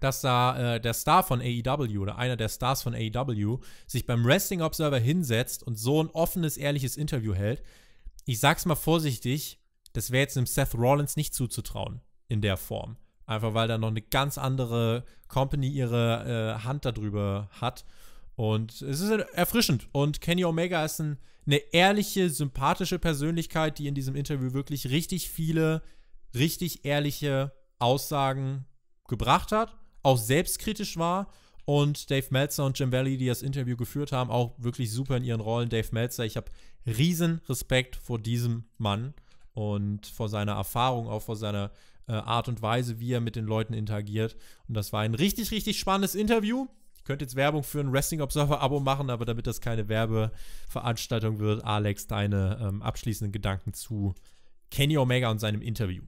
dass da äh, der Star von AEW oder einer der Stars von AEW sich beim Wrestling Observer hinsetzt und so ein offenes, ehrliches Interview hält. Ich sag's mal vorsichtig, das wäre jetzt einem Seth Rollins nicht zuzutrauen in der Form. Einfach weil da noch eine ganz andere Company ihre äh, Hand darüber hat. Und es ist erfrischend. Und Kenny Omega ist ein, eine ehrliche, sympathische Persönlichkeit, die in diesem Interview wirklich richtig viele, richtig ehrliche Aussagen gebracht hat, auch selbstkritisch war. Und Dave Meltzer und Jim Valley, die das Interview geführt haben, auch wirklich super in ihren Rollen. Dave Meltzer, ich habe riesen Respekt vor diesem Mann und vor seiner Erfahrung, auch vor seiner äh, Art und Weise, wie er mit den Leuten interagiert. Und das war ein richtig, richtig spannendes Interview. Ich könnte jetzt Werbung für ein Wrestling Observer-Abo machen, aber damit das keine Werbeveranstaltung wird, Alex, deine ähm, abschließenden Gedanken zu Kenny Omega und seinem Interview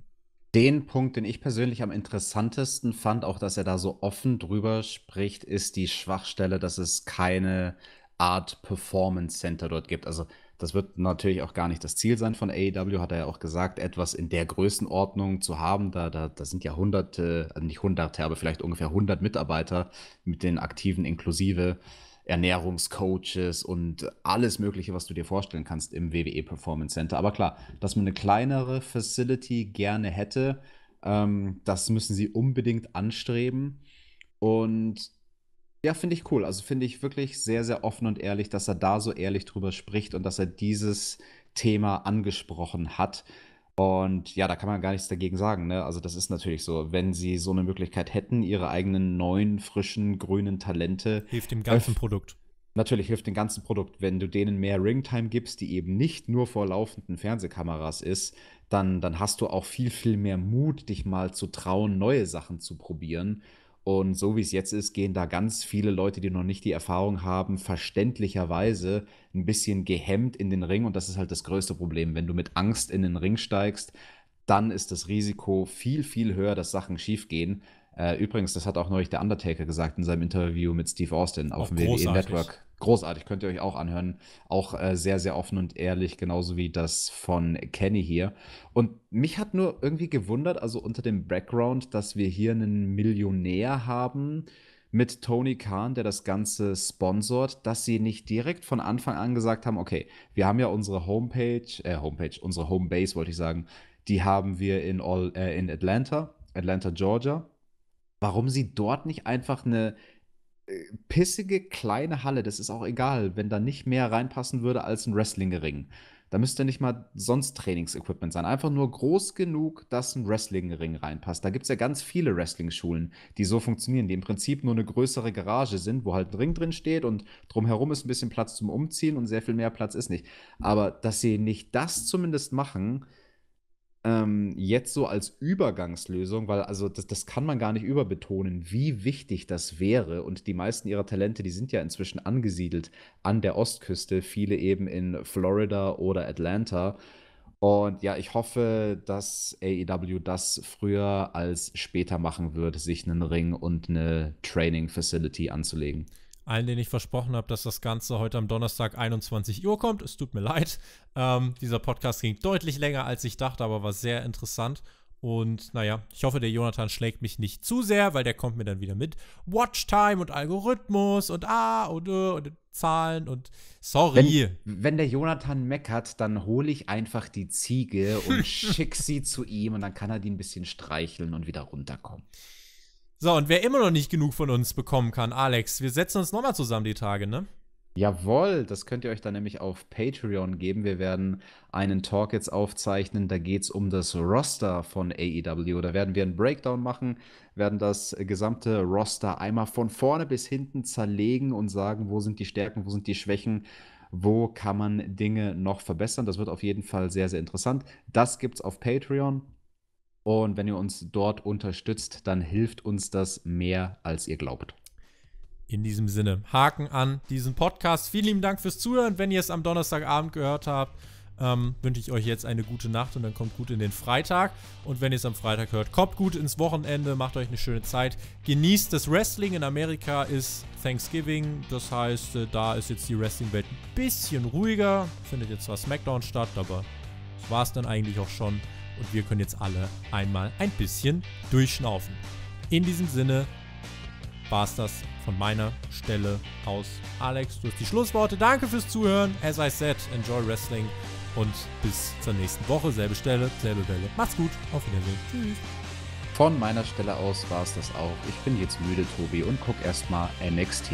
den Punkt, den ich persönlich am interessantesten fand, auch dass er da so offen drüber spricht, ist die Schwachstelle, dass es keine Art Performance Center dort gibt. Also das wird natürlich auch gar nicht das Ziel sein von AEW, hat er ja auch gesagt, etwas in der Größenordnung zu haben. Da, da, da sind ja hunderte, also nicht hunderte, aber vielleicht ungefähr hundert Mitarbeiter mit den Aktiven inklusive Ernährungscoaches und alles Mögliche, was du dir vorstellen kannst im WWE Performance Center. Aber klar, dass man eine kleinere Facility gerne hätte, ähm, das müssen sie unbedingt anstreben. Und ja, finde ich cool. Also finde ich wirklich sehr, sehr offen und ehrlich, dass er da so ehrlich drüber spricht und dass er dieses Thema angesprochen hat. Und ja, da kann man gar nichts dagegen sagen. Ne? Also das ist natürlich so, wenn sie so eine Möglichkeit hätten, ihre eigenen neuen, frischen, grünen Talente. Hilft dem ganzen Produkt. Natürlich hilft dem ganzen Produkt. Wenn du denen mehr Ringtime gibst, die eben nicht nur vor laufenden Fernsehkameras ist, dann, dann hast du auch viel, viel mehr Mut, dich mal zu trauen, neue Sachen zu probieren. Und so wie es jetzt ist, gehen da ganz viele Leute, die noch nicht die Erfahrung haben, verständlicherweise ein bisschen gehemmt in den Ring. Und das ist halt das größte Problem. Wenn du mit Angst in den Ring steigst, dann ist das Risiko viel, viel höher, dass Sachen schiefgehen. Äh, übrigens, das hat auch neulich der Undertaker gesagt in seinem Interview mit Steve Austin auf auch dem WWE Network großartig, könnt ihr euch auch anhören. Auch äh, sehr, sehr offen und ehrlich, genauso wie das von Kenny hier. Und mich hat nur irgendwie gewundert, also unter dem Background, dass wir hier einen Millionär haben mit Tony Khan, der das Ganze sponsort, dass sie nicht direkt von Anfang an gesagt haben, okay, wir haben ja unsere Homepage, äh, Homepage, unsere Homebase, wollte ich sagen, die haben wir in, All, äh, in Atlanta, Atlanta, Georgia. Warum sie dort nicht einfach eine äh, pissige kleine Halle, das ist auch egal, wenn da nicht mehr reinpassen würde als ein wrestling Wrestlingring. Da müsste nicht mal sonst Trainingsequipment sein. Einfach nur groß genug, dass ein wrestling Wrestlingring reinpasst. Da gibt es ja ganz viele Wrestling-Schulen, die so funktionieren, die im Prinzip nur eine größere Garage sind, wo halt ein Ring drin steht und drumherum ist ein bisschen Platz zum Umziehen und sehr viel mehr Platz ist nicht. Aber dass sie nicht das zumindest machen, ähm, jetzt so als Übergangslösung, weil also das, das kann man gar nicht überbetonen, wie wichtig das wäre. Und die meisten ihrer Talente, die sind ja inzwischen angesiedelt an der Ostküste, viele eben in Florida oder Atlanta. Und ja, ich hoffe, dass AEW das früher als später machen wird, sich einen Ring und eine Training Facility anzulegen allen, denen ich versprochen habe, dass das Ganze heute am Donnerstag 21 Uhr kommt. Es tut mir leid. Ähm, dieser Podcast ging deutlich länger, als ich dachte, aber war sehr interessant. Und naja, ich hoffe, der Jonathan schlägt mich nicht zu sehr, weil der kommt mir dann wieder mit Watchtime und Algorithmus und ah und, äh, und Zahlen und sorry. Wenn, wenn, der Jonathan meckert, dann hole ich einfach die Ziege und *laughs* schick sie zu ihm und dann kann er die ein bisschen streicheln und wieder runterkommen. So, und wer immer noch nicht genug von uns bekommen kann, Alex, wir setzen uns nochmal zusammen die Tage, ne? Jawohl, das könnt ihr euch dann nämlich auf Patreon geben. Wir werden einen Talk jetzt aufzeichnen. Da geht es um das Roster von AEW. Da werden wir einen Breakdown machen, werden das gesamte Roster einmal von vorne bis hinten zerlegen und sagen, wo sind die Stärken, wo sind die Schwächen, wo kann man Dinge noch verbessern. Das wird auf jeden Fall sehr, sehr interessant. Das gibt es auf Patreon. Und wenn ihr uns dort unterstützt, dann hilft uns das mehr, als ihr glaubt. In diesem Sinne, Haken an diesen Podcast. Vielen lieben Dank fürs Zuhören. Wenn ihr es am Donnerstagabend gehört habt, ähm, wünsche ich euch jetzt eine gute Nacht und dann kommt gut in den Freitag. Und wenn ihr es am Freitag hört, kommt gut ins Wochenende, macht euch eine schöne Zeit. Genießt das Wrestling. In Amerika ist Thanksgiving, das heißt, äh, da ist jetzt die Wrestling-Welt ein bisschen ruhiger. Findet jetzt zwar SmackDown statt, aber das war es dann eigentlich auch schon und wir können jetzt alle einmal ein bisschen durchschnaufen. In diesem Sinne war es das von meiner Stelle aus. Alex, du hast die Schlussworte. Danke fürs Zuhören. As I said, enjoy Wrestling und bis zur nächsten Woche. Selbe Stelle, selbe Welle. Macht's gut. Auf Wiedersehen. Tschüss. Von meiner Stelle aus war es das auch. Ich bin jetzt müde, Tobi, und guck erstmal NXT.